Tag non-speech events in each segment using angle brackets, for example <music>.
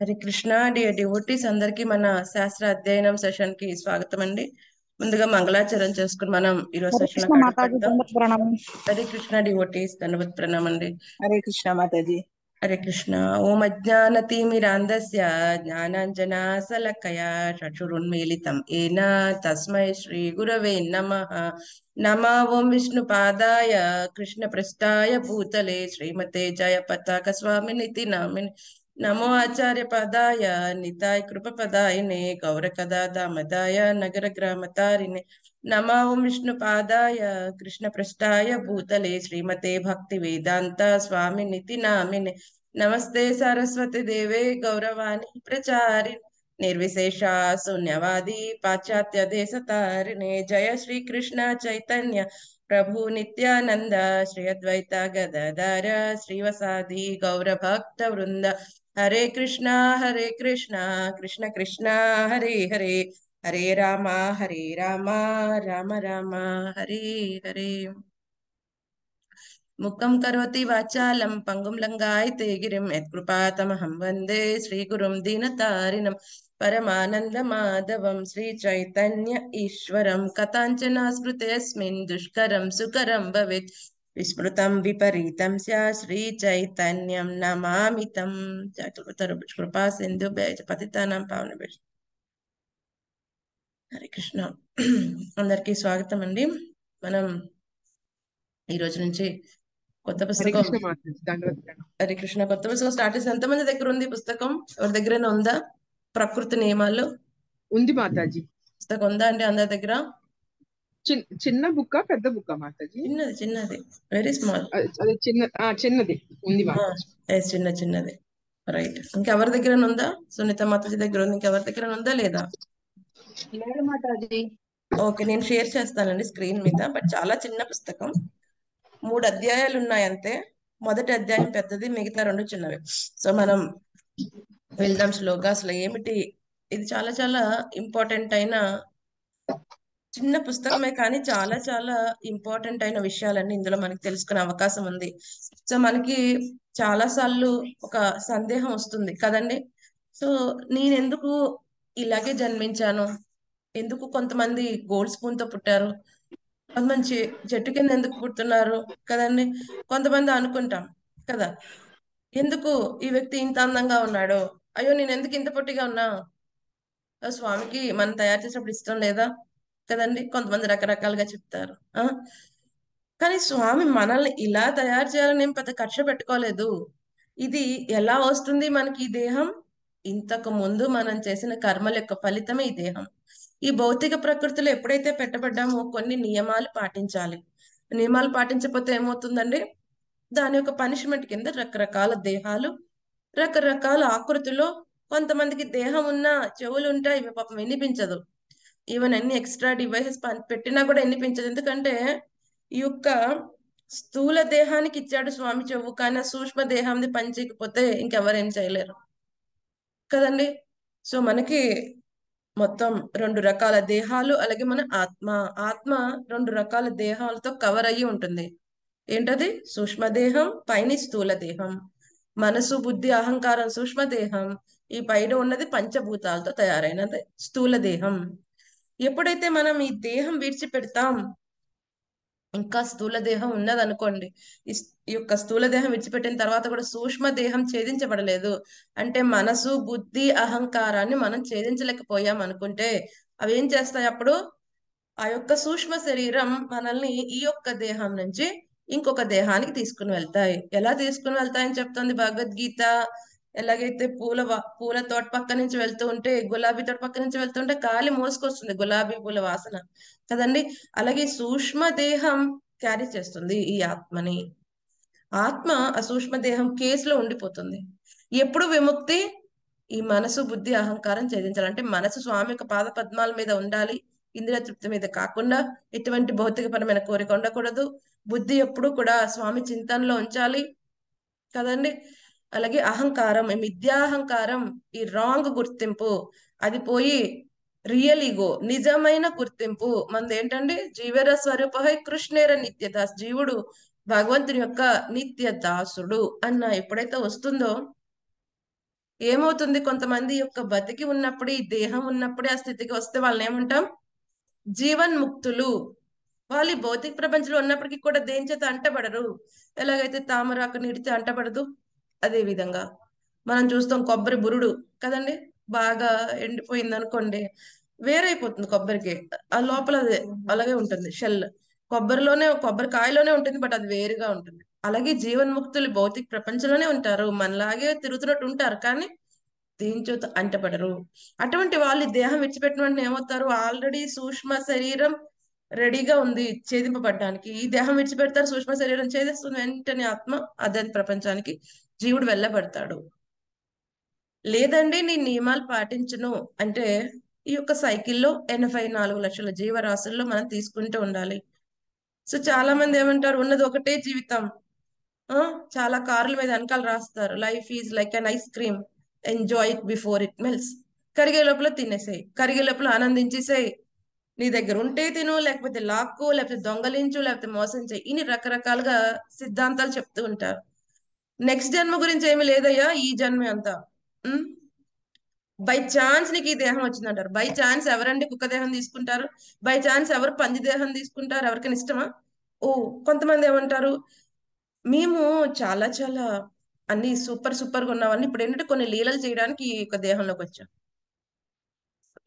Hari Krishna dear devotees అందరికి మన శాస్త్ర అధ్యయనం సెషన్ కి స్వాగతం అండి ముందుగా మంగళాచరణ చేసుకుని మనం ఈ రోజు సెషన్ హరి కృష్ణ డివోటీస్ గణపతి ప్రణామం అండి హరే కృష్ణ మాతాజీ హరే కృష్ణ ఓం అజ్ఞాన తిమిరాంధస్య సలకయ చక్షురున్మీలితం ఏనా తస్మై శ్రీ గురవే నమ నమ ఓం విష్ణు పాదాయ కృష్ణ ప్రస్థాయ భూతలే శ్రీమతే జయ పతాక స్వామినితి నామిని नमो आचार्य पदाय निताय कृपपदायिने गौरकदा दामदाय नगरग्रामतारिणे नम ओं कृष्ण पृष्ठा भूतले श्रीमते भक्ति भक्तिवेदान्त स्वामिनिति नामिने नमस्ते सरस्वती देवे गौरवाणी प्रचारिणे निर्विशेषा शून्यवादी पाश्चात्य देशतारिणे जय श्री कृष्ण चैतन्य प्रभु नित्यानन्द श्री अद्वैत गदाधर श्रीवसादि गौरभक्त वृन्द हरे कृष्णा हरे कृष्णा कृष्ण कृष्णा हरे हरे हरे रामा हरे रामा राम राम हरे हरे मुक्कं करोति वाचालं पङ्गुं लङ्गायते गिरिं यत्कृपातमहं वन्दे श्रीगुरुं दीनतारिणं परमानन्दमाधवं श्रीचैतन्य ईश्वरं कथाञ्चनास्मृतेऽस्मिन् दुष्करं सुकरं भवेत् విస్మృతం విపరీతం శ్రీ చైతన్యం నమామితం కృపా సింధు పతితానం పవన హరే కృష్ణ అందరికీ స్వాగతం అండి మనం ఈ రోజు నుంచి కొత్త పుస్తకం హరే కృష్ణ కొత్త పుస్తకం స్టార్ట్ చేసి ఎంతమంది దగ్గర ఉంది పుస్తకం ఎవరి దగ్గర ఉందా ప్రకృతి నియమాలు ఉంది మాతాజీ పుస్తకం ఉందా అండి అందరి దగ్గర చిన్న బుక్క పెద్ద బుక్క మాతాజీ చిన్నది చిన్నది వెరీ స్మాల్ అది చిన్న చిన్నది ఉంది చిన్న చిన్నది రైట్ ఇంకెవరి దగ్గర ఉందా సునీత మాతాజీ దగ్గర ఉంది ఇంకెవరి దగ్గర ఉందా లేదా లేదు మాతాజీ ఓకే నేను షేర్ చేస్తానండి స్క్రీన్ మీద బట్ చాలా చిన్న పుస్తకం మూడు అధ్యాయాలు ఉన్నాయి అంతే మొదటి అధ్యాయం పెద్దది మిగతా రెండు చిన్నవి సో మనం వెళ్దాం స్లోగా అసలు ఏమిటి ఇది చాలా చాలా ఇంపార్టెంట్ అయిన చిన్న పుస్తకమే కానీ చాలా చాలా ఇంపార్టెంట్ అయిన విషయాలన్నీ ఇందులో మనకి తెలుసుకునే అవకాశం ఉంది సో మనకి చాలా సార్లు ఒక సందేహం వస్తుంది కదండి సో నేను ఎందుకు ఇలాగే జన్మించాను ఎందుకు కొంతమంది గోల్డ్ స్పూన్ తో పుట్టారు కొంతమంది జట్టు కింద ఎందుకు పుడుతున్నారు కదండి కొంతమంది అనుకుంటాం కదా ఎందుకు ఈ వ్యక్తి ఇంత అందంగా ఉన్నాడు అయ్యో నేను ఎందుకు ఇంత పొట్టిగా ఉన్నా స్వామికి మనం తయారు చేసినప్పుడు ఇష్టం లేదా కదండి కొంతమంది రకరకాలుగా చెప్తారు కానీ స్వామి మనల్ని ఇలా తయారు చేయాలని ఏం పెద్ద కక్ష పెట్టుకోలేదు ఇది ఎలా వస్తుంది మనకి ఈ దేహం ఇంతకు ముందు మనం చేసిన కర్మల యొక్క ఫలితమే ఈ దేహం ఈ భౌతిక ప్రకృతిలో ఎప్పుడైతే పెట్టబడ్డామో కొన్ని నియమాలు పాటించాలి నియమాలు పాటించకపోతే ఏమవుతుందండి దాని యొక్క పనిష్మెంట్ కింద రకరకాల దేహాలు రకరకాల ఆకృతిలో కొంతమందికి దేహం ఉన్న చెవులు ఉంటాయి పాపం వినిపించదు ఈవెన్ అన్ని ఎక్స్ట్రా డివైసెస్ పెట్టినా కూడా ఎన్నిపించదు ఎందుకంటే ఈ యొక్క స్థూల దేహానికి ఇచ్చాడు స్వామి చెవు కానీ సూక్ష్మ దేహం పనిచేయకపోతే ఇంకెవరేం చేయలేరు కదండి సో మనకి మొత్తం రెండు రకాల దేహాలు అలాగే మన ఆత్మ ఆత్మ రెండు రకాల దేహాలతో కవర్ అయ్యి ఉంటుంది ఏంటది సూక్ష్మదేహం పైన స్థూల దేహం మనసు బుద్ధి అహంకారం సూక్ష్మదేహం ఈ పైన ఉన్నది పంచభూతాలతో తయారైన స్థూల దేహం ఎప్పుడైతే మనం ఈ దేహం విడిచిపెడతాం ఇంకా స్థూల దేహం ఉన్నదనుకోండి ఈ యొక్క స్థూల దేహం విడిచిపెట్టిన తర్వాత కూడా సూక్ష్మ దేహం ఛేదించబడలేదు అంటే మనసు బుద్ధి అహంకారాన్ని మనం ఛేదించలేకపోయాం అనుకుంటే అవి ఏం చేస్తాయి అప్పుడు ఆ యొక్క సూక్ష్మ శరీరం మనల్ని ఈ యొక్క దేహం నుంచి ఇంకొక దేహానికి తీసుకుని వెళ్తాయి ఎలా తీసుకుని వెళ్తాయని చెప్తుంది భగవద్గీత ఎలాగైతే పూల పూల తోట పక్క నుంచి వెళ్తూ ఉంటే గులాబీ తోట పక్క నుంచి వెళ్తుంటే గాలి మోసుకొస్తుంది గులాబీ పూల వాసన కదండి అలాగే సూక్ష్మ దేహం క్యారీ చేస్తుంది ఈ ఆత్మని ఆత్మ ఆ సూక్ష్మ దేహం కేసులో ఉండిపోతుంది ఎప్పుడు విముక్తి ఈ మనసు బుద్ధి అహంకారం ఛేదించాలంటే మనసు స్వామి యొక్క పాద పద్మాల మీద ఉండాలి ఇంద్రియ తృప్తి మీద కాకుండా ఎటువంటి భౌతికపరమైన కోరిక ఉండకూడదు బుద్ధి ఎప్పుడు కూడా స్వామి చింతనలో ఉంచాలి కదండి అలాగే అహంకారం మిథ్యాహంకారం ఈ రాంగ్ గుర్తింపు అది పోయి రియల్ ఈగో నిజమైన గుర్తింపు మంది ఏంటండి జీవేర స్వరూపహై కృష్ణేర నిత్య దాస్ జీవుడు భగవంతుని యొక్క నిత్య దాసుడు అన్న ఎప్పుడైతే వస్తుందో ఏమవుతుంది కొంతమంది యొక్క బతికి ఉన్నప్పుడు ఈ దేహం ఉన్నప్పుడే ఆ స్థితికి వస్తే వాళ్ళని ఏమంటాం జీవన్ముక్తులు వాళ్ళు భౌతిక ప్రపంచంలో ఉన్నప్పటికీ కూడా దేని చేత అంటబడరు ఎలాగైతే తామరాకు నీడితే అంటబడదు అదే విధంగా మనం చూస్తాం కొబ్బరి బురుడు కదండి బాగా ఎండిపోయింది అనుకోండి వేరైపోతుంది కొబ్బరికి ఆ లోపల అలాగే ఉంటుంది షెల్ కొబ్బరిలోనే కొబ్బరి కాయలోనే ఉంటుంది బట్ అది వేరుగా ఉంటుంది అలాగే జీవన్ముక్తులు భౌతిక ప్రపంచంలోనే ఉంటారు మనలాగే తిరుగుతున్నట్టు ఉంటారు కానీ దేంతో అంటపడరు అటువంటి వాళ్ళు దేహం విడిచిపెట్టిన వెంటనే ఏమవుతారు ఆల్రెడీ సూక్ష్మ శరీరం రెడీగా ఉంది ఛేదింపబడ్డానికి ఈ దేహం విడిచిపెడతారు సూక్ష్మ శరీరం ఛేదిస్తుంది వెంటనే ఆత్మ అదే ప్రపంచానికి జీవుడు వెళ్ళబడతాడు లేదండి నీ నియమాలు పాటించను అంటే ఈ యొక్క సైకిల్లో ఎనభై నాలుగు లక్షల జీవరాశుల్లో మనం తీసుకుంటూ ఉండాలి సో చాలా మంది ఏమంటారు ఉన్నది ఒకటే జీవితం చాలా కార్ల మీద వెనకాల రాస్తారు life is like an ice cream enjoy it before it melts కరిగే లోపల తినేసేయి కరిగే లోపల ఆనందించేసేయి నీ దగ్గర ఉంటే తిను లేకపోతే లాక్కు లేకపోతే దొంగలించు లేకపోతే మోసం చేయి ఇన్ని రకరకాలుగా సిద్ధాంతాలు చెప్తూ ఉంటారు నెక్స్ట్ జన్మ గురించి ఏమి లేదయ్యా ఈ జన్మ అంతా బై ఛాన్స్ నీకు ఈ దేహం వచ్చిందంటారు బై ఛాన్స్ ఎవరండి కుక్క దేహం తీసుకుంటారు బై ఛాన్స్ ఎవరు పంది దేహం తీసుకుంటారు ఎవరికైనా ఇష్టమా ఓ కొంతమంది ఏమంటారు మేము చాలా చాలా అన్ని సూపర్ సూపర్ గా ఉన్నామని ఇప్పుడు ఏంటంటే కొన్ని లీలలు చేయడానికి ఈ యొక్క దేహంలోకి వచ్చాం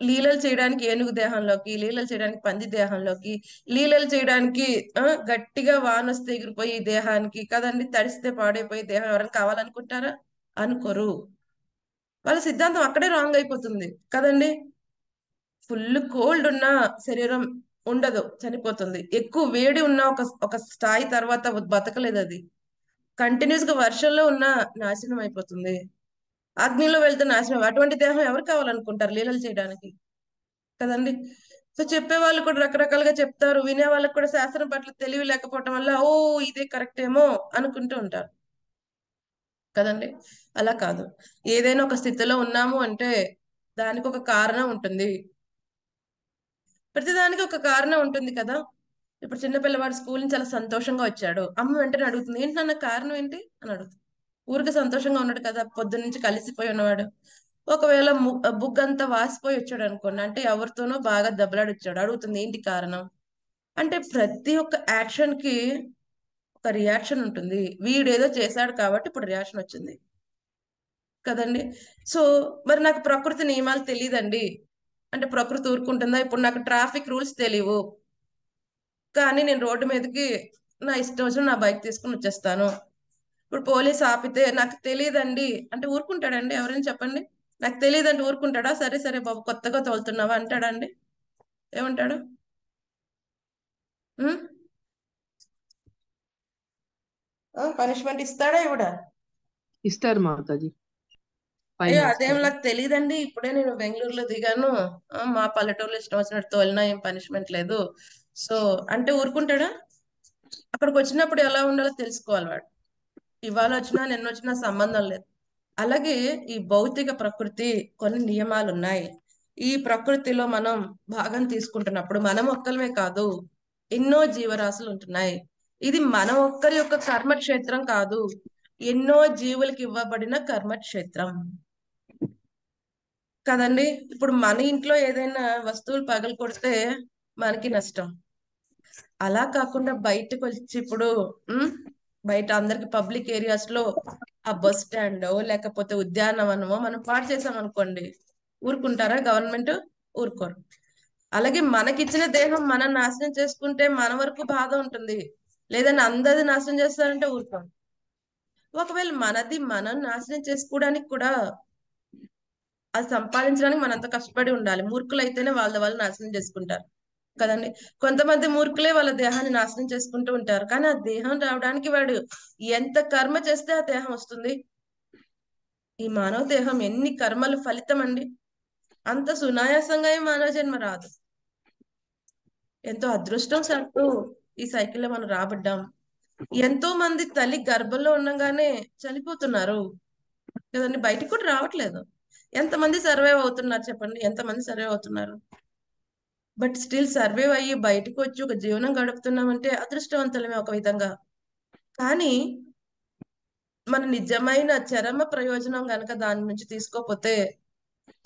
లీలలు చేయడానికి ఏనుగు దేహంలోకి లీలలు చేయడానికి పంది దేహంలోకి లీలలు చేయడానికి గట్టిగా వస్తే ఎగిరిపోయి దేహానికి కదండి తడిస్తే పాడైపోయి దేహం ఎవరైనా కావాలనుకుంటారా అనుకోరు వాళ్ళ సిద్ధాంతం అక్కడే రాంగ్ అయిపోతుంది కదండి ఫుల్ కోల్డ్ ఉన్న శరీరం ఉండదు చనిపోతుంది ఎక్కువ వేడి ఉన్న ఒక ఒక స్థాయి తర్వాత బతకలేదు అది కంటిన్యూస్ గా వర్షంలో ఉన్న నాశనం అయిపోతుంది అగ్నిలో వెళ్తే నాశనం అటువంటి దేహం ఎవరు కావాలనుకుంటారు లీలలు చేయడానికి కదండి సో చెప్పేవాళ్ళు కూడా రకరకాలుగా చెప్తారు వినే వాళ్ళకి కూడా శాస్త్రం పట్ల తెలివి లేకపోవటం వల్ల ఓ ఇదే కరెక్ట్ ఏమో అనుకుంటూ ఉంటారు కదండి అలా కాదు ఏదైనా ఒక స్థితిలో ఉన్నాము అంటే దానికి ఒక కారణం ఉంటుంది ప్రతిదానికి ఒక కారణం ఉంటుంది కదా ఇప్పుడు చిన్న పిల్లవాడు స్కూల్ నుంచి చాలా సంతోషంగా వచ్చాడు అమ్మ వెంటనే అడుగుతుంది ఏంటి నాన్న కారణం ఏంటి అని అడుగుతుంది ఊరికి సంతోషంగా ఉన్నాడు కదా పొద్దు నుంచి కలిసిపోయి ఉన్నవాడు ఒకవేళ అంతా వాసిపోయి వచ్చాడు అనుకోండి అంటే ఎవరితోనో బాగా దెబ్బలాడి వచ్చాడు అడుగుతుంది ఏంటి కారణం అంటే ప్రతి ఒక్క యాక్షన్ కి ఒక రియాక్షన్ ఉంటుంది వీడు ఏదో చేశాడు కాబట్టి ఇప్పుడు రియాక్షన్ వచ్చింది కదండి సో మరి నాకు ప్రకృతి నియమాలు తెలియదండి అంటే ప్రకృతి ఊరుకుంటుందా ఇప్పుడు నాకు ట్రాఫిక్ రూల్స్ తెలియవు కానీ నేను రోడ్డు మీదకి నా ఇష్టం వచ్చిన నా బైక్ తీసుకుని వచ్చేస్తాను ఇప్పుడు పోలీస్ ఆపితే నాకు తెలియదండి అంటే ఊరుకుంటాడండి ఎవరైనా చెప్పండి నాకు తెలియదండి ఊరుకుంటాడా సరే సరే బాబు కొత్తగా తోలుతున్నావా అంటాడండి ఏమంటాడు పనిష్మెంట్ ఇస్తాడా ఇవిడ ఇస్తారు మాతాజీ అదేం నాకు తెలియదండి ఇప్పుడే నేను బెంగళూరులో దిగాను మా పల్లెటూరులో ఇష్టం వచ్చినట్టు తోలినా ఏం పనిష్మెంట్ లేదు సో అంటే ఊరుకుంటాడా అక్కడికి వచ్చినప్పుడు ఎలా ఉండాలో తెలుసుకోవాలి వాడు ఇవాళ వచ్చినా నిన్న వచ్చినా సంబంధం లేదు అలాగే ఈ భౌతిక ప్రకృతి కొన్ని నియమాలు ఉన్నాయి ఈ ప్రకృతిలో మనం భాగం తీసుకుంటున్నప్పుడు మనం ఒక్కలమే కాదు ఎన్నో జీవరాశులు ఉంటున్నాయి ఇది మన ఒక్కరి యొక్క కర్మక్షేత్రం కాదు ఎన్నో జీవులకి ఇవ్వబడిన కర్మక్షేత్రం కదండి ఇప్పుడు మన ఇంట్లో ఏదైనా వస్తువులు పగలు కొడితే మనకి నష్టం అలా కాకుండా బయటకు వచ్చి ఇప్పుడు బయట అందరికి పబ్లిక్ ఏరియాస్ లో ఆ బస్ స్టాండ్ లేకపోతే ఉద్యానవనమో మనం పాటు చేసాం అనుకోండి ఊరుకుంటారా గవర్నమెంట్ ఊరుకోరు అలాగే మనకిచ్చిన దేహం మనం నాశనం చేసుకుంటే మన వరకు బాధ ఉంటుంది లేదని అందరిది నాశనం చేస్తారంటే ఊరుకోం ఒకవేళ మనది మనం నాశనం చేసుకోవడానికి కూడా అది సంపాదించడానికి మనంత కష్టపడి ఉండాలి మూర్ఖులు అయితేనే వాళ్ళ వాళ్ళు నాశనం చేసుకుంటారు కదండి కొంతమంది మూర్ఖులే వాళ్ళ దేహాన్ని నాశనం చేసుకుంటూ ఉంటారు కానీ ఆ దేహం రావడానికి వాడు ఎంత కర్మ చేస్తే ఆ దేహం వస్తుంది ఈ మానవ దేహం ఎన్ని కర్మలు ఫలితం అండి అంత సునాయాసంగా ఈ మానవ జన్మ రాదు ఎంతో అదృష్టం సట్టు ఈ సైకిల్లో మనం రాబడ్డాం ఎంతో మంది తల్లి గర్భంలో ఉండగానే చనిపోతున్నారు కదండి బయటికి కూడా రావట్లేదు ఎంతమంది సర్వైవ్ అవుతున్నారు చెప్పండి ఎంతమంది సర్వైవ్ అవుతున్నారు బట్ స్టిల్ సర్వైవ్ అయ్యి బయటకు వచ్చి ఒక జీవనం గడుపుతున్నామంటే అదృష్టవంతులమే ఒక విధంగా కానీ మన నిజమైన చరమ ప్రయోజనం కనుక దాని నుంచి తీసుకోకపోతే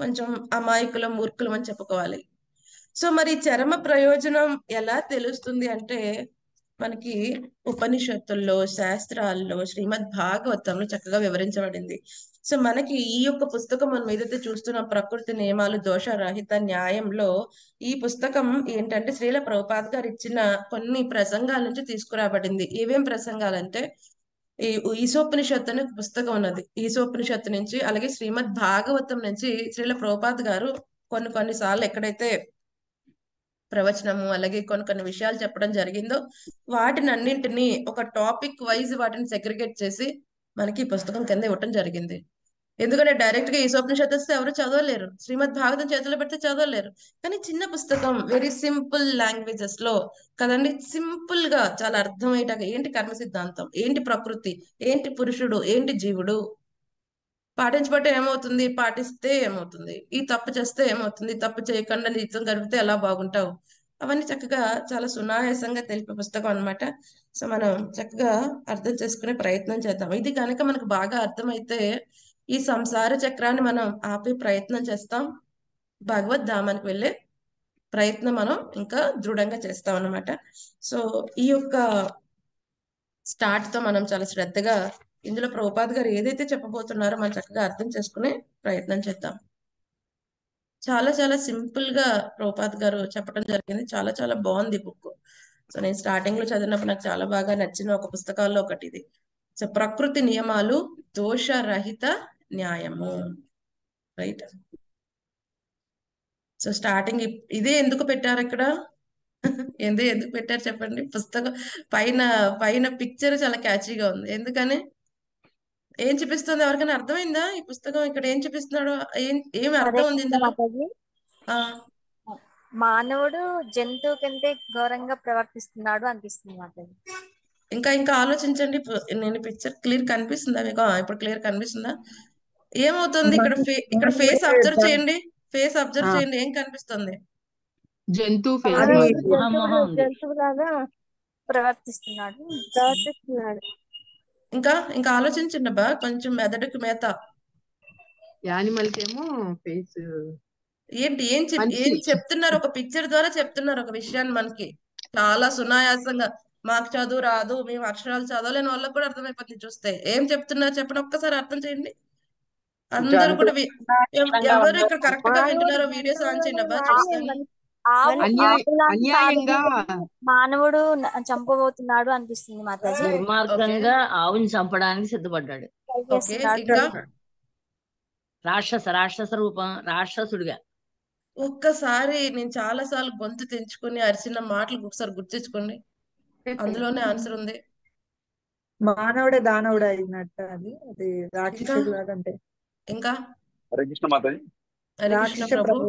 కొంచెం అమాయకులం మూర్ఖులం అని చెప్పుకోవాలి సో మరి చరమ ప్రయోజనం ఎలా తెలుస్తుంది అంటే మనకి ఉపనిషత్తుల్లో శాస్త్రాల్లో శ్రీమద్ భాగవతంలో చక్కగా వివరించబడింది సో మనకి ఈ యొక్క పుస్తకం మనం ఏదైతే చూస్తున్న ప్రకృతి నియమాలు దోషరహిత న్యాయంలో ఈ పుస్తకం ఏంటంటే శ్రీల ప్రభుపాద్ గారు ఇచ్చిన కొన్ని ప్రసంగాల నుంచి తీసుకురాబడింది ఏవేం ప్రసంగాలంటే ఈ ఈశోపనిషత్తు అనే పుస్తకం ఉన్నది ఈశోపనిషత్తు నుంచి అలాగే శ్రీమద్ భాగవతం నుంచి శ్రీల ప్రభుపాద్ గారు కొన్ని కొన్ని సార్లు ఎక్కడైతే ప్రవచనము అలాగే కొన్ని కొన్ని విషయాలు చెప్పడం జరిగిందో వాటిని అన్నింటినీ ఒక టాపిక్ వైజ్ వాటిని సెగ్రిగేట్ చేసి మనకి ఈ పుస్తకం కింద ఇవ్వటం జరిగింది ఎందుకంటే డైరెక్ట్ గా ఈశోపనిషత్తు ఎవరు చదవలేరు శ్రీమద్ భాగవతం చేతిలో పెడితే చదవలేరు కానీ చిన్న పుస్తకం వెరీ సింపుల్ లాంగ్వేజెస్ లో కదండి సింపుల్ గా చాలా అర్థమయ్యేటాగా ఏంటి కర్మ సిద్ధాంతం ఏంటి ప్రకృతి ఏంటి పురుషుడు ఏంటి జీవుడు పాటించబట్టే ఏమవుతుంది పాటిస్తే ఏమవుతుంది ఈ తప్పు చేస్తే ఏమవుతుంది తప్పు చేయకుండా నిత్యం గడిపితే ఎలా బాగుంటావు అవన్నీ చక్కగా చాలా సునాయాసంగా తెలిపే పుస్తకం అనమాట సో మనం చక్కగా అర్థం చేసుకునే ప్రయత్నం చేద్దాం ఇది కనుక మనకు బాగా అర్థమైతే ఈ సంసార చక్రాన్ని మనం ఆపే ప్రయత్నం చేస్తాం భగవద్ధామానికి వెళ్ళే ప్రయత్నం మనం ఇంకా దృఢంగా చేస్తాం అనమాట సో ఈ యొక్క స్టార్ట్ తో మనం చాలా శ్రద్ధగా ఇందులో ప్రభుపాద్ గారు ఏదైతే చెప్పబోతున్నారో మనం చక్కగా అర్థం చేసుకునే ప్రయత్నం చేద్దాం చాలా చాలా సింపుల్ గా ప్రభుపాద్ గారు చెప్పడం జరిగింది చాలా చాలా బాగుంది బుక్ సో నేను స్టార్టింగ్ లో చదివినప్పుడు నాకు చాలా బాగా నచ్చిన ఒక పుస్తకాల్లో ఒకటి ఇది సో ప్రకృతి నియమాలు దోష రహిత న్యాయము రైట్ సో స్టార్టింగ్ ఇదే ఎందుకు పెట్టారు ఇక్కడ ఎందు ఎందుకు పెట్టారు చెప్పండి పుస్తకం పైన పైన పిక్చర్ చాలా క్యాచీగా ఉంది ఎందుకని ఏం చూపిస్తుంది ఎవరికైనా అర్థమైందా ఈ పుస్తకం ఇక్కడ ఏం చూపిస్తున్నాడు ఏం అర్థం ఉంది మానవుడు జంతువు కంటే ఘోరంగా ప్రవర్తిస్తున్నాడు అనిపిస్తుంది మాట ఇంకా ఇంకా ఆలోచించండి నేను పిక్చర్ క్లియర్ కనిపిస్తుందా మీకు ఇప్పుడు క్లియర్ కనిపిస్తుందా ఏమవుతుంది ఇక్కడ ఇక్కడ ఫేస్ అబ్జర్వ్ చేయండి ఫేస్ అబ్జర్వ్ చేయండి ఏం కనిపిస్తుంది జంతువు ఫేస్ జంతువులాగా ప్రవర్తిస్తున్నాడు ప్రవర్తిస్తున్నాడు ఇంకా ఇంకా ఆలోచించండి బా కొంచెం మెదడుకి మేత యానిమల్ ఫేస్ ఏంటి ఏం ఏం చెప్తున్నారు ఒక పిక్చర్ ద్వారా చెప్తున్నారు ఒక విషయాన్ని మనకి చాలా సునాయాసంగా మాకు చదువు రాదు మేము అక్షరాలు చదవలేని వాళ్ళకు కూడా అర్థమైపోతుంది చూస్తే ఏం చెప్తున్నారు చెప్పండి ఒక్కసారి అర్థం చేయండి అందరూ వీడియోస్ మానవుడు చంపబోతున్నాడు అనిపిస్తుంది మాతాజీగా ఆవుని చంపడానికి సిద్ధపడ్డాడు రాక్షస రాక్షస రూపం రాక్షసుడిగా ఒక్కసారి నేను చాలా సార్లు గొంతు తెంచుకుని అరిచిన మాటలు ఒకసారి గుర్తించుకోండి అందులోనే ఆన్సర్ ఉంది మానవుడే దానవుడు అయినట్టు అది అది రాక్షసుడు కాదంటే ఇంకా హరే కృష్ణ మాతాజీ హరే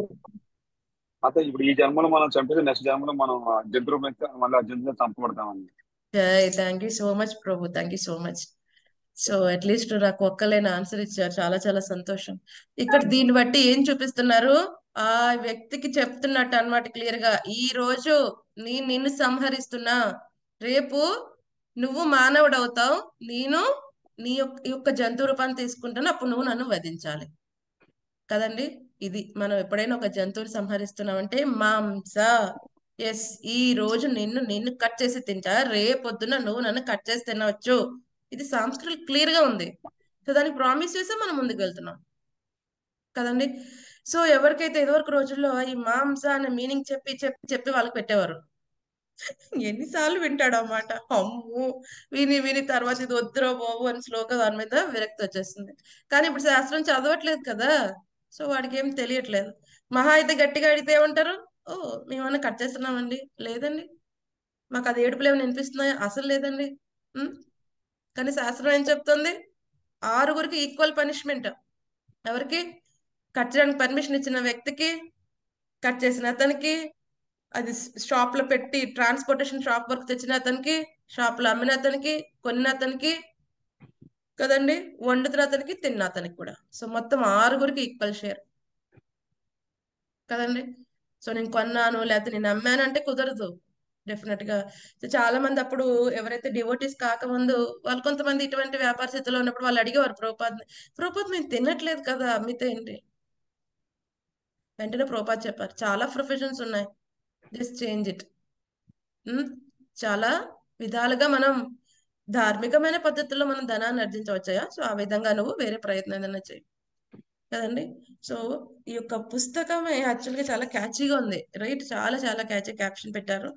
ఇప్పుడు ఈ జన్మలో మనం చంపితే నెక్స్ట్ జన్మలో మనం జంతు మళ్ళీ జంతువులో చంపబడతామండి థ్యాంక్ యూ సో మచ్ ప్రభు thank you so much so at least నాకు ఒక్కలేని ఆన్సర్ ఇచ్చారు చాలా చాలా సంతోషం ఇక్కడ దీన్ని బట్టి ఏం చూపిస్తున్నారు ఆ వ్యక్తికి చెప్తున్నట్టు అనమాట క్లియర్ గా ఈ రోజు నీ నిన్ను సంహరిస్తున్నా రేపు నువ్వు మానవుడు మానవుడవుతావు నేను నీ యొక్క జంతు రూపాన్ని తీసుకుంటాను అప్పుడు నువ్వు నన్ను వధించాలి కదండి ఇది మనం ఎప్పుడైనా ఒక జంతువుని సంహరిస్తున్నామంటే మాంస ఎస్ ఈ రోజు నిన్ను నిన్ను కట్ చేసి తింటా రేపొద్దున నువ్వు నన్ను కట్ చేసి తినవచ్చు ఇది సాంస్కృతి క్లియర్ గా ఉంది సో దానికి ప్రామిస్ చేస్తే మనం ముందుకు వెళ్తున్నాం కదండి సో ఎవరికైతే ఇదివరకు రోజుల్లో ఈ మాంస అనే మీనింగ్ చెప్పి చెప్పి చెప్పి వాళ్ళకి పెట్టేవారు ఎన్నిసార్లు వింటాడు అన్నమాట అమ్ము విని విని తర్వాత ఇది వద్దురా బాబు అని స్లోగా దాని మీద విరక్తి వచ్చేస్తుంది కానీ ఇప్పుడు శాస్త్రం చదవట్లేదు కదా సో వాడికి ఏం తెలియట్లేదు మహా అయితే గట్టిగా అడిగితే ఏమంటారు ఓ మేమన్నా కట్ చేస్తున్నామండి లేదండి మాకు అది ఏడుపులు ఏమైనా వినిపిస్తున్నాయి అసలు లేదండి కానీ శాస్త్రం ఏం చెప్తుంది ఆరుగురికి ఈక్వల్ పనిష్మెంట్ ఎవరికి కట్ చేయడానికి పర్మిషన్ ఇచ్చిన వ్యక్తికి కట్ చేసిన అతనికి అది షాప్ లో పెట్టి ట్రాన్స్పోర్టేషన్ షాప్ వరకు తెచ్చిన అతనికి షాప్ లో అమ్మిన అతనికి కొన్న అతనికి కదండి వండుతున్న అతనికి తిన్న అతనికి కూడా సో మొత్తం ఆరుగురికి ఈక్వల్ షేర్ కదండి సో నేను కొన్నాను లేకపోతే నేను అమ్మాను అంటే కుదరదు డెఫినెట్ గా సో చాలా మంది అప్పుడు ఎవరైతే డివోటీస్ కాకముందు వాళ్ళు కొంతమంది ఇటువంటి వ్యాపార స్థితిలో ఉన్నప్పుడు వాళ్ళు అడిగేవారు ప్రోపాద్ ప్రోపాద్ మేము తినట్లేదు కదా అమ్మితే ఏంటి వెంటనే ప్రోపాద్ చెప్పారు చాలా ప్రొఫెషన్స్ ఉన్నాయి జస్ట్ చేంజ్ ఇట్ చాలా విధాలుగా మనం ధార్మికమైన పద్ధతుల్లో మనం ధనాన్ని అర్జించవచ్చా సో ఆ విధంగా నువ్వు వేరే ప్రయత్నం ఏదైనా చేయి కదండి సో ఈ యొక్క పుస్తకం యాక్చువల్గా చాలా క్యాచీగా ఉంది రైట్ చాలా చాలా క్యాచీ క్యాప్షన్ పెట్టారు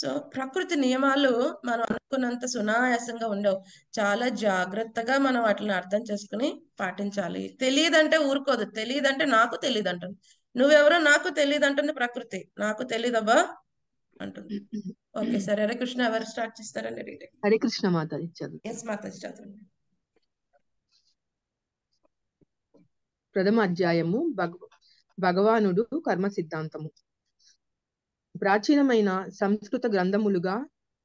సో ప్రకృతి నియమాలు మనం అనుకున్నంత సునాయాసంగా ఉండవు చాలా జాగ్రత్తగా మనం వాటిని అర్థం చేసుకుని పాటించాలి తెలియదంటే ఊరుకోదు తెలియదంటే నాకు తెలియదు అంటాను నువ్వెవరో నాకు తెలియదు అంటుంది ప్రకృతి నాకు తెలీదబ్బా అంటుంది ఓకే సార్ హరే కృష్ణ ఎవరు స్టార్ట్ చేస్తారండి హరే కృష్ణ మాతాజీ చదువు ఎస్ మాతాజీ చదువు ప్రథమ అధ్యాయము భగ భగవానుడు కర్మ సిద్ధాంతము ప్రాచీనమైన సంస్కృత గ్రంథములుగా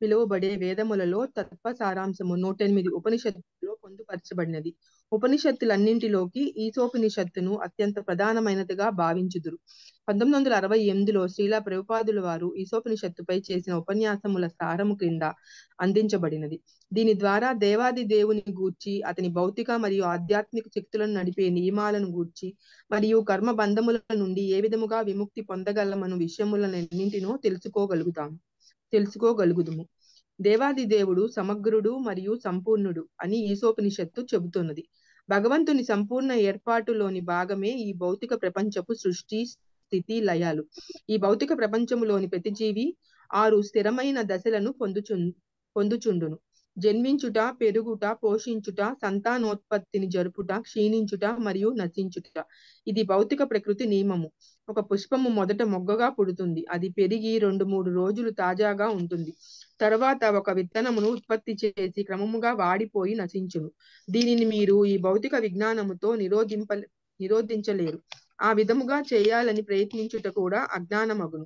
పిలువబడే వేదములలో తత్వ సారాంశము నూటెనిమిది ఉపనిషత్తులో పొందుపరచబడినది ఉపనిషత్తులన్నింటిలోకి ఈశోపనిషత్తును అత్యంత ప్రధానమైనదిగా భావించుదురు పంతొమ్మిది వందల అరవై ఎనిమిదిలో శ్రీలా ప్రభుపాదుల వారు ఈశోపనిషత్తుపై చేసిన ఉపన్యాసముల సారము క్రింద అందించబడినది దీని ద్వారా దేవాది దేవుని గూర్చి అతని భౌతిక మరియు ఆధ్యాత్మిక శక్తులను నడిపే నియమాలను గూర్చి మరియు కర్మ బంధముల నుండి ఏ విధముగా విముక్తి పొందగలమను విషయములన్నింటినో తెలుసుకోగలుగుతాము తెలుసుకోగలుగుదుము దేవాది దేవుడు సమగ్రుడు మరియు సంపూర్ణుడు అని ఈశోపనిషత్తు చెబుతున్నది భగవంతుని సంపూర్ణ ఏర్పాటులోని భాగమే ఈ భౌతిక ప్రపంచపు సృష్టి స్థితి లయాలు ఈ భౌతిక ప్రపంచములోని ప్రతి జీవి ఆరు స్థిరమైన దశలను పొందుచు పొందుచుండును జన్మించుట పెరుగుట పోషించుట సంతానోత్పత్తిని జరుపుట క్షీణించుట మరియు నశించుట ఇది భౌతిక ప్రకృతి నియమము ఒక పుష్పము మొదట మొగ్గగా పుడుతుంది అది పెరిగి రెండు మూడు రోజులు తాజాగా ఉంటుంది తర్వాత ఒక విత్తనమును ఉత్పత్తి చేసి క్రమముగా వాడిపోయి నశించును దీనిని మీరు ఈ భౌతిక విజ్ఞానముతో నిరోధింప నిరోధించలేరు ఆ విధముగా చేయాలని ప్రయత్నించుట కూడా అజ్ఞానమగును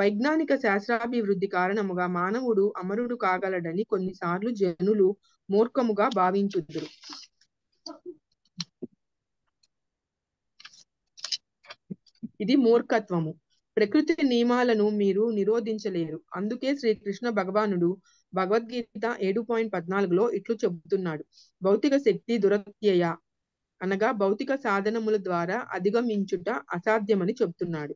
వైజ్ఞానిక శాస్త్రాభివృద్ధి కారణముగా మానవుడు అమరుడు కాగలడని కొన్నిసార్లు జనులు మూర్ఖముగా భావించుదురు ఇది మూర్ఖత్వము ప్రకృతి నియమాలను మీరు నిరోధించలేరు అందుకే శ్రీకృష్ణ భగవానుడు భగవద్గీత ఏడు పాయింట్ పద్నాలుగులో ఇట్లు చెబుతున్నాడు భౌతిక శక్తి దురత్యయ అనగా భౌతిక సాధనముల ద్వారా అధిగమించుట అసాధ్యమని చెబుతున్నాడు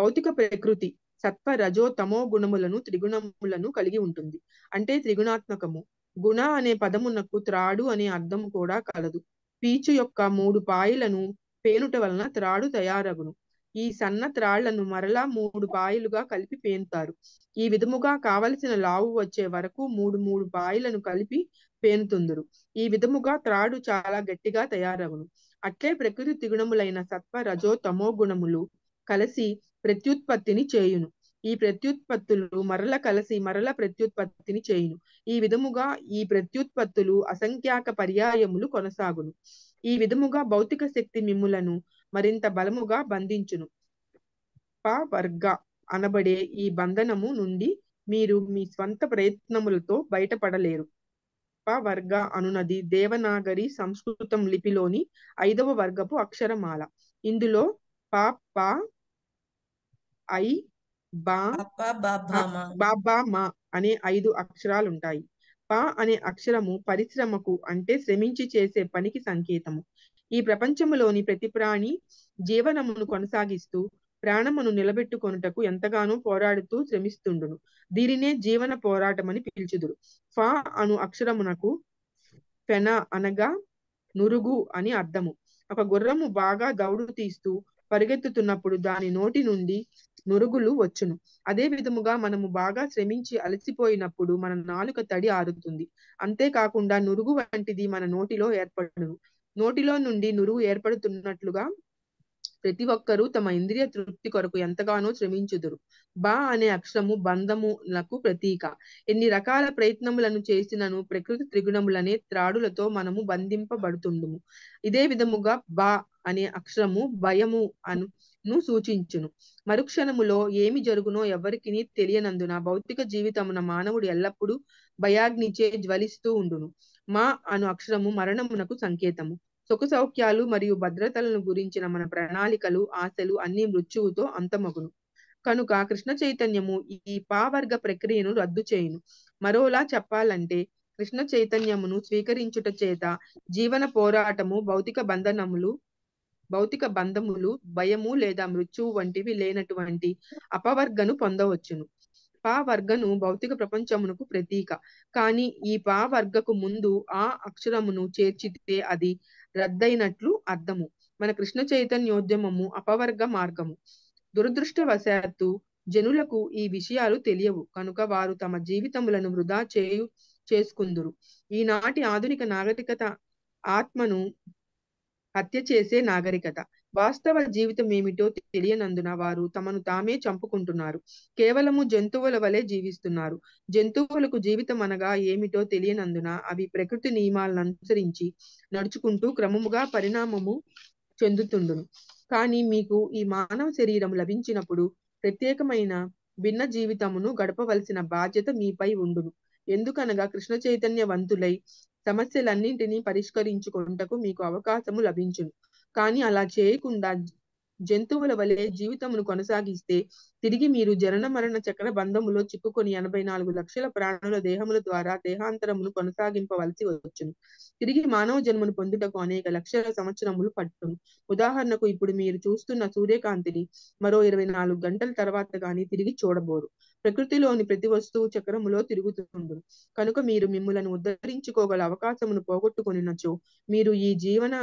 భౌతిక ప్రకృతి సత్వ రజో తమో గుణములను త్రిగుణములను కలిగి ఉంటుంది అంటే త్రిగుణాత్మకము గుణ అనే పదమునకు త్రాడు అనే అర్థము కూడా కలదు పీచు యొక్క మూడు పాయలను పేనుట వలన త్రాడు తయారగును ఈ సన్న త్రాళ్లను మరలా మూడు బాయిలుగా కలిపి పేనుతారు ఈ విధముగా కావలసిన లావు వచ్చే వరకు మూడు మూడు బాయిలను కలిపి పేనుతుందరు ఈ విధముగా త్రాడు చాలా గట్టిగా తయారవును అట్లే ప్రకృతి త్రిగుణములైన సత్వ రజో తమో గుణములు కలిసి ప్రత్యుత్పత్తిని చేయును ఈ ప్రత్యుత్పత్తులు మరల కలిసి మరల ప్రత్యుత్పత్తిని చేయును ఈ విధముగా ఈ ప్రత్యుత్పత్తులు అసంఖ్యాక పర్యాయములు కొనసాగును ఈ విధముగా భౌతిక శక్తి మిమ్ములను మరింత బలముగా బంధించును వర్గ అనబడే ఈ బంధనము నుండి మీరు మీ స్వంత ప్రయత్నములతో బయటపడలేరు వర్గ అనునది దేవనాగరి సంస్కృతం లిపిలోని ఐదవ వర్గపు అక్షరమాల ఇందులో ప ప ఐ బా మా అనే ఐదు అక్షరాలుంటాయి పా అనే అక్షరము పరిశ్రమకు అంటే శ్రమించి చేసే పనికి సంకేతము ఈ ప్రపంచములోని ప్రతి ప్రాణి జీవనమును కొనసాగిస్తూ ప్రాణమును నిలబెట్టుకొనుటకు ఎంతగానో పోరాడుతూ శ్రమిస్తుండును దీనినే జీవన పోరాటమని పిలుచుదురు ఫా అను అక్షరమునకు ఫెన అనగా నురుగు అని అర్థము ఒక గుర్రము బాగా దౌడు తీస్తూ పరిగెత్తుతున్నప్పుడు దాని నోటి నుండి నురుగులు వచ్చును అదే విధముగా మనము బాగా శ్రమించి అలసిపోయినప్పుడు మన నాలుక తడి ఆరుతుంది అంతేకాకుండా నురుగు వంటిది మన నోటిలో ఏర్పడును నోటిలో నుండి నురువు ఏర్పడుతున్నట్లుగా ప్రతి ఒక్కరూ తమ ఇంద్రియ తృప్తి కొరకు ఎంతగానో శ్రమించుదురు బా అనే అక్షరము బంధములకు ప్రతీక ఎన్ని రకాల ప్రయత్నములను చేసినను ప్రకృతి త్రిగుణములనే త్రాడులతో మనము బంధింపబడుతుండుము ఇదే విధముగా బా అనే అక్షరము భయము అను ను సూచించును మరుక్షణములో ఏమి జరుగునో ఎవరికి తెలియనందున భౌతిక జీవితమున మానవుడు ఎల్లప్పుడూ భయాగ్నిచే జ్వలిస్తూ ఉండును మా అను అక్షరము మరణమునకు సంకేతము సుఖ సౌఖ్యాలు మరియు భద్రతలను గురించిన మన ప్రణాళికలు ఆశలు అన్ని మృత్యువుతో అంతమగును కనుక కృష్ణ చైతన్యము ఈ పావర్గ ప్రక్రియను రద్దు చేయును మరోలా చెప్పాలంటే కృష్ణ చైతన్యమును స్వీకరించుట చేత జీవన పోరాటము భౌతిక బంధనములు భౌతిక బంధములు భయము లేదా మృత్యువు వంటివి లేనటువంటి అపవర్గను పొందవచ్చును పా వర్గను భౌతిక ప్రపంచమునకు ప్రతీక కానీ ఈ పా వర్గకు ముందు ఆ అక్షరమును చేర్చితే అది రద్దయినట్లు అర్థము మన కృష్ణ చైతన్యోద్యమము అపవర్గ మార్గము దురదృష్టవశాత్తు జనులకు ఈ విషయాలు తెలియవు కనుక వారు తమ జీవితములను వృధా చేయు చేసుకుందురు ఈనాటి ఆధునిక నాగరికత ఆత్మను హత్య చేసే నాగరికత వాస్తవ జీవితం ఏమిటో తెలియనందున వారు తమను తామే చంపుకుంటున్నారు కేవలము జంతువుల వలె జీవిస్తున్నారు జంతువులకు జీవితం అనగా ఏమిటో తెలియనందున అవి ప్రకృతి నియమాలను అనుసరించి నడుచుకుంటూ క్రమముగా పరిణామము చెందుతుండును కానీ మీకు ఈ మానవ శరీరం లభించినప్పుడు ప్రత్యేకమైన భిన్న జీవితమును గడపవలసిన బాధ్యత మీపై ఉండును ఎందుకనగా కృష్ణ చైతన్య వంతులై సమస్యలన్నింటినీ పరిష్కరించుకుంటకు మీకు అవకాశము లభించును కానీ అలా చేయకుండా జంతువుల వలె జీవితమును కొనసాగిస్తే తిరిగి మీరు జనన మరణ చక్ర బంధములో చిక్కుకొని ఎనభై నాలుగు లక్షల ప్రాణుల దేహముల ద్వారా దేహాంతరమును కొనసాగింపవలసి వచ్చును తిరిగి మానవ జన్మను పొందుటకు అనేక లక్షల సంవత్సరములు పట్టును ఉదాహరణకు ఇప్పుడు మీరు చూస్తున్న సూర్యకాంతిని మరో ఇరవై నాలుగు గంటల తర్వాత గాని తిరిగి చూడబోరు ప్రకృతిలోని ప్రతి వస్తువు చక్రములో తిరుగుతుంది కనుక మీరు మిమ్మలను ఉద్ధరించుకోగల అవకాశమును పోగొట్టుకునినచో మీరు ఈ జీవన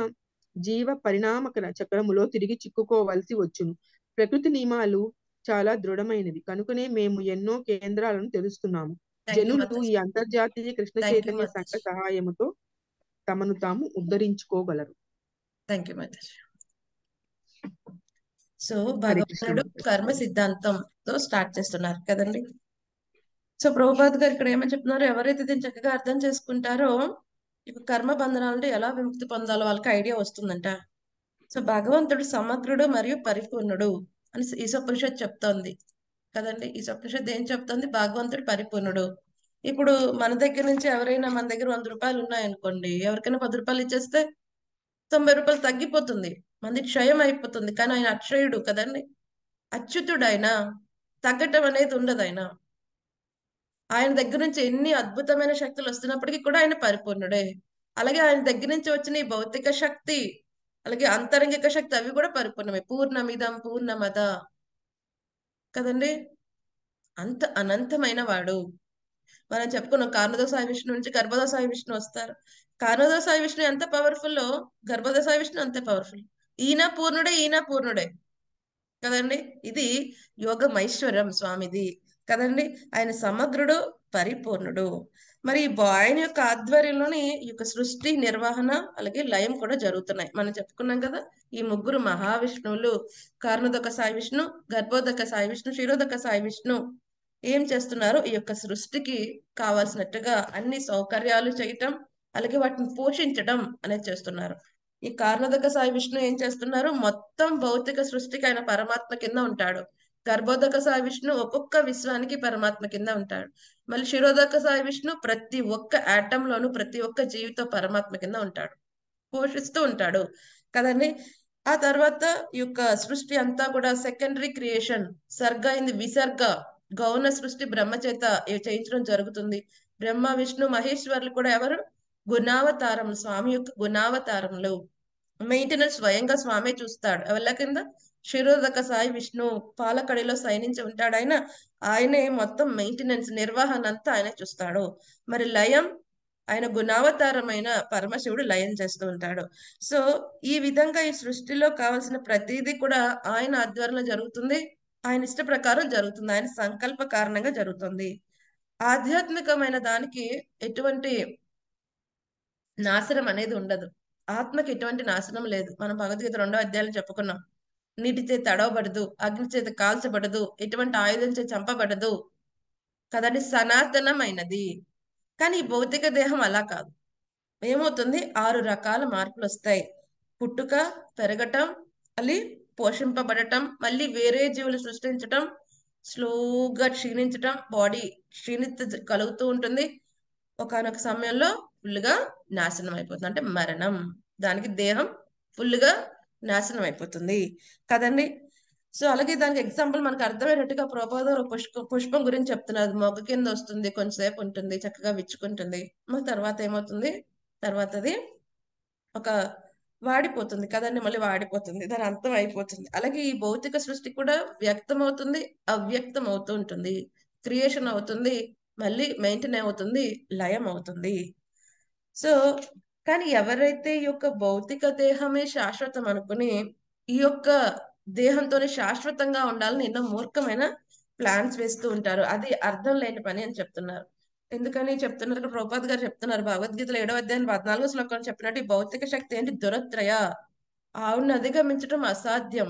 జీవ పరిణామక చక్రములో తిరిగి చిక్కుకోవలసి వచ్చును ప్రకృతి నియమాలు చాలా దృఢమైనవి కనుకనే మేము ఎన్నో కేంద్రాలను తెలుస్తున్నాము జనులు ఈ అంతర్జాతీయ కృష్ణ చైతన్య సంఘ సహాయముతో తమను తాము ఉద్ధరించుకోగలరు సో భగవంతుడు కర్మ సిద్ధాంతంతో స్టార్ట్ చేస్తున్నారు కదండి సో ప్రభుపాద్ గారు ఇక్కడ ఏమని చెప్తున్నారు ఎవరైతే దీన్ని చక్కగా అర్థం చేసుకుంటారో కర్మ బంధనాల నుండి ఎలా విముక్తి పొందాలో వాళ్ళకి ఐడియా వస్తుందంట సో భగవంతుడు సమగ్రుడు మరియు పరిపూర్ణుడు అని ఈశోపనిషత్ చెప్తోంది కదండి ఈశోపనిషత్ ఏం చెప్తోంది భగవంతుడు పరిపూర్ణుడు ఇప్పుడు మన దగ్గర నుంచి ఎవరైనా మన దగ్గర వంద రూపాయలు ఉన్నాయనుకోండి ఎవరికైనా పది రూపాయలు ఇచ్చేస్తే తొంభై రూపాయలు తగ్గిపోతుంది మంది క్షయం అయిపోతుంది కానీ ఆయన అక్షయుడు కదండి అచ్యుతుడు ఆయన తగ్గటం అనేది ఉండదు ఆయన ఆయన దగ్గర నుంచి ఎన్ని అద్భుతమైన శక్తులు వస్తున్నప్పటికీ కూడా ఆయన పరిపూర్ణుడే అలాగే ఆయన దగ్గర నుంచి వచ్చిన ఈ భౌతిక శక్తి అలాగే అంతరంగిక శక్తి అవి కూడా పరిపూర్ణమే పూర్ణమిదం పూర్ణమద కదండి అంత అనంతమైన వాడు మనం చెప్పుకున్నాం కారణదో సాయి విష్ణు నుంచి గర్భదో సాయి విష్ణు వస్తారు కారణదో సాయి విష్ణు ఎంత పవర్ఫుల్ గర్భదో సాయి విష్ణు అంతే పవర్ఫుల్ ఈయన పూర్ణుడే ఈయన పూర్ణుడే కదండి ఇది యోగ ఐశ్వర్యం స్వామిది కదండి ఆయన సమగ్రుడు పరిపూర్ణుడు మరి ఈ ఆయన యొక్క ఆధ్వర్యంలోనే ఈ యొక్క సృష్టి నిర్వహణ అలాగే లయం కూడా జరుగుతున్నాయి మనం చెప్పుకున్నాం కదా ఈ ముగ్గురు మహావిష్ణువులు కర్ణదొక సాయి విష్ణు గర్భోదక సాయి విష్ణు క్షీరోదక సాయి విష్ణు ఏం చేస్తున్నారు ఈ యొక్క సృష్టికి కావాల్సినట్టుగా అన్ని సౌకర్యాలు చేయటం అలాగే వాటిని పోషించడం అనేది చేస్తున్నారు ఈ కారణదక సాయి విష్ణు ఏం చేస్తున్నారు మొత్తం భౌతిక సృష్టికి ఆయన పరమాత్మ కింద ఉంటాడు గర్భోదక సాయి విష్ణు ఒక్కొక్క విశ్వానికి పరమాత్మ కింద ఉంటాడు మళ్ళీ శిరోదక సాయి విష్ణు ప్రతి ఒక్క లోను ప్రతి ఒక్క జీవిత పరమాత్మ కింద ఉంటాడు పోషిస్తూ ఉంటాడు కదండి ఆ తర్వాత ఈ యొక్క సృష్టి అంతా కూడా సెకండరీ క్రియేషన్ సర్గ అయింది విసర్గ గౌన సృష్టి బ్రహ్మ చేత చేయించడం జరుగుతుంది బ్రహ్మ విష్ణు మహేశ్వరులు కూడా ఎవరు గుణావతారములు స్వామి యొక్క గుణావతారములు మెయింటెనెన్స్ స్వయంగా స్వామి చూస్తాడు ఎవరి కింద శిరోధక సాయి విష్ణు పాలకడిలో సైనించి ఉంటాడు ఆయన ఆయనే మొత్తం మెయింటెనెన్స్ నిర్వహణ అంతా ఆయన చూస్తాడు మరి లయం ఆయన గుణావతారమైన పరమశివుడు లయం చేస్తూ ఉంటాడు సో ఈ విధంగా ఈ సృష్టిలో కావలసిన ప్రతిదీ కూడా ఆయన ఆధ్వర్యంలో జరుగుతుంది ఆయన ఇష్ట ప్రకారం జరుగుతుంది ఆయన సంకల్ప కారణంగా జరుగుతుంది ఆధ్యాత్మికమైన దానికి ఎటువంటి నాశనం అనేది ఉండదు ఆత్మకి ఎటువంటి నాశనం లేదు మనం భగవద్గీత రెండో అధ్యాయం చెప్పుకున్నాం నీటి చేత తడవబడదు అగ్ని చేత కాల్చబడదు ఎటువంటి ఆయుధం చేత చంపబడదు కదండి సనాతనమైనది కానీ భౌతిక దేహం అలా కాదు ఏమవుతుంది ఆరు రకాల మార్పులు వస్తాయి పుట్టుక పెరగటం మళ్ళీ పోషింపబడటం మళ్ళీ వేరే జీవులు సృష్టించటం స్లోగా క్షీణించటం బాడీ క్షీణిత కలుగుతూ ఉంటుంది ఒకనొక సమయంలో ఫుల్గా నాశనం అయిపోతుంది అంటే మరణం దానికి దేహం ఫుల్గా నాశనం అయిపోతుంది కదండి సో అలాగే దానికి ఎగ్జాంపుల్ మనకు అర్థమయ్యేటట్టుగా ప్రబోధం పుష్పం పుష్పం గురించి చెప్తున్నారు మొగ్గ కింద వస్తుంది కొంచెంసేపు ఉంటుంది చక్కగా విచ్చుకుంటుంది మరి తర్వాత ఏమవుతుంది తర్వాత అది ఒక వాడిపోతుంది కదండి మళ్ళీ వాడిపోతుంది దాని అంతం అయిపోతుంది అలాగే ఈ భౌతిక సృష్టి కూడా వ్యక్తం అవుతుంది అవ్యక్తం అవుతూ ఉంటుంది క్రియేషన్ అవుతుంది మళ్ళీ మెయింటైన్ అవుతుంది లయం అవుతుంది సో కానీ ఎవరైతే ఈ యొక్క భౌతిక దేహమే శాశ్వతం అనుకుని ఈ యొక్క దేహంతోనే శాశ్వతంగా ఉండాలని ఎన్నో మూర్ఖమైన ప్లాన్స్ వేస్తూ ఉంటారు అది అర్థం లేని పని అని చెప్తున్నారు ఎందుకని చెప్తున్నారు ప్రభుపాద్ గారు చెప్తున్నారు భగవద్గీతలో ఏడవ అధ్యాయం పద్నాలుగు శ్లోకాలు చెప్పినట్టు ఈ భౌతిక శక్తి ఏంటి దురత్రయ ఆవును అధిగమించడం అసాధ్యం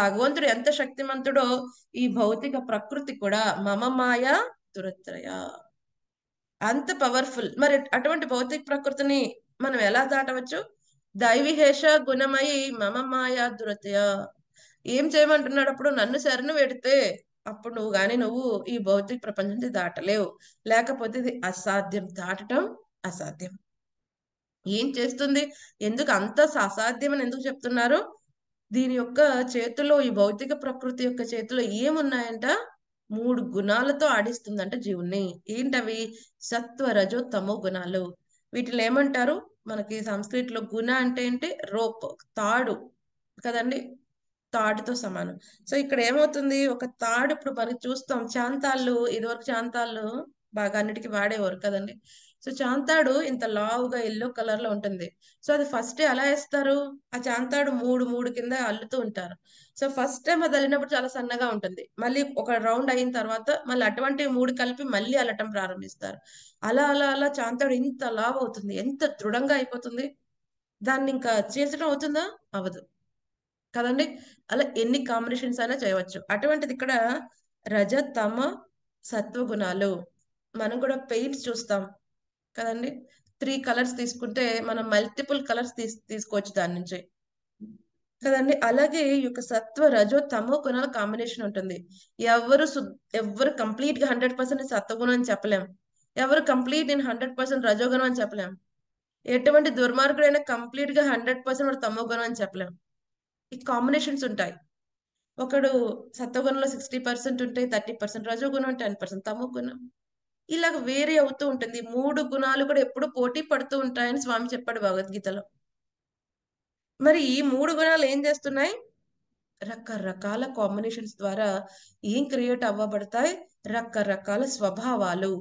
భగవంతుడు ఎంత శక్తిమంతుడో ఈ భౌతిక ప్రకృతి కూడా మమ మాయ దురత్రయ అంత పవర్ఫుల్ మరి అటువంటి భౌతిక ప్రకృతిని మనం ఎలా దాటవచ్చు దైవిహేష గుణమై మమ మాయా దురతయ ఏం చేయమంటున్నాడు అప్పుడు నన్ను శరణు పెడితే అప్పుడు నువ్వు కానీ నువ్వు ఈ భౌతిక ప్రపంచం దాటలేవు లేకపోతే ఇది అసాధ్యం దాటటం అసాధ్యం ఏం చేస్తుంది ఎందుకు అంత అసాధ్యం అని ఎందుకు చెప్తున్నారు దీని యొక్క చేతిలో ఈ భౌతిక ప్రకృతి యొక్క చేతిలో ఏమున్నాయంట మూడు గుణాలతో ఆడిస్తుందంట జీవుణ్ణి ఏంటవి సత్వ రజో తమో గుణాలు వీటిలో ఏమంటారు మనకి లో గుణ అంటే ఏంటి రోప్ తాడు కదండి తాడుతో సమానం సో ఇక్కడ ఏమవుతుంది ఒక తాడు ఇప్పుడు మనకి చూస్తాం చాంతాళ్ళు ఇదివరకు చాంతాళ్ళు బాగా అన్నిటికీ వాడేవారు కదండి సో చాంతాడు ఇంత లావుగా ఎల్లో కలర్ లో ఉంటుంది సో అది ఫస్ట్ ఎలా వేస్తారు ఆ చాంతాడు మూడు మూడు కింద అల్లుతూ ఉంటారు సో ఫస్ట్ టైం అది అల్లినప్పుడు చాలా సన్నగా ఉంటుంది మళ్ళీ ఒక రౌండ్ అయిన తర్వాత మళ్ళీ అటువంటి మూడు కలిపి మళ్ళీ అల్లటం ప్రారంభిస్తారు అలా అలా అలా చాంతాడు ఇంత లావ్ అవుతుంది ఎంత దృఢంగా అయిపోతుంది దాన్ని ఇంకా చేర్చడం అవుతుందా అవదు కదండి అలా ఎన్ని కాంబినేషన్స్ అయినా చేయవచ్చు అటువంటిది ఇక్కడ రజ తమ సత్వగుణాలు మనం కూడా పెయింట్స్ చూస్తాం కదండి త్రీ కలర్స్ తీసుకుంటే మనం మల్టిపుల్ కలర్స్ తీసు తీసుకోవచ్చు దాని నుంచి కదండి అలాగే ఈ యొక్క సత్వ రజో తమో గుణాల కాంబినేషన్ ఉంటుంది ఎవరు ఎవ్వరు ఎవరు కంప్లీట్ గా హండ్రెడ్ పర్సెంట్ సత్వగుణం అని చెప్పలేం ఎవరు కంప్లీట్ నేను హండ్రెడ్ పర్సెంట్ రజోగణం అని చెప్పలేం ఎటువంటి దుర్మార్గుడైనా కంప్లీట్ గా హండ్రెడ్ పర్సెంట్ వాడు తమోగుణం అని చెప్పలేం ఈ కాంబినేషన్స్ ఉంటాయి ఒకడు సత్వగుణంలో సిక్స్టీ పర్సెంట్ ఉంటాయి థర్టీ పర్సెంట్ రజోగుణం టెన్ పర్సెంట్ తమో గుణం ఇలాగ వేరే అవుతూ ఉంటుంది మూడు గుణాలు కూడా ఎప్పుడు పోటీ పడుతూ ఉంటాయని స్వామి చెప్పాడు భగవద్గీతలో మరి ఈ మూడు గుణాలు ఏం చేస్తున్నాయి రకరకాల కాంబినేషన్స్ ద్వారా ఏం క్రియేట్ అవ్వబడతాయి రకరకాల స్వభావాలు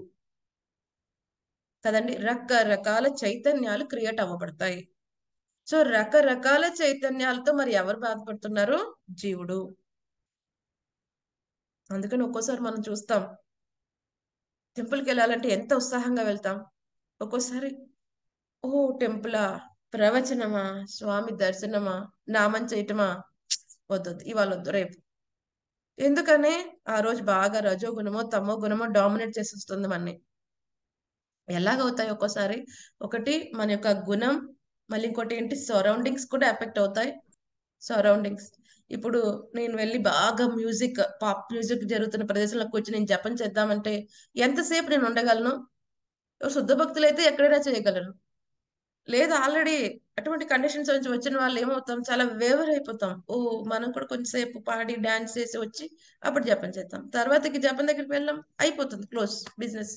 కదండి రకరకాల చైతన్యాలు క్రియేట్ అవ్వబడతాయి సో రకరకాల చైతన్యాలతో మరి ఎవరు బాధపడుతున్నారు జీవుడు అందుకని ఒక్కోసారి మనం చూస్తాం టెంపుల్కి వెళ్ళాలంటే ఎంత ఉత్సాహంగా వెళ్తాం ఒక్కోసారి ఓ టెంపులా ప్రవచనమా స్వామి దర్శనమా నామం చేయటమా వద్దొద్దు ఇవాళ వద్దు రేపు ఎందుకనే ఆ రోజు బాగా రజో గుణమో తమో గుణమో డామినేట్ వస్తుంది మనని ఎలాగవుతాయి ఒక్కోసారి ఒకటి మన యొక్క గుణం మళ్ళీ ఇంకోటి ఏంటి సరౌండింగ్స్ కూడా ఎఫెక్ట్ అవుతాయి సరౌండింగ్స్ ఇప్పుడు నేను వెళ్ళి బాగా మ్యూజిక్ పాప్ మ్యూజిక్ జరుగుతున్న ప్రదేశంలో కూర్చొని నేను జపం చేద్దామంటే ఎంతసేపు నేను ఉండగలను శుద్ధ భక్తులు అయితే ఎక్కడైనా చేయగలను లేదు ఆల్రెడీ అటువంటి కండిషన్స్ నుంచి వచ్చిన వాళ్ళు ఏమవుతాం చాలా వేవర్ అయిపోతాం ఓ మనం కూడా కొంచెంసేపు పాడి డాన్స్ చేసి వచ్చి అప్పుడు జపం చేద్దాం తర్వాతకి జపం దగ్గరికి వెళ్ళాం అయిపోతుంది క్లోజ్ బిజినెస్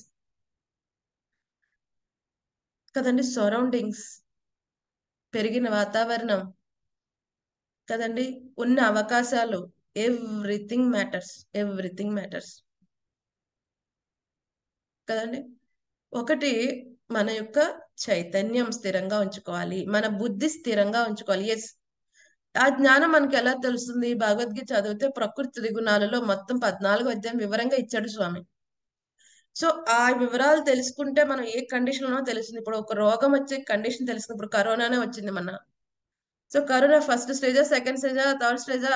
కదండి సరౌండింగ్స్ పెరిగిన వాతావరణం కదండి ఉన్న అవకాశాలు ఎవ్రీథింగ్ మ్యాటర్స్ ఎవ్రీథింగ్ మ్యాటర్స్ కదండి ఒకటి మన యొక్క చైతన్యం స్థిరంగా ఉంచుకోవాలి మన బుద్ధి స్థిరంగా ఉంచుకోవాలి ఎస్ ఆ జ్ఞానం మనకి ఎలా తెలుస్తుంది భగవద్గీత చదివితే ప్రకృతి త్రిగుణాలలో మొత్తం పద్నాలుగు అధ్యాయం వివరంగా ఇచ్చాడు స్వామి సో ఆ వివరాలు తెలుసుకుంటే మనం ఏ కండిషన్ ఉన్నో తెలుస్తుంది ఇప్పుడు ఒక రోగం వచ్చే కండిషన్ తెలుస్తుంది ఇప్పుడు కరోనానే వచ్చింది మన సో కరోనా ఫస్ట్ స్టేజా సెకండ్ స్టేజా థర్డ్ స్టేజా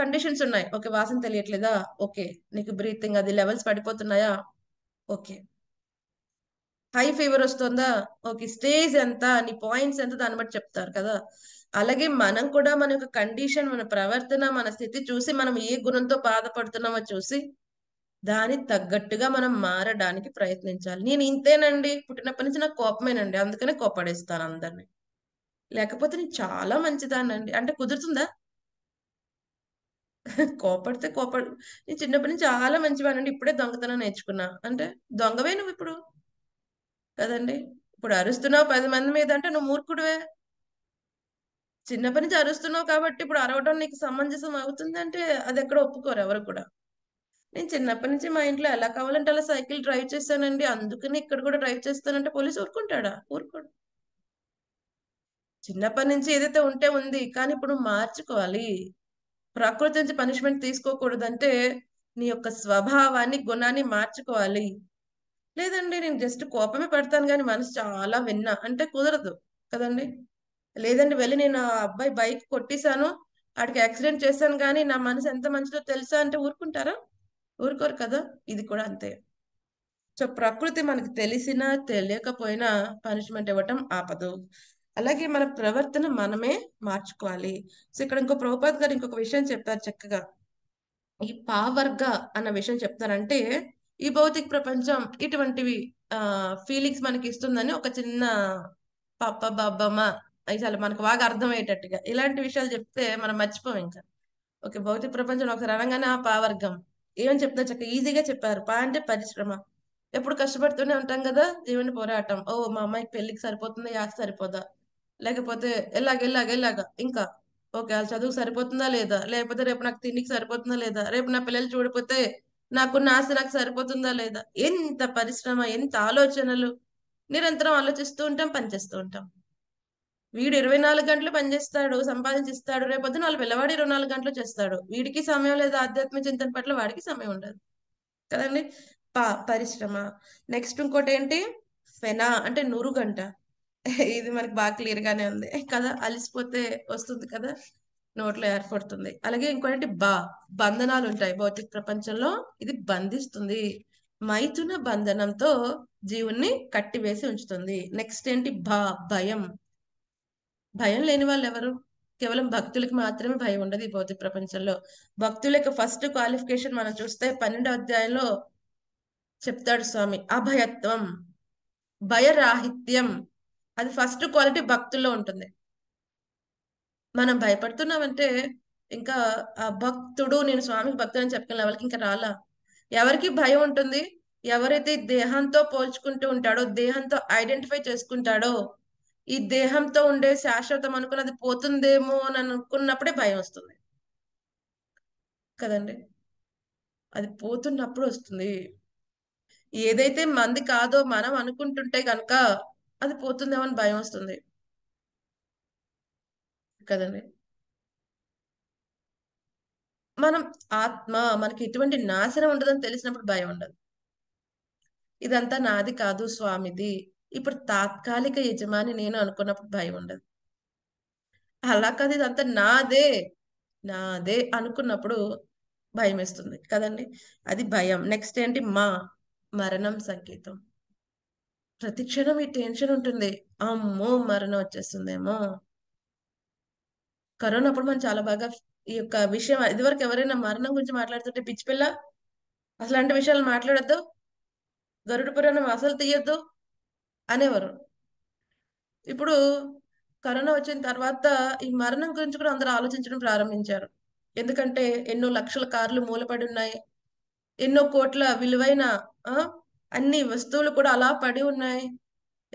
కండిషన్స్ ఉన్నాయి ఓకే వాసన తెలియట్లేదా ఓకే నీకు బ్రీతింగ్ అది లెవెల్స్ పడిపోతున్నాయా ఓకే హై ఫీవర్ వస్తుందా ఓకే స్టేజ్ ఎంత నీ పాయింట్స్ ఎంత దాన్ని బట్టి చెప్తారు కదా అలాగే మనం కూడా మన యొక్క కండిషన్ మన ప్రవర్తన మన స్థితి చూసి మనం ఏ గుణంతో బాధపడుతున్నామో చూసి దాని తగ్గట్టుగా మనం మారడానికి ప్రయత్నించాలి నేను ఇంతేనండి పుట్టినప్పటి నుంచి నాకు కోపమేనండి అందుకనే కోపడేస్తాను అందరిని లేకపోతే నేను చాలా మంచిదానండి అంటే కుదురుతుందా కోపడితే కోప నేను చిన్నప్పటి నుంచి చాలా మంచివానండి ఇప్పుడే దొంగతనం నేర్చుకున్నా అంటే దొంగవే నువ్వు ఇప్పుడు కదండి ఇప్పుడు అరుస్తున్నావు పది మంది మీద అంటే నువ్వు మూర్ఖుడువే చిన్నప్పటి నుంచి అరుస్తున్నావు కాబట్టి ఇప్పుడు అరవడం నీకు సమంజసం అవుతుంది అంటే అది ఎక్కడ ఒప్పుకోరు ఎవరు కూడా నేను చిన్నప్పటి నుంచి మా ఇంట్లో ఎలా కావాలంటే అలా సైకిల్ డ్రైవ్ చేస్తానండి అందుకని ఇక్కడ కూడా డ్రైవ్ చేస్తానంటే పోలీసు ఊరుకుంటాడా ఊరుకోడు చిన్నప్పటి నుంచి ఏదైతే ఉంటే ఉంది కానీ ఇప్పుడు మార్చుకోవాలి ప్రకృతి నుంచి పనిష్మెంట్ తీసుకోకూడదంటే నీ యొక్క స్వభావాన్ని గుణాన్ని మార్చుకోవాలి లేదండి నేను జస్ట్ కోపమే పడతాను కానీ మనసు చాలా విన్నా అంటే కుదరదు కదండి లేదండి వెళ్ళి నేను ఆ అబ్బాయి బైక్ కొట్టేశాను ఆడికి యాక్సిడెంట్ చేశాను కానీ నా మనసు ఎంత మంచిదో తెలుసా అంటే ఊరుకుంటారా ఊరుకోరు కదా ఇది కూడా అంతే సో ప్రకృతి మనకు తెలిసినా తెలియకపోయినా పనిష్మెంట్ ఇవ్వటం ఆపదు అలాగే మన ప్రవర్తన మనమే మార్చుకోవాలి సో ఇక్కడ ఇంకో ప్రభుపాద్ గారు ఇంకొక విషయం చెప్తారు చక్కగా ఈ పావర్గ అన్న విషయం చెప్తారంటే ఈ భౌతిక ప్రపంచం ఇటువంటివి ఫీలింగ్స్ మనకి ఇస్తుందని ఒక చిన్న పాప బాబమ్మ చాలా మనకు బాగా అర్థమయ్యేటట్టుగా ఇలాంటి విషయాలు చెప్తే మనం మర్చిపోం ఇంకా ఓకే భౌతిక ప్రపంచం ఒకసారి అనగానే ఆ పావర్గం ఏమని చెప్తున్నా చక్క ఈజీగా చెప్పారు పా అంటే పరిశ్రమ ఎప్పుడు కష్టపడుతూనే ఉంటాం కదా జీవన పోరాటం ఓ మా అమ్మాయికి పెళ్లికి సరిపోతుందా యాక్ సరిపోదా లేకపోతే ఎలాగ ఎలాగ ఎలాగ ఇంకా ఓకే వాళ్ళ చదువుకు సరిపోతుందా లేదా లేకపోతే రేపు నాకు తిండికి సరిపోతుందా లేదా రేపు నా పిల్లలు చూడిపోతే నాకున్న ఆశ నాకు సరిపోతుందా లేదా ఎంత పరిశ్రమ ఎంత ఆలోచనలు నిరంతరం ఆలోచిస్తూ ఉంటాం పనిచేస్తూ ఉంటాం వీడు ఇరవై నాలుగు గంటలు పనిచేస్తాడు సంపాదించిస్తాడు రేపొద్దు నాలుగు పిల్లవాడు ఇరవై నాలుగు గంటలు చేస్తాడు వీడికి సమయం లేదు ఆధ్యాత్మిక చింతన పట్ల వాడికి సమయం ఉండదు కదండి పా పరిశ్రమ నెక్స్ట్ ఇంకోటి ఏంటి ఫెనా అంటే నురుగంట ఇది మనకి బాగా క్లియర్ గానే ఉంది కదా అలిసిపోతే వస్తుంది కదా నోట్లో ఏర్పడుతుంది అలాగే ఇంకోటి బా బంధనాలు ఉంటాయి భౌతిక ప్రపంచంలో ఇది బంధిస్తుంది మైథున బంధనంతో జీవుణ్ణి కట్టివేసి ఉంచుతుంది నెక్స్ట్ ఏంటి బా భయం భయం లేని వాళ్ళు ఎవరు కేవలం భక్తులకు మాత్రమే భయం ఉండదు ఈ భౌతిక ప్రపంచంలో భక్తుల యొక్క ఫస్ట్ క్వాలిఫికేషన్ మనం చూస్తే పన్నెండో అధ్యాయంలో చెప్తాడు స్వామి అభయత్వం భయరాహిత్యం అది ఫస్ట్ క్వాలిటీ భక్తుల్లో ఉంటుంది మనం భయపడుతున్నామంటే ఇంకా ఆ భక్తుడు నేను స్వామి భక్తుడు అని చెప్పిన లెవెల్కి ఇంకా రాలా ఎవరికి భయం ఉంటుంది ఎవరైతే దేహంతో పోల్చుకుంటూ ఉంటాడో దేహంతో ఐడెంటిఫై చేసుకుంటాడో ఈ దేహంతో ఉండే శాశ్వతం అనుకుని అది పోతుందేమో అని అనుకున్నప్పుడే భయం వస్తుంది కదండి అది పోతున్నప్పుడు వస్తుంది ఏదైతే మంది కాదో మనం అనుకుంటుంటే కనుక అది పోతుందేమో అని భయం వస్తుంది కదండి మనం ఆత్మ మనకి ఎటువంటి నాశనం ఉండదని తెలిసినప్పుడు భయం ఉండదు ఇదంతా నాది కాదు స్వామిది ఇప్పుడు తాత్కాలిక యజమాని నేను అనుకున్నప్పుడు భయం ఉండదు అలా కాదు ఇదంతా నాదే నాదే అనుకున్నప్పుడు భయం వేస్తుంది కదండి అది భయం నెక్స్ట్ ఏంటి మా మరణం సంకేతం ప్రతిక్షణం ఈ టెన్షన్ ఉంటుంది అమ్మో మరణం వచ్చేస్తుందేమో కరోనా అప్పుడు మనం చాలా బాగా ఈ యొక్క విషయం ఇదివరకు ఎవరైనా మరణం గురించి మాట్లాడుతుంటే పిచ్చి పిల్ల అసలు అంటే విషయాలు మాట్లాడద్దు గరుడు పురాణం అసలు తీయొద్దు అనేవారు ఇప్పుడు కరోనా వచ్చిన తర్వాత ఈ మరణం గురించి కూడా అందరూ ఆలోచించడం ప్రారంభించారు ఎందుకంటే ఎన్నో లక్షల కార్లు మూలపడి ఉన్నాయి ఎన్నో కోట్ల విలువైన అన్ని వస్తువులు కూడా అలా పడి ఉన్నాయి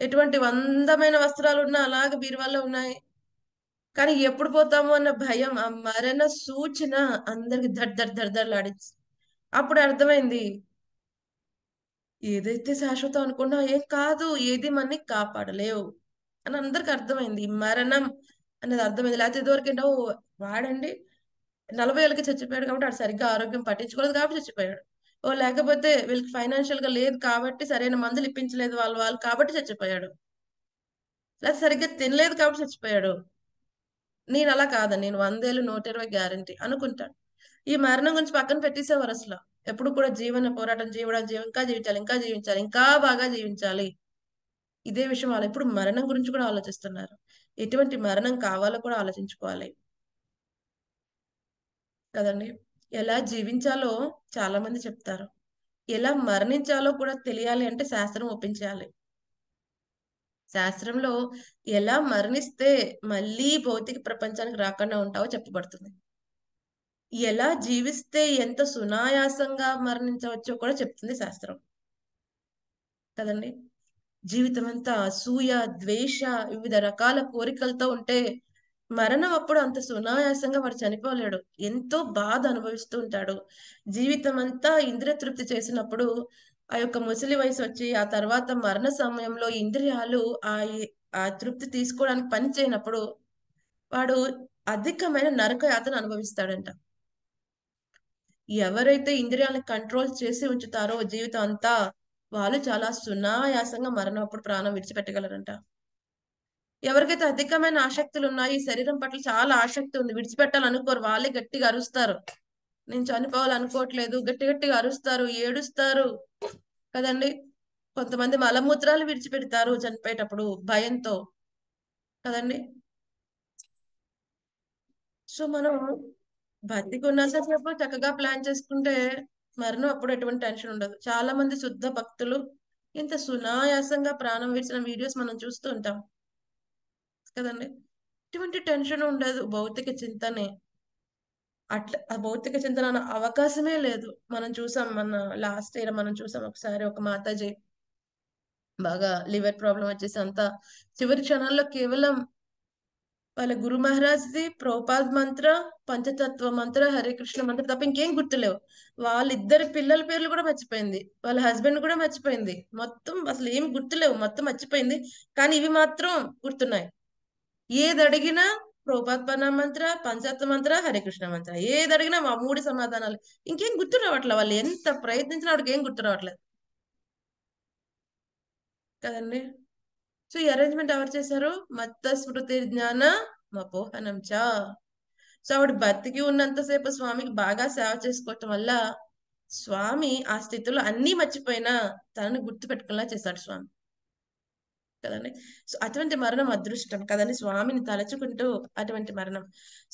ఎటువంటి వందమైన వస్త్రాలు ఉన్నా అలాగే బీరువాలో ఉన్నాయి కానీ ఎప్పుడు పోతాము అన్న భయం ఆ మరణ సూచన అందరికి దడ్ దడ్ దడ్దడ్లాడింది అప్పుడు అర్థమైంది ఏదైతే శాశ్వతం అనుకున్నా ఏం కాదు ఏది మనని కాపాడలేవు అని అందరికి అర్థమైంది మరణం అనేది అర్థమైంది లేకపోతే ఇదివరకు ఏంటో వాడండి నలభై ఏళ్ళకి చచ్చిపోయాడు కాబట్టి అటు సరిగ్గా ఆరోగ్యం పట్టించుకోలేదు కాబట్టి చచ్చిపోయాడు ఓ లేకపోతే వీళ్ళకి ఫైనాన్షియల్ గా లేదు కాబట్టి సరైన మందులు ఇప్పించలేదు వాళ్ళు వాళ్ళు కాబట్టి చచ్చిపోయాడు లేకపోతే సరిగ్గా తినలేదు కాబట్టి చచ్చిపోయాడు నేను అలా కాదని నేను వందేళ్ళు నూట ఇరవై గ్యారంటీ అనుకుంటాను ఈ మరణం గురించి పక్కన పెట్టేసేవారు అసలు ఎప్పుడు కూడా జీవన పోరాటం జీవడం జీవం ఇంకా జీవించాలి ఇంకా జీవించాలి ఇంకా బాగా జీవించాలి ఇదే విషయం వాళ్ళు ఇప్పుడు మరణం గురించి కూడా ఆలోచిస్తున్నారు ఎటువంటి మరణం కావాలో కూడా ఆలోచించుకోవాలి కదండి ఎలా జీవించాలో చాలా మంది చెప్తారు ఎలా మరణించాలో కూడా తెలియాలి అంటే శాస్త్రం ఒప్పించాలి శాస్త్రంలో ఎలా మరణిస్తే మళ్ళీ భౌతిక ప్రపంచానికి రాకుండా ఉంటావో చెప్పబడుతుంది ఎలా జీవిస్తే ఎంత సునాయాసంగా మరణించవచ్చో కూడా చెప్తుంది శాస్త్రం కదండి జీవితం అంతా అసూయ ద్వేష వివిధ రకాల కోరికలతో ఉంటే మరణం అప్పుడు అంత సునాయాసంగా వాడు చనిపోలేడు ఎంతో బాధ అనుభవిస్తూ ఉంటాడు జీవితం అంతా ఇంద్రియ తృప్తి చేసినప్పుడు ఆ యొక్క ముసలి వయసు వచ్చి ఆ తర్వాత మరణ సమయంలో ఇంద్రియాలు ఆ ఆ తృప్తి తీసుకోవడానికి పని చేయనప్పుడు వాడు అధికమైన నరక యాతను అనుభవిస్తాడంట ఎవరైతే ఇంద్రియాలను కంట్రోల్ చేసి ఉంచుతారో జీవితం అంతా వాళ్ళు చాలా సునాయాసంగా మరణప్పుడు ప్రాణం విడిచిపెట్టగలరంట ఎవరికైతే అధికమైన ఆసక్తులు ఉన్నాయి శరీరం పట్ల చాలా ఆసక్తి ఉంది విడిచిపెట్టాలనుకోరు వాళ్ళే గట్టిగా అరుస్తారు నేను చనిపోవాలనుకోవట్లేదు గట్టి గట్టిగా అరుస్తారు ఏడుస్తారు కదండి కొంతమంది మలమూత్రాలు విడిచిపెడతారు చనిపోయేటప్పుడు భయంతో కదండి సో మనం బతికి ఉన్నంతసేపు చక్కగా ప్లాన్ చేసుకుంటే మరణం అప్పుడు ఎటువంటి టెన్షన్ ఉండదు చాలా మంది శుద్ధ భక్తులు ఇంత సునాయాసంగా ప్రాణం విడిచిన వీడియోస్ మనం చూస్తూ ఉంటాం కదండి ఇటువంటి టెన్షన్ ఉండదు భౌతిక చింతనే అట్లా ఆ భౌతిక చింతన అవకాశమే లేదు మనం చూసాం మన లాస్ట్ ఇయర్ మనం చూసాం ఒకసారి ఒక మాతాజీ బాగా లివర్ ప్రాబ్లం వచ్చేసి అంతా చివరి క్షణాల్లో కేవలం వాళ్ళ గురు మహారాజ్ది ప్రోపాద్ మంత్ర పంచతత్వ మంత్ర హరే కృష్ణ మంత్ర తప్ప ఇంకేం గుర్తులేవు వాళ్ళిద్దరి పిల్లల పేర్లు కూడా మర్చిపోయింది వాళ్ళ హస్బెండ్ కూడా మర్చిపోయింది మొత్తం అసలు ఏం గుర్తులేవు మొత్తం మర్చిపోయింది కానీ ఇవి మాత్రం గుర్తున్నాయి ఏది అడిగినా ప్రోపాద్ పన్న మంత్ర పంచాత్మ మంత్ర హరే కృష్ణ మంత్ర ఏది అడిగినా మా మూడు సమాధానాలు ఇంకేం గుర్తు రావట్లే వాళ్ళు ఎంత ప్రయత్నించినా వాడికి ఏం గుర్తు రావట్లేదు కదండి సో ఈ అరేంజ్మెంట్ ఎవరు చేశారు మత్త స్మృతి జ్ఞాన మపోహనం చ సో ఆవిడ బతికి ఉన్నంతసేపు స్వామికి బాగా సేవ చేసుకోవటం వల్ల స్వామి ఆ స్థితిలో అన్ని మర్చిపోయినా తనను గుర్తు పెట్టుకునేలా చేశాడు స్వామి కదండి సో అటువంటి మరణం అదృష్టం కదండి స్వామిని తలచుకుంటూ అటువంటి మరణం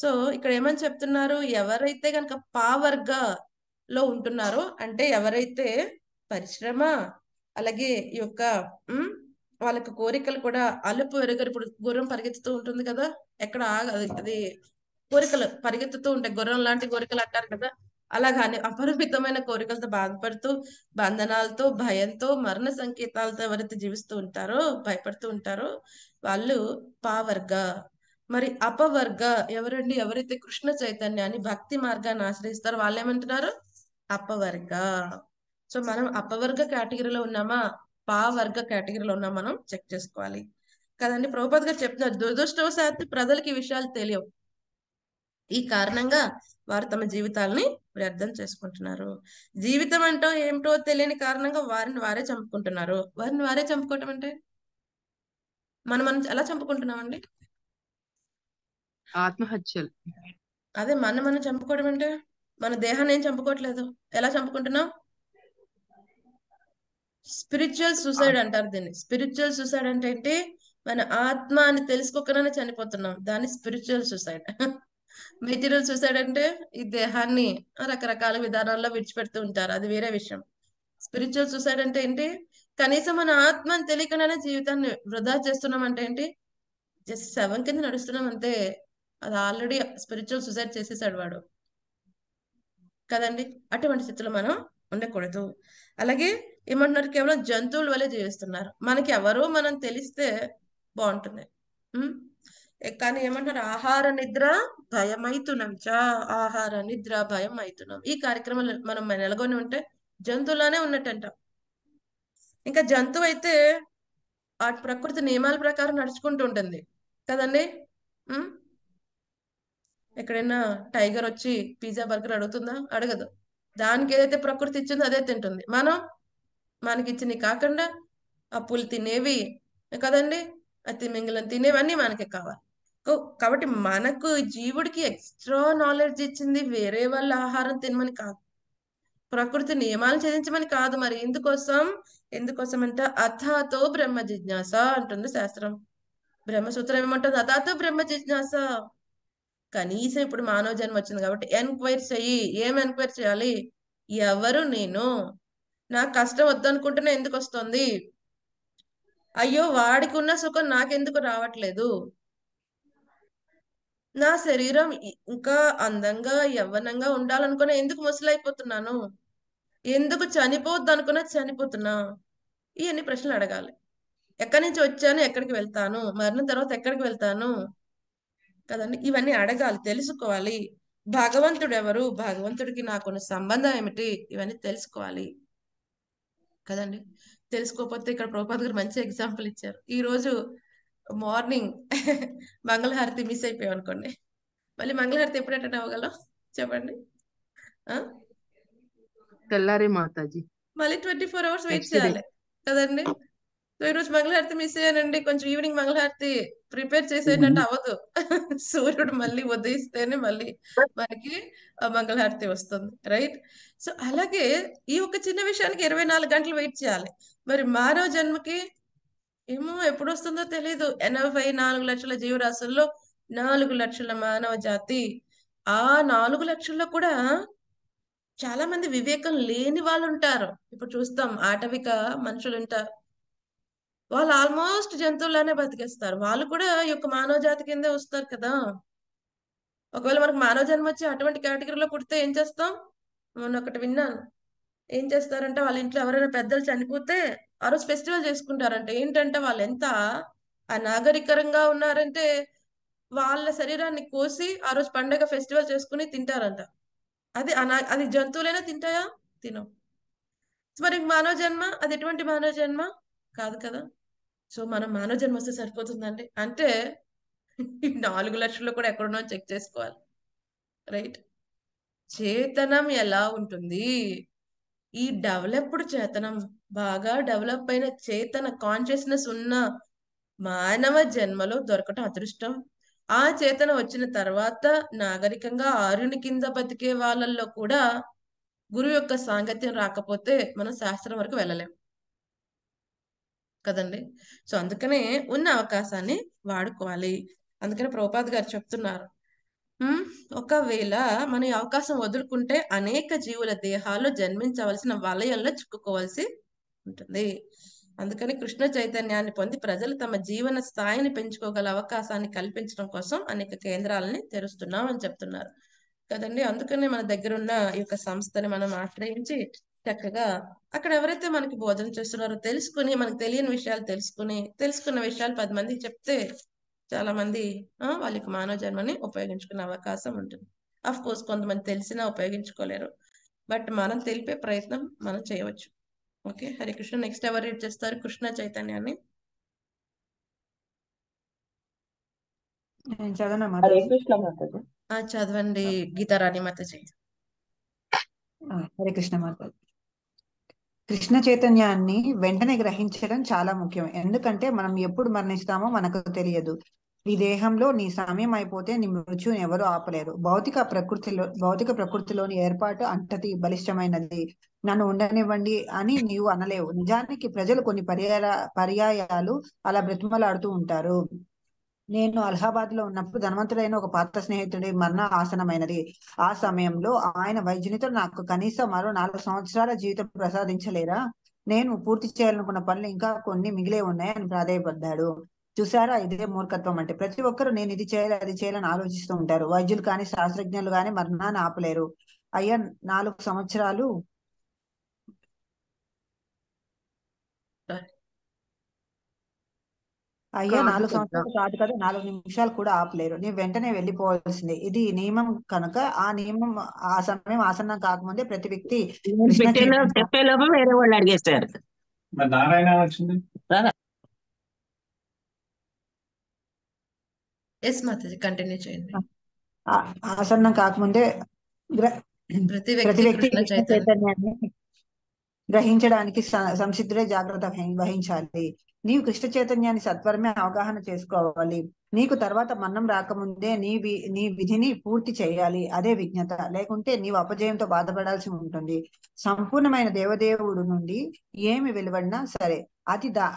సో ఇక్కడ ఏమని చెప్తున్నారు ఎవరైతే కనుక పావర్గ లో ఉంటున్నారో అంటే ఎవరైతే పరిశ్రమ అలాగే ఈ యొక్క వాళ్ళకి కోరికలు కూడా అలుపు ఎరుగరు ఇప్పుడు గుర్రం పరిగెత్తుతూ ఉంటుంది కదా ఎక్కడ ఆగదు అది కోరికలు పరిగెత్తుతూ ఉంటాయి గుర్రం లాంటి కోరికలు అంటారు కదా అలాగానే అపరిమితమైన కోరికలతో బాధపడుతూ బంధనాలతో భయంతో మరణ సంకేతాలతో ఎవరైతే జీవిస్తూ ఉంటారో భయపడుతూ ఉంటారో వాళ్ళు పావర్గ మరి అపవర్గ ఎవరండి ఎవరైతే కృష్ణ చైతన్యాన్ని భక్తి మార్గాన్ని ఆశ్రయిస్తారో వాళ్ళు ఏమంటున్నారు అపవర్గ సో మనం అపవర్గ కేటగిరీలో ఉన్నామా పా వర్గ కేటగిరీలో ఉన్నా మనం చెక్ చేసుకోవాలి కదండి ప్రభుపాద్ గారు చెప్తున్నారు దురదృష్టవశాత్తు ప్రజలకు ఈ విషయాలు తెలియవు ఈ కారణంగా వారు తమ జీవితాలని వ్యర్థం చేసుకుంటున్నారు జీవితం అంటో ఏమిటో తెలియని కారణంగా వారిని వారే చంపుకుంటున్నారు వారిని వారే చంపుకోవటం అంటే మనం మనం ఎలా చంపుకుంటున్నామండి ఆత్మహత్యలు అదే మనం మనం చంపుకోవడం అంటే మన దేహాన్ని ఏం చంపుకోవట్లేదు ఎలా చంపుకుంటున్నాం స్పిరిచువల్ సూసైడ్ అంటారు దీన్ని స్పిరిచువల్ సూసైడ్ అంటే ఏంటి మన ఆత్మ అని తెలుసుకోకనే చనిపోతున్నాం దాన్ని స్పిరిచువల్ సూసైడ్ మెటీరియల్ సూసైడ్ అంటే ఈ దేహాన్ని రకరకాల విధానాల్లో విడిచిపెడుతూ ఉంటారు అది వేరే విషయం స్పిరిచువల్ సూసైడ్ అంటే ఏంటి కనీసం మన ఆత్మని తెలియకుండానే జీవితాన్ని వృధా చేస్తున్నాం అంటే ఏంటి జస్ట్ శవం కింద నడుస్తున్నాం అంతే అది ఆల్రెడీ స్పిరిచువల్ సూసైడ్ చేసేసాడు వాడు కదండి అటువంటి స్థితిలో మనం ఉండకూడదు అలాగే ఏమంటున్నారు కేవలం జంతువుల వల్లే జీవిస్తున్నారు మనకి ఎవరో మనం తెలిస్తే బాగుంటుంది కానీ ఏమంటారు ఆహార నిద్ర భయం చా ఆహార నిద్ర భయం అవుతున్నాం ఈ కార్యక్రమం మనం నెలగొని ఉంటే జంతువులానే ఉన్నట్టంట ఇంకా జంతువు అయితే ఆ ప్రకృతి నియమాల ప్రకారం నడుచుకుంటూ ఉంటుంది కదండి ఎక్కడైనా టైగర్ వచ్చి పిజ్జా బర్గర్ అడుగుతుందా అడగదు దానికి ఏదైతే ప్రకృతి ఇచ్చిందో అదే తింటుంది మనం మనకిచ్చినవి కాకుండా ఆ పులి తినేవి కదండి అతి మింగిలం తినేవి అన్నీ కావాలి కాబట్టి మనకు జీవుడికి ఎక్స్ట్రా నాలెడ్జ్ ఇచ్చింది వేరే వాళ్ళ ఆహారం తినమని కాదు ప్రకృతి నియమాలు చెల్లించమని కాదు మరి ఎందుకోసం ఎందుకోసం అంటే అథాతో బ్రహ్మ జిజ్ఞాస అంటుంది శాస్త్రం బ్రహ్మసూత్రం ఏమంటుంది అథాతో బ్రహ్మ జిజ్ఞాస కనీసం ఇప్పుడు మానవ జన్మ వచ్చింది కాబట్టి ఎన్క్వైర్ చెయ్యి ఏం ఎంక్వైరీ చేయాలి ఎవరు నేను నాకు కష్టం వద్దు అనుకుంటేనే ఎందుకు వస్తుంది అయ్యో వాడికి ఉన్న సుఖం నాకెందుకు రావట్లేదు నా శరీరం ఇంకా అందంగా యవ్వనంగా ఉండాలనుకునే ఎందుకు ముసలైపోతున్నాను ఎందుకు చనిపోవద్దు అనుకున్నా చనిపోతున్నా ఇవన్నీ ప్రశ్నలు అడగాలి ఎక్కడి నుంచి వచ్చాను ఎక్కడికి వెళ్తాను మరణం తర్వాత ఎక్కడికి వెళ్తాను కదండి ఇవన్నీ అడగాలి తెలుసుకోవాలి భగవంతుడు ఎవరు భగవంతుడికి నాకున్న సంబంధం ఏమిటి ఇవన్నీ తెలుసుకోవాలి కదండి తెలుసుకోకపోతే ఇక్కడ ప్రభుపాద్ గారు మంచి ఎగ్జాంపుల్ ఇచ్చారు ఈ రోజు మార్నింగ్ <laughs> మంగళహారతి మిస్ అయిపోయాం అనుకోండి మళ్ళీ మంగళహారతి ఎప్పుడు అవ్వగలం చెప్పండి తెల్లారి మాతాజీ మళ్ళీ ట్వంటీ ఫోర్ అవర్స్ వెయిట్ చేయాలి కదండి సో ఈ రోజు మంగళహారతి మిస్ అయ్యానండి కొంచెం ఈవినింగ్ మంగళహారతి ప్రిపేర్ చేసేటట్టు అవ్వదు <laughs> సూర్యుడు మళ్ళీ ఉదయిస్తేనే మళ్ళీ మనకి మంగళహారతి వస్తుంది రైట్ సో అలాగే ఈ ఒక చిన్న విషయానికి ఇరవై నాలుగు గంటలు వెయిట్ చేయాలి మరి మానవ జన్మకి ఏమో ఎప్పుడు వస్తుందో తెలియదు ఎనభై నాలుగు లక్షల జీవరాశుల్లో నాలుగు లక్షల మానవ జాతి ఆ నాలుగు లక్షల్లో కూడా చాలా మంది వివేకం లేని వాళ్ళు ఉంటారు ఇప్పుడు చూస్తాం ఆటవిక మనుషులు ఉంటారు వాళ్ళు ఆల్మోస్ట్ జంతువుల్లోనే బతికేస్తారు వాళ్ళు కూడా ఈ యొక్క మానవ జాతి కిందే వస్తారు కదా ఒకవేళ మనకు మానవ జన్మ వచ్చి అటువంటి కేటగిరీలో పుడితే ఏం చేస్తాం మొన్న ఒకటి విన్నాను ఏం చేస్తారంటే వాళ్ళ ఇంట్లో ఎవరైనా పెద్దలు చనిపోతే ఆ రోజు ఫెస్టివల్ చేసుకుంటారంట ఏంటంటే వాళ్ళు ఎంత అనాగరికరంగా ఉన్నారంటే వాళ్ళ శరీరాన్ని కోసి ఆ రోజు పండగ ఫెస్టివల్ చేసుకుని తింటారంట అది అనా అది జంతువులైనా తింటాయా తినం మరి మానవ జన్మ అది ఎటువంటి మానవ జన్మ కాదు కదా సో మనం మానవ జన్మ వస్తే సరిపోతుందండి అంటే నాలుగు లక్షల్లో కూడా ఎక్కడున్నా చెక్ చేసుకోవాలి రైట్ చేతనం ఎలా ఉంటుంది ఈ డెవలప్డ్ చేతనం బాగా డెవలప్ అయిన చేతన కాన్షియస్నెస్ ఉన్న మానవ జన్మలో దొరకటం అదృష్టం ఆ చేతన వచ్చిన తర్వాత నాగరికంగా ఆరుని కింద బతికే వాళ్ళల్లో కూడా గురువు యొక్క సాంగత్యం రాకపోతే మనం శాస్త్రం వరకు వెళ్ళలేము కదండి సో అందుకనే ఉన్న అవకాశాన్ని వాడుకోవాలి అందుకని ప్రభుపాద్ గారు చెప్తున్నారు ఒకవేళ మనం అవకాశం వదులుకుంటే అనేక జీవుల దేహాలు జన్మించవలసిన వలయంలో చిక్కుకోవాల్సి ఉంటుంది అందుకని కృష్ణ చైతన్యాన్ని పొంది ప్రజలు తమ జీవన స్థాయిని పెంచుకోగల అవకాశాన్ని కల్పించడం కోసం అనేక కేంద్రాలని తెరుస్తున్నాం అని చెప్తున్నారు కదండి అందుకనే మన దగ్గర ఉన్న ఈ యొక్క సంస్థని మనం ఆశ్రయించి చక్కగా అక్కడ ఎవరైతే మనకి భోజనం చేస్తున్నారో తెలుసుకుని మనకు తెలియని విషయాలు తెలుసుకుని తెలుసుకున్న విషయాలు పది మందికి చెప్తే చాలా మంది వాళ్ళకి మానవ జన్మని ఉపయోగించుకునే అవకాశం ఉంటుంది అఫ్ కోర్స్ కొంతమంది తెలిసినా ఉపయోగించుకోలేరు బట్ మనం తెలిపే ప్రయత్నం మనం చేయవచ్చు ఓకే హరికృష్ణ నెక్స్ట్ ఎవరు రీడ్ చేస్తారు కృష్ణ చైతన్యాన్ని చదవండి గీతారాణి మాత హరే కృష్ణ మాతాజీ కృష్ణ చైతన్యాన్ని వెంటనే గ్రహించడం చాలా ముఖ్యం ఎందుకంటే మనం ఎప్పుడు మరణిస్తామో మనకు తెలియదు ఈ దేహంలో నీ సమయం అయిపోతే నీ మృత్యుని ఎవరు ఆపలేరు భౌతిక ప్రకృతిలో భౌతిక ప్రకృతిలోని ఏర్పాటు అంతటి బలిష్టమైనది నన్ను ఉండనివ్వండి అని నీవు అనలేవు నిజానికి ప్రజలు కొన్ని పర్యాయ పర్యాయాలు అలా బ్రతిమలాడుతూ ఉంటారు నేను అలహాబాద్ లో ఉన్నప్పుడు ధనవంతుడైన ఒక పాత స్నేహితుడి మరణ ఆసనమైనది ఆ సమయంలో ఆయన వైద్యునితో నాకు కనీసం మరో నాలుగు సంవత్సరాల జీవితం ప్రసాదించలేరా నేను పూర్తి చేయాలనుకున్న పనులు ఇంకా కొన్ని మిగిలే ఉన్నాయని ప్రాధాయపడ్డాడు చూసారా ఇదే మూర్ఖత్వం అంటే ప్రతి ఒక్కరు నేను ఇది చేయాలి అది చేయాలని ఆలోచిస్తూ ఉంటారు వైద్యులు కానీ శాస్త్రజ్ఞులు కానీ మరణాన్ని ఆపలేరు అయ్యా నాలుగు సంవత్సరాలు అయ్యా నాలుగు సంవత్సరాలు కాదు కదా నాలుగు నిమిషాలు కూడా ఆపలేరు నీ వెంటనే వెళ్ళిపోవాల్సిందే ఇది నియమం కనుక ఆ నియమం ఆ సమయం ఆసన్నం కాకముందే ప్రతి వ్యక్తి అడిగేస్తారు ఎస్ కంటిన్యూ చేయండి ఆసన్నం కాకముందే ప్రతి వ్యక్తి చైతన్యాన్ని గ్రహించడానికి సంసిద్ధుడే జాగ్రత్త వహించాలి నీవు కృష్ణ చైతన్యాన్ని సత్వరమే అవగాహన చేసుకోవాలి నీకు తర్వాత మన్నం రాకముందే నీ నీ విధిని పూర్తి చేయాలి అదే విజ్ఞత లేకుంటే నీవు అపజయంతో బాధపడాల్సి ఉంటుంది సంపూర్ణమైన దేవదేవుడు నుండి ఏమి వెలువడినా సరే అది దా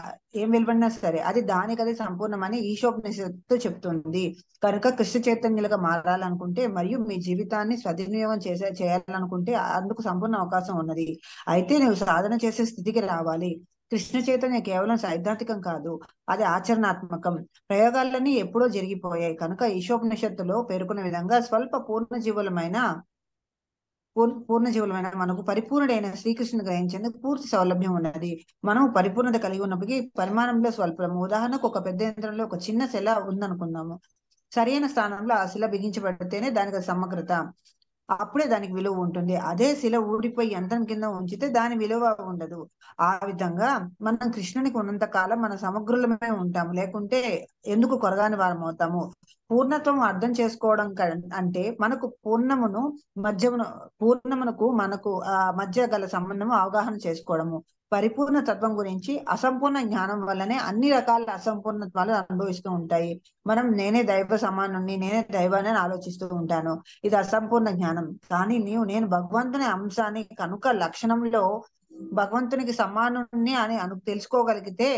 ఏం వెలువడినా సరే అది దానికది సంపూర్ణమని ఈశోపనిషత్తు చెప్తుంది కనుక కృష్ణ చైతన్యులుగా మారాలనుకుంటే మరియు మీ జీవితాన్ని సద్వినియోగం చేసే చేయాలనుకుంటే అందుకు సంపూర్ణ అవకాశం ఉన్నది అయితే నువ్వు సాధన చేసే స్థితికి రావాలి కృష్ణ చైతన్య కేవలం సైద్ధాంతికం కాదు అది ఆచరణాత్మకం ప్రయోగాలన్నీ ఎప్పుడో జరిగిపోయాయి కనుక ఈశోపనిషత్తులో పేర్కొన్న విధంగా స్వల్ప పూర్ణజీవులమైన పూర్ణజీవులమైన మనకు పరిపూర్ణుడైన శ్రీకృష్ణుని గ్రహించేందుకు పూర్తి సౌలభ్యం ఉన్నది మనం పరిపూర్ణత కలిగి ఉన్నప్పటికీ పరిమాణంలో స్వల్పము ఉదాహరణకు ఒక పెద్ద యంత్రంలో ఒక చిన్న శిల ఉందనుకుందాము సరైన స్థానంలో ఆ శిల బిగించబడితేనే దానికి సమగ్రత అప్పుడే దానికి విలువ ఉంటుంది అదే శిల ఊడిపోయి యంత్రం కింద ఉంచితే దాని విలువ ఉండదు ఆ విధంగా మనం కృష్ణునికి ఉన్నంత కాలం మన సమగ్రులమే ఉంటాము లేకుంటే ఎందుకు కొరగాని వారం అవుతాము పూర్ణత్వం అర్థం చేసుకోవడం అంటే మనకు పూర్ణమును మధ్యమును పూర్ణమునకు మనకు ఆ మధ్య గల సంబంధము అవగాహన చేసుకోవడము పరిపూర్ణ తత్వం గురించి అసంపూర్ణ జ్ఞానం వల్లనే అన్ని రకాల అసంపూర్ణత్వాలు అనుభవిస్తూ ఉంటాయి మనం నేనే దైవ సమానుని నేనే దైవాన్ని ఆలోచిస్తూ ఉంటాను ఇది అసంపూర్ణ జ్ఞానం కానీ నీవు నేను భగవంతుని అంశాన్ని కనుక లక్షణంలో భగవంతునికి సమానాన్ని అని అను తెలుసుకోగలిగితే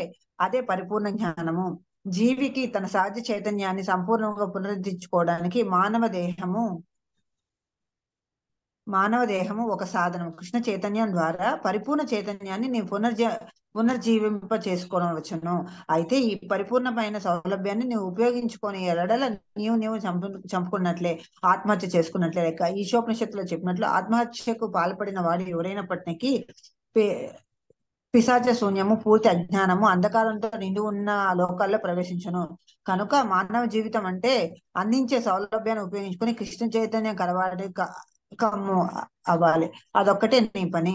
అదే పరిపూర్ణ జ్ఞానము జీవికి తన సాధ్య చైతన్యాన్ని సంపూర్ణంగా పునరుద్ధరించుకోవడానికి మానవ దేహము మానవ దేహము ఒక సాధనం కృష్ణ చైతన్యం ద్వారా పరిపూర్ణ చైతన్యాన్ని నేను పునర్జ పునర్జీవింప చేసుకోవడం వచ్చును అయితే ఈ పరిపూర్ణమైన సౌలభ్యాన్ని నువ్వు ఉపయోగించుకొని ఎడల నీవు నీవు చంపు చంపుకున్నట్లే ఆత్మహత్య చేసుకున్నట్లే లేక ఈశోపనిషత్తులో చెప్పినట్లు ఆత్మహత్యకు పాల్పడిన వాడు ఎవరైనప్పటికీ పిశాచ శూన్యము పూర్తి అజ్ఞానము అంధకారంతో నిండి ఉన్న లోకాల్లో ప్రవేశించను కనుక మానవ జీవితం అంటే అందించే సౌలభ్యాన్ని ఉపయోగించుకుని కృష్ణ చైతన్యం కలవాలి కమ్ము అవ్వాలి అదొక్కటే నీ పని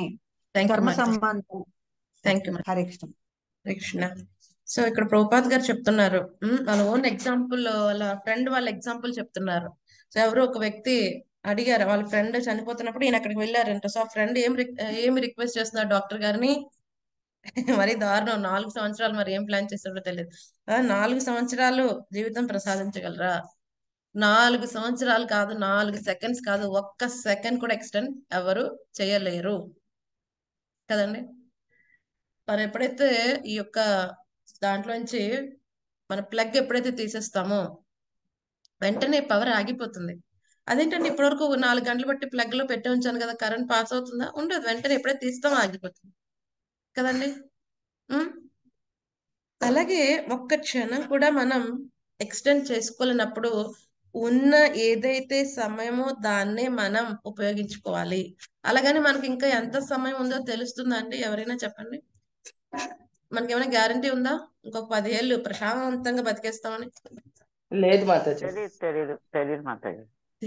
కర్మ సంబంధం హరే కృష్ణ హరే కృష్ణ సో ఇక్కడ ప్రభుపాద్ గారు చెప్తున్నారు వాళ్ళ ఓన్ ఎగ్జాంపుల్ వాళ్ళ ఫ్రెండ్ వాళ్ళ ఎగ్జాంపుల్ చెప్తున్నారు సో ఎవరో ఒక వ్యక్తి అడిగారు వాళ్ళ ఫ్రెండ్ చనిపోతున్నప్పుడు ఈయన అక్కడికి వెళ్ళారంట సో ఆ ఫ్రెండ్ ఏం ఏమి రిక్వెస్ట్ చేస్తున్నారు డాక్టర్ గారిని మరి దారుణం నాలుగు సంవత్సరాలు మరి ఏం ప్లాన్ చేస్తాడో తెలియదు నాలుగు సంవత్సరాలు జీవితం ప్రసాదించగలరా నాలుగు సంవత్సరాలు కాదు నాలుగు సెకండ్స్ కాదు ఒక్క సెకండ్ కూడా ఎక్స్టెండ్ ఎవరు చేయలేరు కదండి మనం ఎప్పుడైతే ఈ యొక్క దాంట్లో నుంచి మన ప్లగ్ ఎప్పుడైతే తీసేస్తామో వెంటనే పవర్ ఆగిపోతుంది అదేంటంటే ఇప్పటివరకు నాలుగు గంటలు బట్టి ప్లగ్ లో పెట్టి ఉంచాను కదా కరెంట్ పాస్ అవుతుందా ఉండదు వెంటనే ఎప్పుడైతే తీస్తామో ఆగిపోతుంది కదండి అలాగే ఒక్క క్షణం కూడా మనం ఎక్స్టెండ్ చేసుకోలేనప్పుడు ఉన్న ఏదైతే సమయమో దాన్నే మనం ఉపయోగించుకోవాలి అలాగని మనకి ఇంకా ఎంత సమయం ఉందో తెలుస్తుందండి ఎవరైనా చెప్పండి మనకి ఏమైనా గ్యారంటీ ఉందా ఇంకొక పది ఏళ్ళు ప్రశాంతంగా బతికేస్తామని లేదు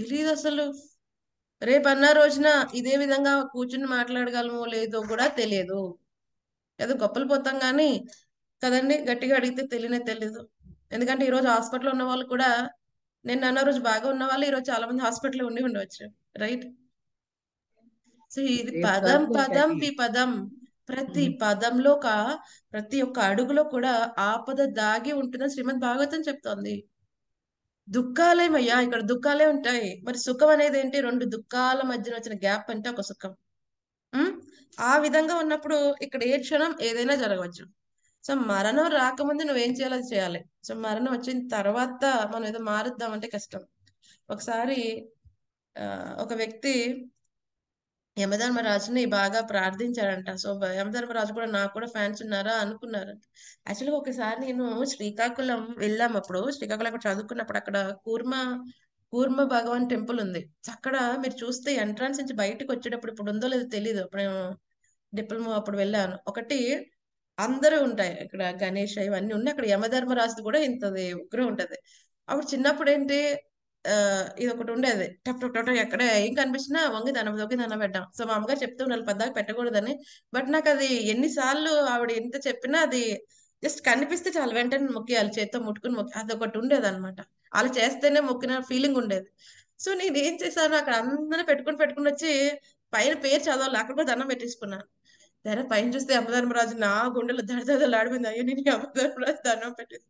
తెలియదు అసలు రేపు అన్న రోజున ఇదే విధంగా కూర్చుని మాట్లాడగలమో లేదో కూడా తెలియదు ఏదో గొప్పలు పోతాం కానీ కదండి గట్టిగా అడిగితే తెలియనే తెలీదు ఎందుకంటే ఈరోజు హాస్పిటల్ ఉన్న వాళ్ళు కూడా నేను అన్న రోజు బాగా ఉన్న వాళ్ళు ఈరోజు చాలా మంది హాస్పిటల్ ఉండి ఉండవచ్చు రైట్ సో ఇది పదం పదం పి పదం ప్రతి పదంలో ఒక ప్రతి ఒక్క అడుగులో కూడా ఆపద దాగి ఉంటుందని శ్రీమద్ భాగవతం చెప్తోంది దుఃఖాలేమయ్యా ఇక్కడ దుఃఖాలే ఉంటాయి మరి సుఖం అనేది ఏంటి రెండు దుఃఖాల మధ్యన వచ్చిన గ్యాప్ అంటే ఒక సుఖం ఆ విధంగా ఉన్నప్పుడు ఇక్కడ ఏ క్షణం ఏదైనా జరగవచ్చు సో మరణం రాకముందు నువ్వేం చేయాలో చేయాలి సో మరణం వచ్చిన తర్వాత మనం ఏదో మారుద్దాం అంటే కష్టం ఒకసారి ఒక వ్యక్తి యమధర్మరాజుని బాగా ప్రార్థించాడంట సో యమధర్మరాజు కూడా నాకు కూడా ఫ్యాన్స్ ఉన్నారా అనుకున్నారంట యాక్చువల్గా ఒకసారి నేను శ్రీకాకుళం వెళ్ళాం అప్పుడు శ్రీకాకుళం చదువుకున్నప్పుడు అక్కడ కూర్మ కూర్మ భగవాన్ టెంపుల్ ఉంది అక్కడ మీరు చూస్తే ఎంట్రన్స్ నుంచి బయటకు వచ్చేటప్పుడు ఇప్పుడు ఉందో లేదో తెలియదు అప్పుడు డిప్లొమా అప్పుడు వెళ్ళాను ఒకటి అందరూ ఉంటాయి ఇక్కడ గణేష్ ఇవన్నీ ఉన్నాయి అక్కడ యమధర్మరాజు కూడా ఇంత ఉగ్రం ఉంటది అప్పుడు చిన్నప్పుడు ఏంటి ఇది ఒకటి ఉండేది టప్ టప్ టప్ ఎక్కడ ఏం కనిపించినా వంగి దాని దొంగి దాన పెట్టాం సో మా అమ్మగారు చెప్తూ ఉన్నారు పెద్దగా పెట్టకూడదని బట్ నాకు అది ఎన్నిసార్లు ఆవిడ ఎంత చెప్పినా అది జస్ట్ కనిపిస్తే చాలా వెంటనే మొక్కేయాలి చేత్తో ముట్టుకుని మొక్కి అది ఒకటి ఉండేది అనమాట అలా చేస్తేనే మొక్కిన ఫీలింగ్ ఉండేది సో నేను ఏం చేశాను అక్కడ అందరూ పెట్టుకుని పెట్టుకుని వచ్చి పైన పేరు చదవాలి అక్కడ కూడా దండం పెట్టించుకున్నాను తెర పైన చూస్తే అమ్మధర్మరాజు నా గుండెలు దడదడలు ఆడిపోయింది అయ్యో నేను అమ్మధర్మరాజు దండం పెట్టేసి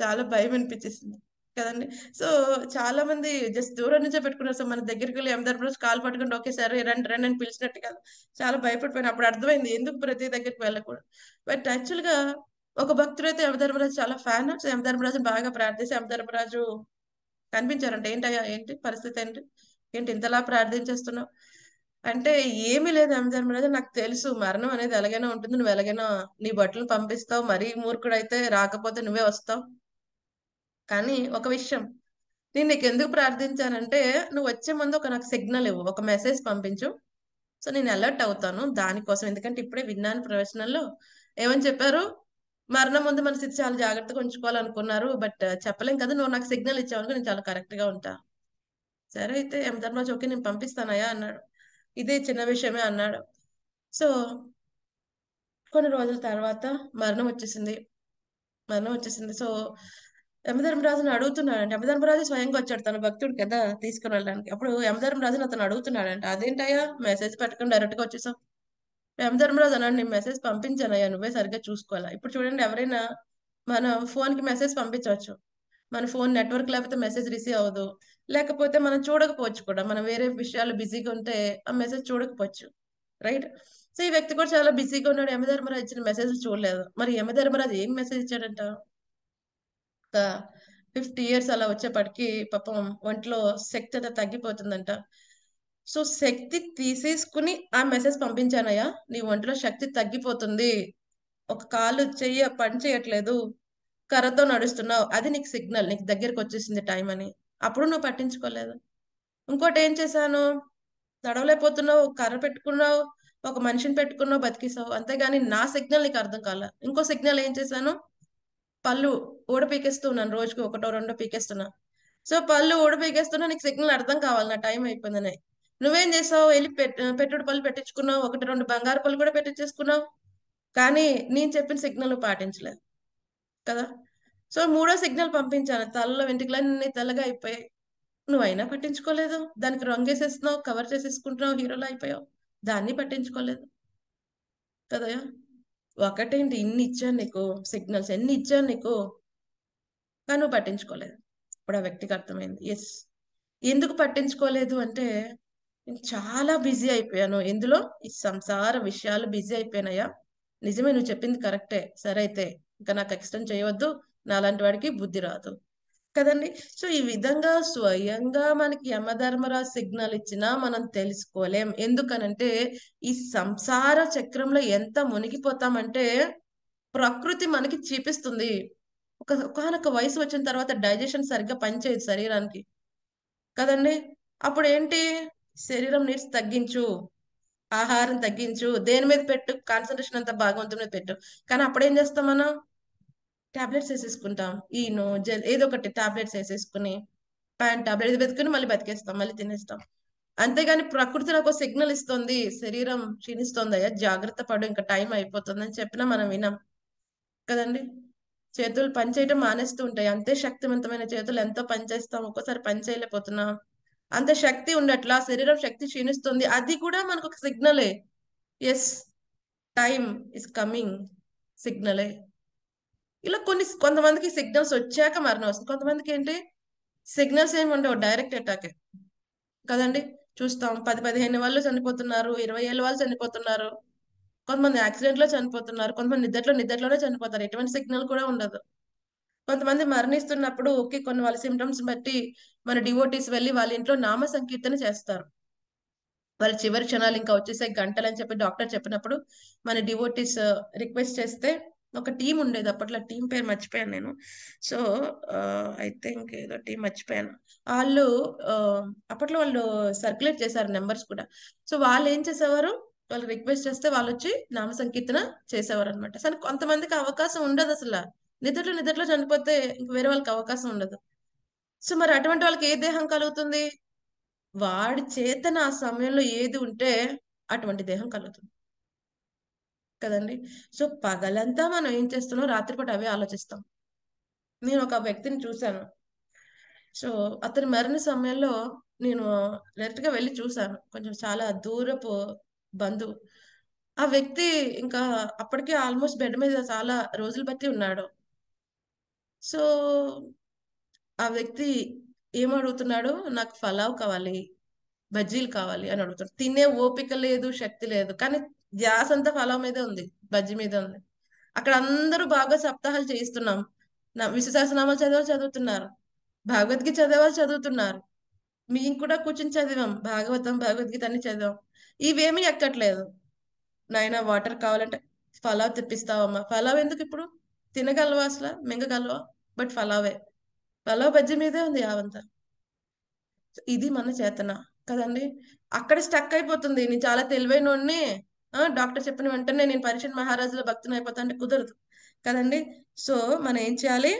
చాలా భయం అనిపించేసింది కదండి సో చాలా మంది జస్ట్ దూరం నుంచే పెట్టుకున్నారు సో మన దగ్గరికి వెళ్ళి యమధర్మరాజు కాలు ఓకే ఒకేసారి రండి రండి అని పిలిచినట్టు కదా చాలా భయపడిపోయాను అప్పుడు అర్థమైంది ఎందుకు ప్రతి దగ్గరికి వెళ్ళకూడదు బట్ యాక్చువల్ గా ఒక భక్తుడు అయితే యమధర్మరాజు చాలా ఫ్యాన్ సో యమధర్మరాజుని బాగా ప్రార్థిస్తే యమధర్మరాజు కనిపించారంట ఏంటయ్యా ఏంటి పరిస్థితి ఏంటి ఏంటి ఇంతలా ప్రార్థించేస్తున్నావు అంటే ఏమీ లేదు ఏమి దాని నాకు తెలుసు మరణం అనేది ఎలాగైనా ఉంటుంది నువ్వు ఎలాగైనా నీ బట్టలు పంపిస్తావు మరీ మూర్ఖుడైతే రాకపోతే నువ్వే వస్తావు కానీ ఒక విషయం నేను నీకు ఎందుకు ప్రార్థించానంటే నువ్వు వచ్చే ముందు ఒక నాకు సిగ్నల్ ఇవ్వు ఒక మెసేజ్ పంపించు సో నేను అలర్ట్ అవుతాను దానికోసం ఎందుకంటే ఇప్పుడే విన్నాను ప్రవచనంలో ఏమని చెప్పారు మరణం ముందు మన స్థితి చాలా జాగ్రత్తగా ఉంచుకోవాలనుకున్నారు బట్ చెప్పలేం కదా నువ్వు నాకు సిగ్నల్ ఇచ్చావు నేను చాలా కరెక్ట్ గా ఉంటా సరే అయితే ఎంత ఓకే నేను పంపిస్తానయా అన్నాడు ఇదే చిన్న విషయమే అన్నాడు సో కొన్ని రోజుల తర్వాత మరణం వచ్చేసింది మరణం వచ్చేసింది సో యమధర్మరాజుని అంటే యమధర్మరాజు స్వయంగా వచ్చాడు తన భక్తుడు కదా తీసుకుని వెళ్ళడానికి అప్పుడు యమధర్మరాజుని అతను అడుగుతున్నాడంట అదేంటయ్యా మెసేజ్ పెట్టకుండా డైరెక్ట్ గా వచ్చేసాం యమధర్మరాజు అన్నాడు నేను మెసేజ్ పంపించానయ్యా నువ్వే సరిగ్గా చూసుకోవాలా ఇప్పుడు చూడండి ఎవరైనా మన ఫోన్ కి మెసేజ్ పంపించవచ్చు మన ఫోన్ నెట్వర్క్ లేకపోతే మెసేజ్ రిసీవ్ అవ్వదు లేకపోతే మనం చూడకపోవచ్చు కూడా మనం వేరే విషయాలు బిజీగా ఉంటే ఆ మెసేజ్ చూడకపోవచ్చు రైట్ సో ఈ వ్యక్తి కూడా చాలా బిజీగా ఉన్నాడు యమధర్మరాజు ఇచ్చిన మెసేజ్ చూడలేదు మరి యమధర్మరాజు ఏం మెసేజ్ ఇచ్చాడంట ఫిఫ్టీ ఇయర్స్ అలా వచ్చేప్పటికి పాపం ఒంట్లో శక్తి అంతా తగ్గిపోతుందంట సో శక్తి తీసేసుకుని ఆ మెసేజ్ పంపించానయ్యా నీ ఒంట్లో శక్తి తగ్గిపోతుంది ఒక కాలు చెయ్య పని చేయట్లేదు కర్రతో నడుస్తున్నావు అది నీకు సిగ్నల్ నీకు దగ్గరకు వచ్చేసింది టైం అని అప్పుడు నువ్వు పట్టించుకోలేదు ఇంకోటి ఏం చేశాను నడవలేకపోతున్నావు కర్ర పెట్టుకున్నావు ఒక మనిషిని పెట్టుకున్నావు బతికేసావు అంతేగాని నా సిగ్నల్ నీకు అర్థం కాల ఇంకో సిగ్నల్ ఏం చేశాను పళ్ళు ఊడ పీకేస్తూ ఉన్నాను రోజుకి ఒకటో రెండో పీకేస్తున్నా సో పళ్ళు ఊడ పీకేస్తున్నా నీకు సిగ్నల్ అర్థం కావాలి నా టైం అయిపోయిందని నువ్వేం చేసావు వెళ్ళి పెట్టుడు పళ్ళు పెట్టించుకున్నావు ఒకటి రెండు బంగారు పళ్ళు కూడా పెట్టించేసుకున్నావు కానీ నేను చెప్పిన సిగ్నల్ పాటించలేదు కదా సో మూడో సిగ్నల్ పంపించాను తలలో వెంట్రుకలన్నీ తెల్లగా అయిపోయాయి నువ్వైనా పట్టించుకోలేదు దానికి వేసేస్తున్నావు కవర్ చేసేసుకుంటున్నావు హీరోలు అయిపోయావు దాన్ని పట్టించుకోలేదు కదా ఒకటేంటి ఇన్ని ఇచ్చాను నీకు సిగ్నల్స్ ఎన్ని ఇచ్చాను నీకు కానీ నువ్వు పట్టించుకోలేదు ఇప్పుడు ఆ వ్యక్తికి అర్థమైంది ఎస్ ఎందుకు పట్టించుకోలేదు అంటే నేను చాలా బిజీ అయిపోయాను ఎందులో ఈ సంసార విషయాలు బిజీ అయిపోయినాయా నిజమే నువ్వు చెప్పింది కరెక్టే సరే అయితే ఇంకా నాకు ఎక్స్టెండ్ చేయవద్దు అలాంటి వాడికి బుద్ధి రాదు కదండి సో ఈ విధంగా స్వయంగా మనకి యమధర్మరాజు సిగ్నల్ ఇచ్చినా మనం తెలుసుకోలేం ఎందుకనంటే ఈ సంసార చక్రంలో ఎంత మునిగిపోతామంటే ప్రకృతి మనకి చూపిస్తుంది ఒక ఒకనొక వయసు వచ్చిన తర్వాత డైజెషన్ సరిగ్గా పనిచేయదు శరీరానికి కదండి అప్పుడు ఏంటి శరీరం నీడ్స్ తగ్గించు ఆహారం తగ్గించు దేని మీద పెట్టు కాన్సన్ట్రేషన్ అంతా భాగవంతం మీద పెట్టు కానీ అప్పుడేం చేస్తాం మనం టాబ్లెట్స్ వేసేసుకుంటాం ఈనో జెల్ ఏదో ఒకటి టాబ్లెట్స్ వేసేసుకుని ప్యాన్ టాబ్లెట్ వెతుకుని మళ్ళీ బతికేస్తాం మళ్ళీ తినేస్తాం అంతేగాని ప్రకృతి నాకు సిగ్నల్ ఇస్తుంది శరీరం క్షీణిస్తుంది అయ్యా జాగ్రత్త పడు ఇంకా టైం అయిపోతుంది అని చెప్పినా మనం వినాం కదండి చేతులు పనిచేయటం మానేస్తూ ఉంటాయి అంతే శక్తివంతమైన చేతులు ఎంతో పనిచేస్తాం ఒక్కోసారి పనిచేయలేకపోతున్నాం అంత శక్తి ఉండట్లా శరీరం శక్తి క్షీణిస్తుంది అది కూడా మనకు ఒక సిగ్నలే ఎస్ టైం ఇస్ కమింగ్ సిగ్నలే ఇలా కొన్ని కొంతమందికి సిగ్నల్స్ వచ్చాక మరణం వస్తుంది కొంతమందికి ఏంటి సిగ్నల్స్ ఏమి ఉండవు డైరెక్ట్ అటాకే కదండి చూస్తాం పది పదిహేను వాళ్ళు చనిపోతున్నారు ఇరవై ఏళ్ళ వాళ్ళు చనిపోతున్నారు కొంతమంది యాక్సిడెంట్ లో చనిపోతున్నారు కొంతమంది నిద్రలో నిద్రలోనే చనిపోతారు ఎటువంటి సిగ్నల్ కూడా ఉండదు కొంతమంది మరణిస్తున్నప్పుడు ఓకే కొన్ని వాళ్ళ సిమ్టమ్స్ బట్టి మన డివోటీస్ వెళ్ళి వాళ్ళ ఇంట్లో నామ సంకీర్తన చేస్తారు వాళ్ళ చివరి క్షణాలు ఇంకా వచ్చేసే గంటలు అని చెప్పి డాక్టర్ చెప్పినప్పుడు మన డివోటీస్ రిక్వెస్ట్ చేస్తే ఒక టీం ఉండేది అప్పట్లో టీం పేరు మర్చిపోయాను నేను సో ఐ థింక్ ఏదో టీం మర్చిపోయాను వాళ్ళు అప్పట్లో వాళ్ళు సర్క్యులేట్ చేశారు నెంబర్స్ కూడా సో వాళ్ళు ఏం చేసేవారు వాళ్ళు రిక్వెస్ట్ చేస్తే వాళ్ళు వచ్చి నామ సంకీర్తన చేసేవారు అనమాట కానీ కొంతమందికి అవకాశం ఉండదు అసలు నిద్రలో నిద్రలో చనిపోతే ఇంక వేరే వాళ్ళకి అవకాశం ఉండదు సో మరి అటువంటి వాళ్ళకి ఏ దేహం కలుగుతుంది వాడి చేతన ఆ సమయంలో ఏది ఉంటే అటువంటి దేహం కలుగుతుంది కదండి సో పగలంతా మనం ఏం చేస్తున్నాం రాత్రిపూట అవే ఆలోచిస్తాం నేను ఒక వ్యక్తిని చూశాను సో అతని మరణ సమయంలో నేను గా వెళ్ళి చూశాను కొంచెం చాలా దూరపు బంధు ఆ వ్యక్తి ఇంకా అప్పటికే ఆల్మోస్ట్ బెడ్ మీద చాలా రోజులు బట్టి ఉన్నాడు సో ఆ వ్యక్తి ఏమడుగుతున్నాడు నాకు ఫలావ్ కావాలి బజ్జీలు కావాలి అని అడుగుతున్నాడు తినే ఓపిక లేదు శక్తి లేదు కానీ ధ్యాస అంతా ఫలం మీదే ఉంది బజ్జి మీద ఉంది అక్కడ అందరూ బాగా సప్తాహాలు చేయిస్తున్నాం విశ్వసనామాలు చదివారు చదువుతున్నారు భగవద్గీత చదవాలి చదువుతున్నారు మేము కూడా కూర్చొని చదివాం భాగవతం భగవద్గీత అన్ని చదివాం ఇవేమీ ఎక్కట్లేదు నాయన వాటర్ కావాలంటే ఫలావ్ తెప్పిస్తావమ్మా ఫలావ్ ఎందుకు ఇప్పుడు తినగలవా అసలు మింగగలవా బట్ ఫలావే ఫలావ్ బజ్జి మీదే ఉంది యావంతా ఇది మన చేతన కదండి అక్కడ స్టక్ అయిపోతుంది నేను చాలా తెలివైన డాక్టర్ చెప్పిన వెంటనే నేను పరిచయం మహారాజులో భక్తిని అయిపోతా అంటే కుదరదు కదండి సో మనం ఏం చేయాలి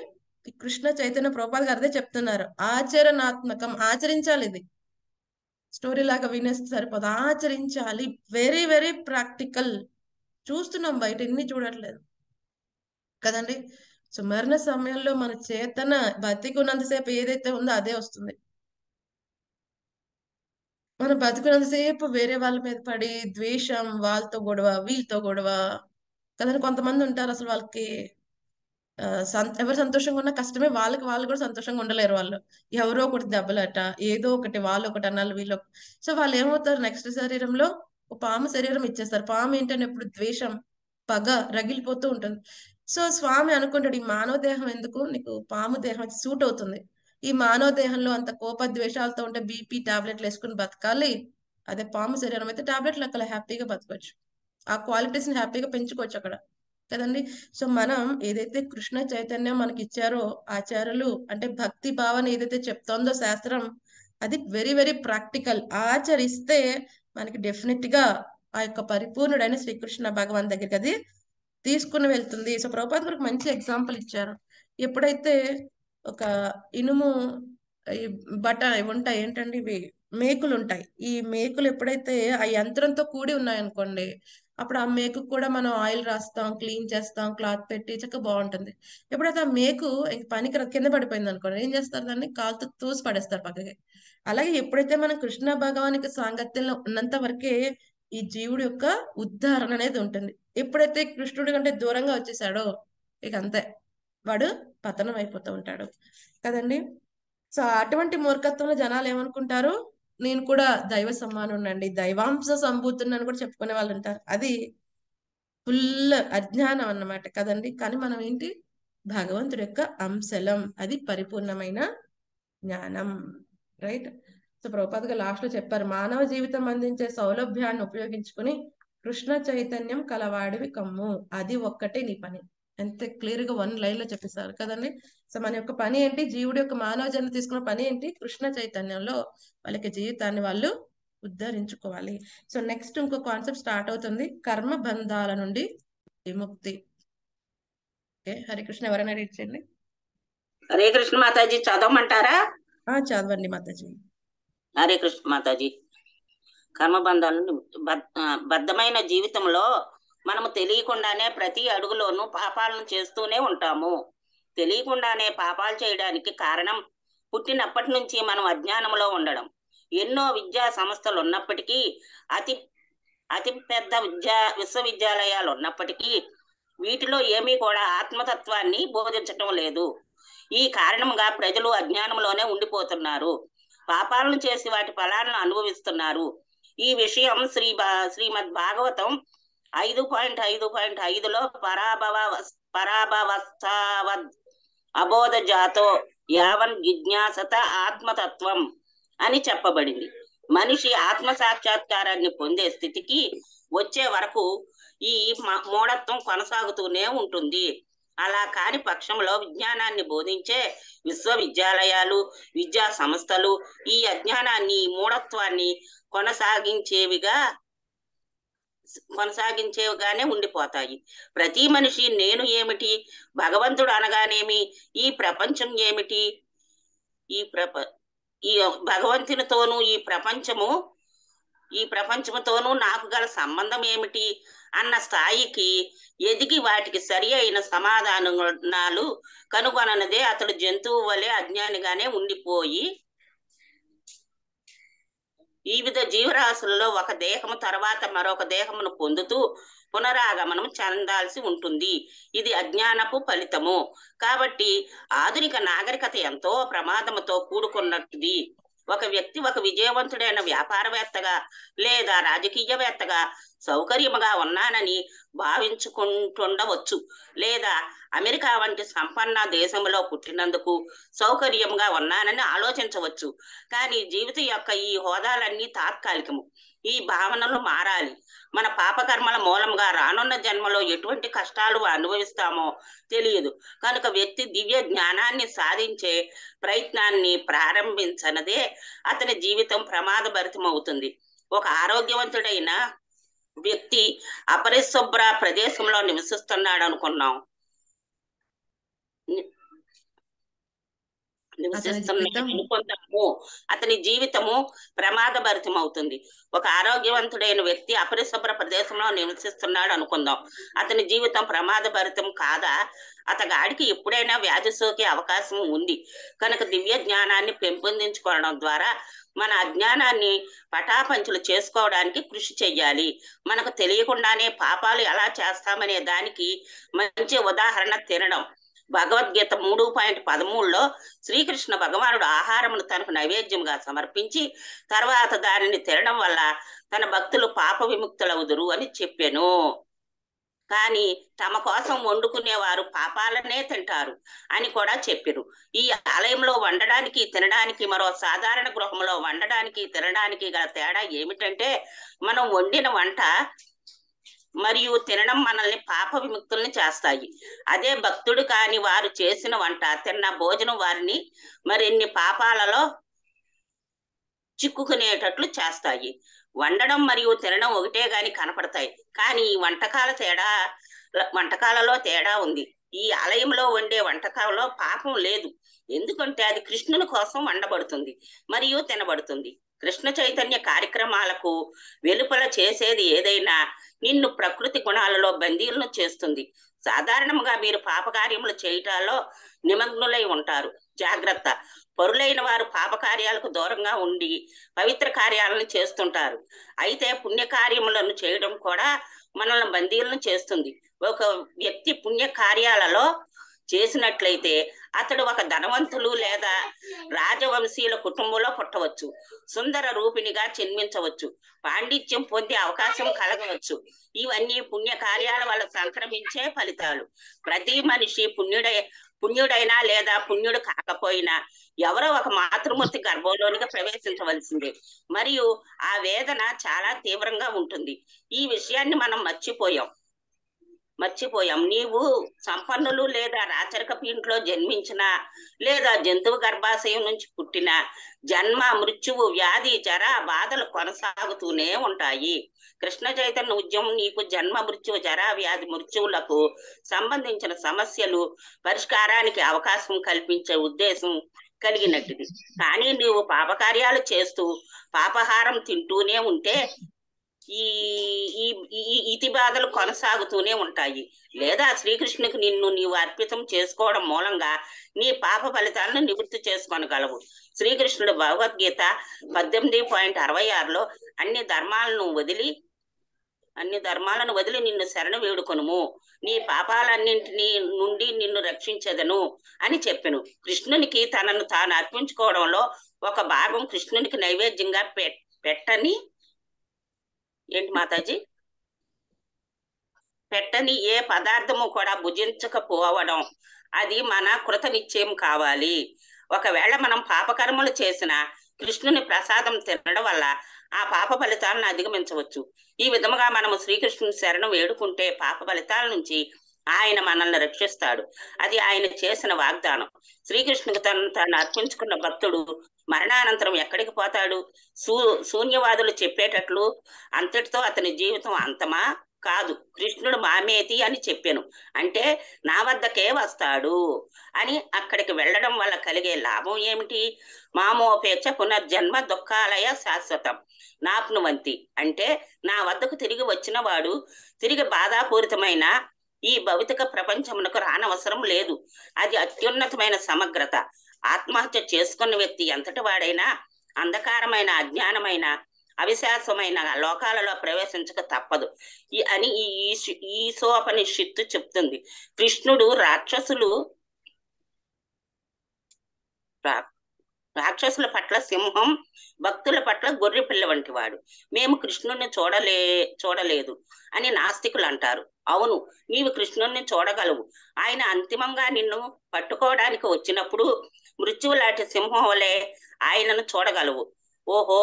కృష్ణ చైతన్య ప్రోపాల్ గారిదే చెప్తున్నారు ఆచరణాత్మకం ఆచరించాలి ఇది స్టోరీ లాగా వినేస్తే సరిపోదు ఆచరించాలి వెరీ వెరీ ప్రాక్టికల్ చూస్తున్నాం బయట ఎన్ని చూడట్లేదు కదండి సో మరణ సమయంలో మన చేతన బతికి ఉన్నంతసేపు ఏదైతే ఉందో అదే వస్తుంది మనం బతుకున్నంతసేపు వేరే వాళ్ళ మీద పడి ద్వేషం వాళ్ళతో గొడవ వీళ్ళతో గొడవ కదా కొంతమంది ఉంటారు అసలు వాళ్ళకి ఎవరు సంతోషంగా ఉన్నా కష్టమే వాళ్ళకి వాళ్ళు కూడా సంతోషంగా ఉండలేరు వాళ్ళు ఎవరో ఒకటి దెబ్బలట ఏదో ఒకటి వాళ్ళు ఒకటి అనాలి వీళ్ళు సో వాళ్ళు ఏమవుతారు నెక్స్ట్ శరీరంలో ఒక పాము శరీరం ఇచ్చేస్తారు పాము ఏంటంటే ఇప్పుడు ద్వేషం పగ రగిలిపోతూ ఉంటుంది సో స్వామి అనుకుంటాడు ఈ మానవ దేహం ఎందుకు నీకు పాము దేహం సూట్ అవుతుంది ఈ మానవ దేహంలో అంత ద్వేషాలతో ఉంటే బీపీ టాబ్లెట్లు వేసుకుని బతకాలి అదే పాము శరీరం అయితే టాబ్లెట్లు అక్కడ హ్యాపీగా బతకవచ్చు ఆ క్వాలిటీస్ ని హ్యాపీగా పెంచుకోవచ్చు అక్కడ కదండి సో మనం ఏదైతే కృష్ణ చైతన్యం మనకి ఇచ్చారో ఆచార్యులు అంటే భక్తి భావన ఏదైతే చెప్తోందో శాస్త్రం అది వెరీ వెరీ ప్రాక్టికల్ ఆచరిస్తే మనకి డెఫినెట్ గా ఆ యొక్క పరిపూర్ణుడైన శ్రీకృష్ణ భగవాన్ దగ్గరికి అది తీసుకుని వెళ్తుంది సో ప్రభుపాద్ మంచి ఎగ్జాంపుల్ ఇచ్చారు ఎప్పుడైతే ఒక ఇనుము బట్ట బట ఉంటాయి ఏంటండి ఇవి మేకులు ఉంటాయి ఈ మేకులు ఎప్పుడైతే ఆ యంత్రంతో కూడి ఉన్నాయనుకోండి అప్పుడు ఆ మేకు కూడా మనం ఆయిల్ రాస్తాం క్లీన్ చేస్తాం క్లాత్ పెట్టి చక్క బాగుంటుంది ఎప్పుడైతే ఆ మేకు పనికి కింద పడిపోయింది అనుకోండి ఏం చేస్తారు దాన్ని కాలుతో తూసి పడేస్తారు పక్కకి అలాగే ఎప్పుడైతే మనం కృష్ణ భగవానికి సాంగత్యంలో ఉన్నంత వరకే ఈ జీవుడి యొక్క ఉద్ధారణ అనేది ఉంటుంది ఎప్పుడైతే కృష్ణుడి కంటే దూరంగా వచ్చేసాడో ఇక అంతే వాడు పతనం అయిపోతూ ఉంటాడు కదండి సో అటువంటి మూర్ఖత్వంలో జనాలు ఏమనుకుంటారు నేను కూడా దైవ సమానుండండి దైవాంశ సంభూతున్నాను కూడా చెప్పుకునే వాళ్ళు ఉంటారు అది ఫుల్ అజ్ఞానం అన్నమాట కదండి కానీ మనం ఏంటి భగవంతుడి యొక్క అంశలం అది పరిపూర్ణమైన జ్ఞానం రైట్ సో ప్రపాద్ లాస్ట్ లో చెప్పారు మానవ జీవితం అందించే సౌలభ్యాన్ని ఉపయోగించుకుని కృష్ణ చైతన్యం కలవాడివి కమ్ము అది ఒక్కటే నీ పని ఎంత క్లియర్ గా వన్ లైన్ లో చెప్పిస్తారు కదండి సో మన యొక్క పని ఏంటి జీవుడి యొక్క మానవ జన్మ తీసుకున్న పని ఏంటి కృష్ణ చైతన్యంలో వాళ్ళకి జీవితాన్ని వాళ్ళు ఉద్ధరించుకోవాలి సో నెక్స్ట్ ఇంకో కాన్సెప్ట్ స్టార్ట్ అవుతుంది కర్మ బంధాల నుండి విముక్తి ఓకే హరికృష్ణ ఎవరైనా రీడ్ చేయండి హరే కృష్ణ మాతాజీ చదవమంటారా చదవండి మాతాజీ హరే కృష్ణ మాతాజీ కర్మబంధాలను బద్ధమైన జీవితంలో మనము తెలియకుండానే ప్రతి అడుగులోనూ పాపాలను చేస్తూనే ఉంటాము తెలియకుండానే పాపాలు చేయడానికి కారణం పుట్టినప్పటి నుంచి మనం అజ్ఞానంలో ఉండడం ఎన్నో విద్యా సంస్థలు ఉన్నప్పటికీ అతి అతి పెద్ద విద్యా విశ్వవిద్యాలయాలు ఉన్నప్పటికీ వీటిలో ఏమీ కూడా ఆత్మతత్వాన్ని బోధించటం లేదు ఈ కారణంగా ప్రజలు అజ్ఞానంలోనే ఉండిపోతున్నారు పాపాలను చేసి వాటి ఫలాలను అనుభవిస్తున్నారు ఈ విషయం శ్రీ శ్రీమద్ భాగవతం ఐదు పాయింట్ ఐదు పాయింట్ ఐదులో పరాభవ పరాభవస్థావద్ అబోధ జాతో యావన్ జిజ్ఞాసత ఆత్మతత్వం అని చెప్పబడింది మనిషి ఆత్మ సాక్షాత్కారాన్ని పొందే స్థితికి వచ్చే వరకు ఈ మూఢత్వం కొనసాగుతూనే ఉంటుంది అలా కాని పక్షంలో విజ్ఞానాన్ని బోధించే విశ్వవిద్యాలయాలు విద్యా సంస్థలు ఈ అజ్ఞానాన్ని మూఢత్వాన్ని కొనసాగించేవిగా కొనసాగించేగానే ఉండిపోతాయి ప్రతి మనిషి నేను ఏమిటి భగవంతుడు అనగానేమి ఈ ప్రపంచం ఏమిటి ఈ ప్రప ఈ భగవంతునితోనూ ఈ ప్రపంచము ఈ ప్రపంచముతోనూ నాకు గల సంబంధం ఏమిటి అన్న స్థాయికి ఎదిగి వాటికి సరి అయిన సమాధానాలు కనుగొననదే అతడు జంతువు వలె అజ్ఞానిగానే ఉండిపోయి ఈ విధ జీవరాశులలో ఒక దేహము తర్వాత మరొక దేహమును పొందుతూ పునరాగమనం చెందాల్సి ఉంటుంది ఇది అజ్ఞానపు ఫలితము కాబట్టి ఆధునిక నాగరికత ఎంతో ప్రమాదముతో కూడుకున్నది ఒక వ్యక్తి ఒక విజయవంతుడైన వ్యాపారవేత్తగా లేదా రాజకీయవేత్తగా సౌకర్యముగా ఉన్నానని భావించుకుంటుండవచ్చు లేదా అమెరికా వంటి సంపన్న దేశంలో పుట్టినందుకు సౌకర్యంగా ఉన్నానని ఆలోచించవచ్చు కానీ జీవితం యొక్క ఈ హోదాలన్నీ తాత్కాలికము ఈ భావనలు మారాలి మన పాపకర్మల మూలంగా రానున్న జన్మలో ఎటువంటి కష్టాలు అనుభవిస్తామో తెలియదు కనుక వ్యక్తి దివ్య జ్ఞానాన్ని సాధించే ప్రయత్నాన్ని ప్రారంభించనదే అతని జీవితం భరితమవుతుంది ఒక ఆరోగ్యవంతుడైన వ్యక్తి అపరిశుభ్ర ప్రదేశంలో నివసిస్తున్నాడు అనుకున్నాం నివసిస్తున్నాయని అనుకుంటాము అతని జీవితము ప్రమాదభరితం అవుతుంది ఒక ఆరోగ్యవంతుడైన వ్యక్తి అపరిశుభ్ర ప్రదేశంలో నివసిస్తున్నాడు అనుకుందాం అతని జీవితం ప్రమాదభరితం కాదా అతగాడికి ఎప్పుడైనా వ్యాధి సోకే అవకాశం ఉంది కనుక దివ్య జ్ఞానాన్ని పెంపొందించుకోవడం ద్వారా మన అజ్ఞానాన్ని పటాపంచులు చేసుకోవడానికి కృషి చెయ్యాలి మనకు తెలియకుండానే పాపాలు ఎలా చేస్తామనే దానికి మంచి ఉదాహరణ తినడం భగవద్గీత మూడు పాయింట్ పదమూడులో శ్రీకృష్ణ భగవానుడు ఆహారమును తనకు నైవేద్యంగా సమర్పించి తర్వాత దానిని తినడం వల్ల తన భక్తులు పాప విముక్తులవుదురు అని చెప్పాను కానీ తమ కోసం వండుకునేవారు పాపాలనే తింటారు అని కూడా చెప్పారు ఈ ఆలయంలో వండడానికి తినడానికి మరో సాధారణ గృహంలో వండడానికి తినడానికి గల తేడా ఏమిటంటే మనం వండిన వంట మరియు తినడం మనల్ని పాప విముక్తుల్ని చేస్తాయి అదే భక్తుడు కాని వారు చేసిన వంట తిన్న భోజనం వారిని మరిన్ని పాపాలలో చిక్కుకునేటట్లు చేస్తాయి వండడం మరియు తినడం ఒకటే గాని కనపడతాయి కానీ ఈ వంటకాల తేడా వంటకాలలో తేడా ఉంది ఈ ఆలయంలో వండే వంటకాలలో పాపం లేదు ఎందుకంటే అది కృష్ణుని కోసం వండబడుతుంది మరియు తినబడుతుంది కృష్ణ చైతన్య కార్యక్రమాలకు వెలుపల చేసేది ఏదైనా నిన్ను ప్రకృతి గుణాలలో బందీలను చేస్తుంది సాధారణంగా మీరు పాపకార్యములు చేయటాలో నిమగ్నులై ఉంటారు జాగ్రత్త పరులైన వారు పాపకార్యాలకు దూరంగా ఉండి పవిత్ర కార్యాలను చేస్తుంటారు అయితే పుణ్యకార్యములను చేయడం కూడా మనల్ని బందీలను చేస్తుంది ఒక వ్యక్తి పుణ్య కార్యాలలో చేసినట్లయితే అతడు ఒక ధనవంతులు లేదా రాజవంశీయుల కుటుంబంలో పుట్టవచ్చు సుందర రూపిణిగా జన్మించవచ్చు పాండిత్యం పొందే అవకాశం కలగవచ్చు ఇవన్నీ పుణ్య కార్యాల వల్ల సంక్రమించే ఫలితాలు ప్రతి మనిషి పుణ్యుడై పుణ్యుడైనా లేదా పుణ్యుడు కాకపోయినా ఎవరో ఒక మాతృమూర్తి గర్భంలోనికి ప్రవేశించవలసిందే మరియు ఆ వేదన చాలా తీవ్రంగా ఉంటుంది ఈ విషయాన్ని మనం మర్చిపోయాం మర్చిపోయాం నీవు సంపన్నులు లేదా రాచరిక పీంట్లో జన్మించిన లేదా జంతువు గర్భాశయం నుంచి పుట్టిన జన్మ మృత్యువు వ్యాధి జర బాధలు కొనసాగుతూనే ఉంటాయి కృష్ణ చైతన్య ఉద్యమం నీకు జన్మ మృత్యువు జర వ్యాధి మృత్యువులకు సంబంధించిన సమస్యలు పరిష్కారానికి అవకాశం కల్పించే ఉద్దేశం కలిగినట్టుది కానీ నీవు పాపకార్యాలు చేస్తూ పాపహారం తింటూనే ఉంటే ఈ ఈ ఇతి బాధలు కొనసాగుతూనే ఉంటాయి లేదా శ్రీకృష్ణునికి నిన్ను నీవు అర్పితం చేసుకోవడం మూలంగా నీ పాప ఫలితాలను నివృత్తి చేసుకోనగలవు శ్రీకృష్ణుడు భగవద్గీత పద్దెనిమిది పాయింట్ అరవై ఆరులో అన్ని ధర్మాలను వదిలి అన్ని ధర్మాలను వదిలి నిన్ను శరణ వేడుకొనుము నీ పాపాలన్నింటినీ నుండి నిన్ను రక్షించదను అని చెప్పెను కృష్ణునికి తనను తాను అర్పించుకోవడంలో ఒక భాగం కృష్ణునికి నైవేద్యంగా పెట్టని ఏంటి మాతాజీ పెట్టని ఏ పదార్థము కూడా భుజించకపోవడం అది మన కృత నిశ్చయం కావాలి ఒకవేళ మనం పాపకర్మలు చేసిన కృష్ణుని ప్రసాదం తినడం వల్ల ఆ పాప ఫలితాలను అధిగమించవచ్చు ఈ విధముగా మనము శ్రీకృష్ణుని శరణం వేడుకుంటే పాప ఫలితాల నుంచి ఆయన మనల్ని రక్షిస్తాడు అది ఆయన చేసిన వాగ్దానం శ్రీకృష్ణుకు తను తను అర్పించుకున్న భక్తుడు మరణానంతరం ఎక్కడికి పోతాడు సూ శూన్యవాదులు చెప్పేటట్లు అంతటితో అతని జీవితం అంతమా కాదు కృష్ణుడు మామేతి అని చెప్పాను అంటే నా వద్దకే వస్తాడు అని అక్కడికి వెళ్ళడం వల్ల కలిగే లాభం ఏమిటి మామోపేక్ష పునర్జన్మ దుఃఖాలయ శాశ్వతం నాప్నువంతి అంటే నా వద్దకు తిరిగి వచ్చిన వాడు తిరిగి బాధాపూరితమైన ఈ భౌతిక ప్రపంచమునకు రానవసరం లేదు అది అత్యున్నతమైన సమగ్రత ఆత్మహత్య చేసుకున్న వ్యక్తి ఎంతటి వాడైనా అంధకారమైన అజ్ఞానమైన అవిశ్వాసమైన లోకాలలో ప్రవేశించక తప్పదు అని ఈ సోపనిషిత్తు చెప్తుంది కృష్ణుడు రాక్షసులు రాక్షసుల పట్ల సింహం భక్తుల పట్ల గొర్రె పిల్ల వంటి వాడు మేము కృష్ణుడిని చూడలే చూడలేదు అని నాస్తికులు అంటారు అవును నీవు కృష్ణుణ్ణి చూడగలవు ఆయన అంతిమంగా నిన్ను పట్టుకోవడానికి వచ్చినప్పుడు మృత్యువు లాంటి సింహం వలె ఆయనను చూడగలవు ఓహో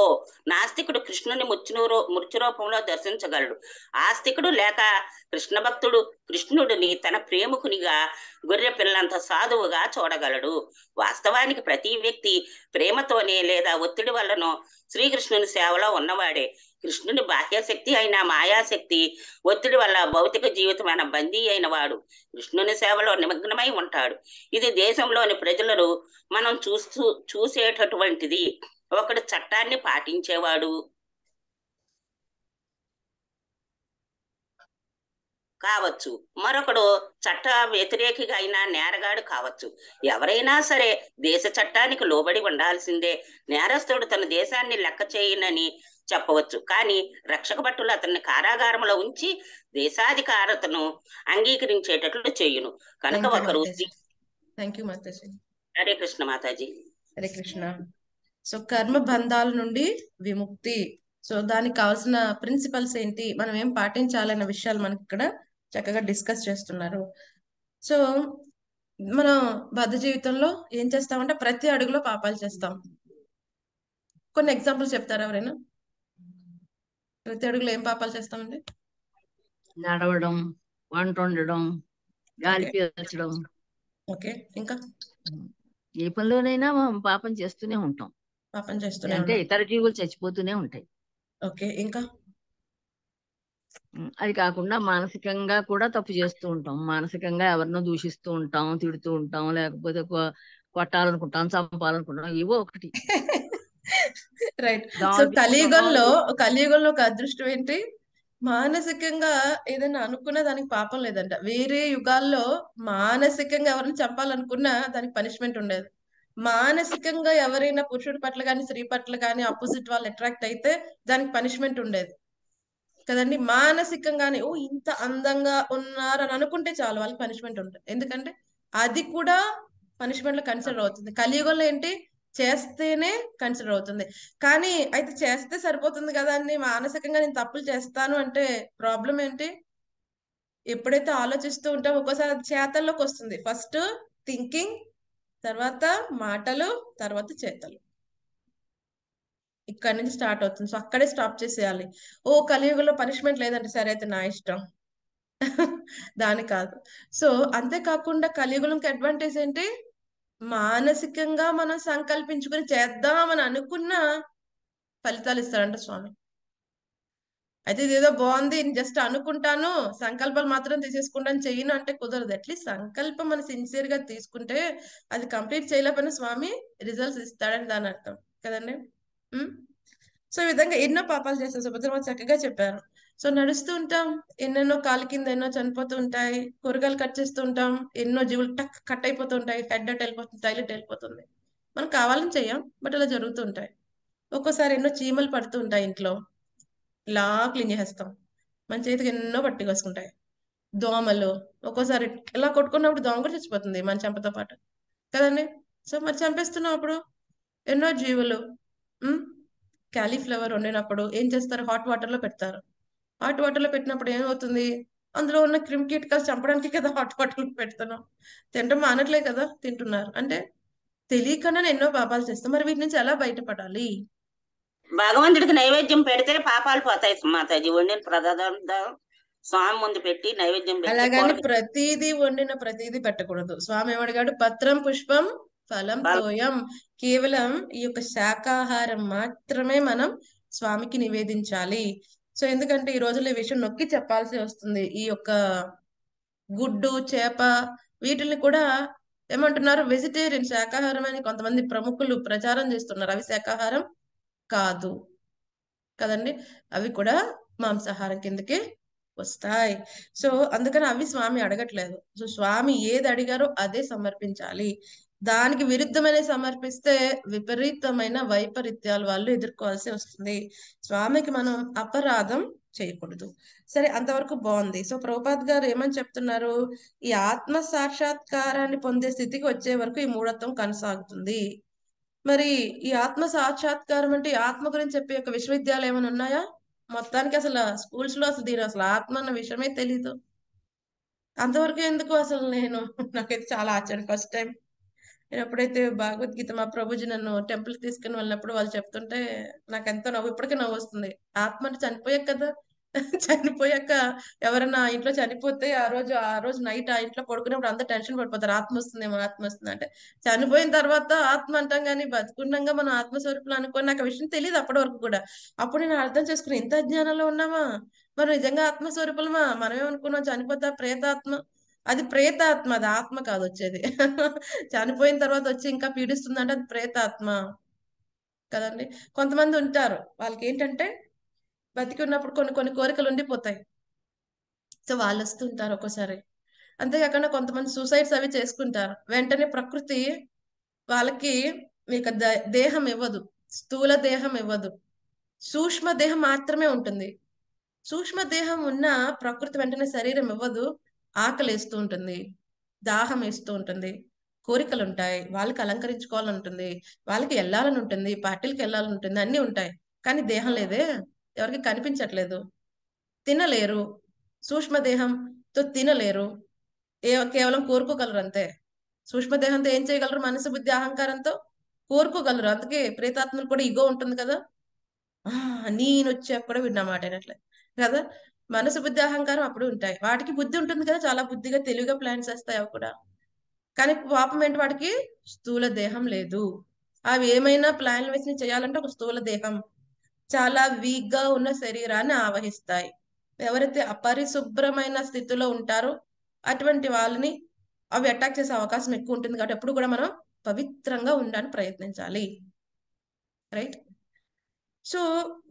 నాస్తికుడు కృష్ణుని ముచ్చునూరో మృత్యు రూపంలో దర్శించగలడు ఆస్తికుడు లేక కృష్ణ భక్తుడు కృష్ణుడిని తన ప్రేమకునిగా గొర్రె పిల్లంత సాధువుగా చూడగలడు వాస్తవానికి ప్రతి వ్యక్తి ప్రేమతోనే లేదా ఒత్తిడి వల్లనో శ్రీకృష్ణుని సేవలో ఉన్నవాడే కృష్ణుని బాహ్యశక్తి అయిన మాయాశక్తి ఒత్తిడి వల్ల భౌతిక జీవితమైన బందీ అయిన వాడు కృష్ణుని సేవలో నిమగ్నమై ఉంటాడు ఇది దేశంలోని ప్రజలను మనం చూస్తూ చూసేటటువంటిది ఒకడు చట్టాన్ని పాటించేవాడు కావచ్చు మరొకడు చట్ట వ్యతిరేకిగా అయినా నేరగాడు కావచ్చు ఎవరైనా సరే దేశ చట్టానికి లోబడి ఉండాల్సిందే నేరస్తుడు తన దేశాన్ని లెక్క చేయనని చెప్పవచ్చు కానీ రక్షక భటులు అతన్ని కారాగారంలో ఉంచి దేశాధికారతను అంగీకరించేటట్లు చేయును కనుక ఒకరు హరే కృష్ణ మాతాజీ హరే కృష్ణ సో కర్మ బంధాల నుండి విముక్తి సో దానికి కావాల్సిన ప్రిన్సిపల్స్ ఏంటి మనం ఏం పాటించాలన్న విషయాలు మనకి ఇక్కడ చక్కగా డిస్కస్ చేస్తున్నారు సో మనం బద్ద జీవితంలో ఏం చేస్తామంటే ప్రతి అడుగులో పాపాలు చేస్తాం కొన్ని ఎగ్జాంపుల్ చెప్తారా ఎవరైనా ప్రతి అడుగులో ఏం పాపాలు చేస్తామండి నడవడం వంట వండడం గాలి పీల్చడం ఓకే ఇంకా ఏ పనిలోనైనా మనం పాపం చేస్తూనే ఉంటాం పాపం చేస్తున్నాయి అంటే ఇతర జీవులు చచ్చిపోతూనే ఉంటాయి ఓకే ఇంకా అది కాకుండా మానసికంగా కూడా తప్పు చేస్తూ ఉంటాం మానసికంగా ఎవరినో దూషిస్తూ ఉంటాం తిడుతూ ఉంటాం లేకపోతే కొట్టాలనుకుంటాం చంపాలనుకుంటాం ఇవో ఒకటి రైట్ <laughs> సో కలియుగంలో కలియుగంలో ఒక అదృష్టం ఏంటి మానసికంగా ఏదైనా అనుకున్నా దానికి పాపం లేదంట వేరే యుగాల్లో మానసికంగా ఎవరిని చంపాలనుకున్నా దానికి పనిష్మెంట్ ఉండేది మానసికంగా ఎవరైనా పురుషుడి పట్ల కానీ స్త్రీ పట్ల కానీ ఆపోజిట్ వాళ్ళు అట్రాక్ట్ అయితే దానికి పనిష్మెంట్ ఉండేది కదండి మానసికంగానే ఓ ఇంత అందంగా ఉన్నారు అని అనుకుంటే చాలు వాళ్ళకి పనిష్మెంట్ ఉంటుంది ఎందుకంటే అది కూడా పనిష్మెంట్ లో కన్సిడర్ అవుతుంది కలియుగంలో ఏంటి చేస్తేనే కన్సిడర్ అవుతుంది కానీ అయితే చేస్తే సరిపోతుంది కదా అని మానసికంగా నేను తప్పులు చేస్తాను అంటే ప్రాబ్లం ఏంటి ఎప్పుడైతే ఆలోచిస్తూ ఉంటాం ఒక్కోసారి చేతల్లోకి వస్తుంది ఫస్ట్ థింకింగ్ తర్వాత మాటలు తర్వాత చేతలు ఇక్కడ నుంచి స్టార్ట్ అవుతుంది సో అక్కడే స్టాప్ చేసేయాలి ఓ కలియుగంలో పనిష్మెంట్ లేదంటే సరే అయితే నా ఇష్టం <laughs> దాని కాదు సో అంతేకాకుండా కలియుగంకి అడ్వాంటేజ్ ఏంటి మానసికంగా మనం సంకల్పించుకుని చేద్దామని అనుకున్న ఫలితాలు ఇస్తారంట స్వామి అయితే ఇదేదో బాగుంది జస్ట్ అనుకుంటాను సంకల్పాలు మాత్రం తీసేసుకుంటాను చెయ్యను అంటే కుదరదు అట్లీస్ట్ సంకల్పం మనం సిన్సియర్ గా తీసుకుంటే అది కంప్లీట్ చేయలేకపోయినా స్వామి రిజల్ట్స్ ఇస్తాడని దాని అర్థం కదండి సో ఈ విధంగా ఎన్నో పాపాలు చేస్తాం సుభద్ర చక్కగా చెప్పారు సో నడుస్తూ ఉంటాం ఎన్నెన్నో కాలు కింద ఎన్నో చనిపోతూ ఉంటాయి కూరగాయలు కట్ చేస్తూ ఉంటాం ఎన్నో జీవులు టక్ కట్ అయిపోతూ ఉంటాయి హెడ్ అట్ వెళ్ళిపోతుంది టైలెట్ వెళ్ళిపోతుంది మనం కావాలని చెయ్యం బట్ అలా జరుగుతూ ఉంటాయి ఒక్కోసారి ఎన్నో చీమలు పడుతూ ఉంటాయి ఇంట్లో ఇలా క్లీన్ చేసేస్తాం మన చేతికి ఎన్నో పట్టుకొసుకుంటాయి దోమలు ఒక్కోసారి ఇలా కొట్టుకున్నప్పుడు దోమ కూడా చచ్చిపోతుంది మన చంపతో పాటు కదండి సో మరి చంపేస్తున్నాం అప్పుడు ఎన్నో జీవులు క్యాలీఫ్లవర్ వండినప్పుడు ఏం చేస్తారు హాట్ వాటర్ లో పెడతారు హాట్ వాటర్ లో పెట్టినప్పుడు ఏమవుతుంది అందులో ఉన్న క్రిమ్ కీటకాలు చంపడానికి కదా హాట్ వాటర్ పెడుతున్నాం తినడం మానట్లే కదా తింటున్నారు అంటే తెలియకుండా ఎన్నో పాపాలు చేస్తాం మరి వీటి నుంచి ఎలా బయటపడాలి భగవంతుడికి నైవేద్యం పెడితే పాపాలు పోతాయి మాతాజీ వండిన ప్రదార్థం స్వామి ముందు పెట్టి నైవేద్యం అలాగని ప్రతిదీ వండిన ప్రతిదీ పెట్టకూడదు స్వామి ఏమడిగాడు పత్రం పుష్పం ఫలం తోయం కేవలం ఈ యొక్క శాకాహారం మాత్రమే మనం స్వామికి నివేదించాలి సో ఎందుకంటే ఈ రోజుల్లో ఈ విషయం నొక్కి చెప్పాల్సి వస్తుంది ఈ యొక్క గుడ్డు చేప వీటిని కూడా ఏమంటున్నారు వెజిటేరియన్ శాకాహారం అని కొంతమంది ప్రముఖులు ప్రచారం చేస్తున్నారు అవి శాకాహారం కాదు కదండి అవి కూడా మాంసాహారం కిందకి వస్తాయి సో అందుకని అవి స్వామి అడగట్లేదు సో స్వామి ఏది అడిగారో అదే సమర్పించాలి దానికి విరుద్ధమైన సమర్పిస్తే విపరీతమైన వైపరీత్యాలు వాళ్ళు ఎదుర్కోవాల్సి వస్తుంది స్వామికి మనం అపరాధం చేయకూడదు సరే అంతవరకు బాగుంది సో ప్రభుపాద్ గారు ఏమని చెప్తున్నారు ఈ ఆత్మ సాక్షాత్కారాన్ని పొందే స్థితికి వచ్చే వరకు ఈ మూఢత్వం కొనసాగుతుంది మరి ఈ ఆత్మ సాక్షాత్కారం అంటే ఆత్మ గురించి చెప్పే ఒక విశ్వవిద్యాలయం ఏమైనా ఉన్నాయా మొత్తానికి అసలు స్కూల్స్ లో అసలు దీని అసలు ఆత్మ అన్న విషయమే తెలీదు అంతవరకు ఎందుకు అసలు నేను నాకైతే చాలా ఆశ్చర్యం ఫస్ట్ టైం నేను ఎప్పుడైతే భగవద్గీత మా ప్రభుజీ నన్ను టెంపుల్ తీసుకుని వెళ్ళినప్పుడు వాళ్ళు చెప్తుంటే నాకు ఎంతో నవ్వు ఇప్పటికే నవ్వు వస్తుంది ఆత్మ అంటే చనిపోయాక కదా <laughs> చనిపోయాక ఎవరన్నా ఇంట్లో చనిపోతే ఆ రోజు ఆ రోజు నైట్ ఆ ఇంట్లో పడుకునేప్పుడు అంత టెన్షన్ పడిపోతారు ఆత్మ వస్తుందేమో ఆత్మ వస్తుంది అంటే చనిపోయిన తర్వాత ఆత్మ అంటాం కానీ బతుకుండగా మనం ఆత్మస్వరూపులు అనుకోని నాకు విషయం తెలియదు అప్పటి వరకు కూడా అప్పుడు నేను అర్థం చేసుకుని ఇంత అజ్ఞానంలో ఉన్నామా మనం నిజంగా ఆత్మస్వరూపులమా మనమేమనుకున్నాం చనిపోతా ప్రేతాత్మ అది ప్రేతాత్మ అది ఆత్మ కాదు వచ్చేది <laughs> చనిపోయిన తర్వాత వచ్చి ఇంకా పీడిస్తుంది అంటే అది ప్రేతాత్మ కదండి కొంతమంది ఉంటారు వాళ్ళకి ఏంటంటే బతికి ఉన్నప్పుడు కొన్ని కొన్ని కోరికలు ఉండిపోతాయి సో వాళ్ళు వస్తుంటారు ఒక్కోసారి అంతేకాకుండా కొంతమంది సూసైడ్స్ అవి చేసుకుంటారు వెంటనే ప్రకృతి వాళ్ళకి మీకు దేహం ఇవ్వదు స్థూల దేహం ఇవ్వదు సూక్ష్మ దేహం మాత్రమే ఉంటుంది సూక్ష్మ దేహం ఉన్న ప్రకృతి వెంటనే శరీరం ఇవ్వదు ఆకలి వేస్తూ ఉంటుంది దాహం వేస్తూ ఉంటుంది కోరికలు ఉంటాయి వాళ్ళకి అలంకరించుకోవాలని ఉంటుంది వాళ్ళకి వెళ్ళాలని ఉంటుంది పార్టీలకు వెళ్ళాలని ఉంటుంది అన్నీ ఉంటాయి కానీ దేహం లేదే ఎవరికి కనిపించట్లేదు తినలేరు సూక్ష్మదేహంతో తినలేరు ఏ కేవలం కోరుకోగలరు అంతే సూక్ష్మదేహంతో ఏం చేయగలరు మనసు బుద్ధి అహంకారంతో కోరుకోగలరు అందుకే ప్రేతాత్మలు కూడా ఇగో ఉంటుంది కదా నేను వచ్చాక కూడా విన్నా మాట కదా మనసు బుద్ధి అహంకారం అప్పుడు ఉంటాయి వాటికి బుద్ధి ఉంటుంది కదా చాలా బుద్ధిగా తెలివిగా ప్లాన్ చేస్తాయి అవి కూడా కానీ పాపం ఏంటి వాడికి స్థూల దేహం లేదు అవి ఏమైనా ప్లాన్లు వేసి చేయాలంటే ఒక స్థూల దేహం చాలా వీక్ గా ఉన్న శరీరాన్ని ఆవహిస్తాయి ఎవరైతే అపరిశుభ్రమైన స్థితిలో ఉంటారో అటువంటి వాళ్ళని అవి అటాక్ చేసే అవకాశం ఎక్కువ ఉంటుంది కాబట్టి ఎప్పుడు కూడా మనం పవిత్రంగా ఉండడానికి ప్రయత్నించాలి రైట్ సో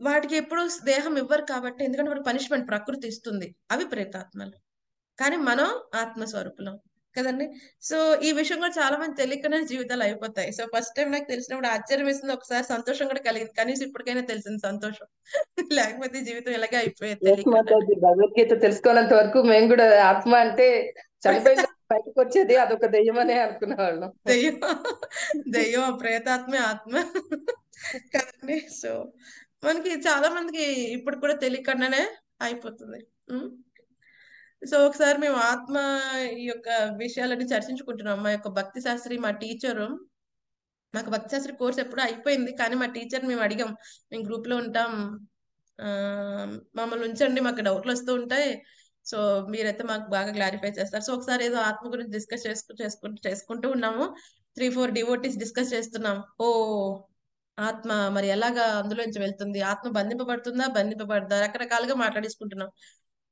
వాటికి ఎప్పుడు దేహం ఇవ్వరు కాబట్టి ఎందుకంటే వాడు పనిష్మెంట్ ప్రకృతి ఇస్తుంది అవి ప్రేతాత్మలు కానీ మనం ఆత్మస్వరూపులం కదండి సో ఈ విషయం కూడా చాలా మంది తెలియకనే జీవితాలు అయిపోతాయి సో ఫస్ట్ టైం నాకు తెలిసినప్పుడు ఆశ్చర్యం వేసింది ఒకసారి సంతోషం కూడా కలిగింది కనీసం ఇప్పటికైనా తెలిసింది సంతోషం <laughs> లేకపోతే జీవితం ఇలాగే అయిపోయింది భగవద్గీత తెలుసుకోనంత వరకు మేము కూడా ఆత్మ అంటే చనిపోయిన బయటకు వచ్చేది అదొక దెయ్యం అనే అనుకునే వాళ్ళం దెయ్యం దెయ్యం ప్రేతాత్మే ఆత్మ కదండి సో మనకి చాలా మందికి ఇప్పుడు కూడా తెలియకుండానే అయిపోతుంది సో ఒకసారి మేము ఆత్మ ఈ యొక్క విషయాలని చర్చించుకుంటున్నాం మా యొక్క భక్తి శాస్త్రి మా టీచరు మాకు భక్తి శాస్త్రి కోర్స్ ఎప్పుడో అయిపోయింది కానీ మా టీచర్ మేము అడిగాం మేము గ్రూప్ లో ఉంటాం మమ్మల్ని ఉంచండి మాకు డౌట్లు వస్తూ ఉంటాయి సో మీరైతే మాకు బాగా క్లారిఫై చేస్తారు సో ఒకసారి ఏదో ఆత్మ గురించి డిస్కస్ చేసుకు చేసుకుంటూ చేసుకుంటూ ఉన్నాము త్రీ ఫోర్ డివోటీస్ డిస్కస్ చేస్తున్నాం ఓ ఆత్మ మరి ఎలాగా అందులోంచి వెళ్తుంది ఆత్మ బంధింపబడుతుందా బంధింపబడుతుందా రకరకాలుగా మాట్లాడేసుకుంటున్నాం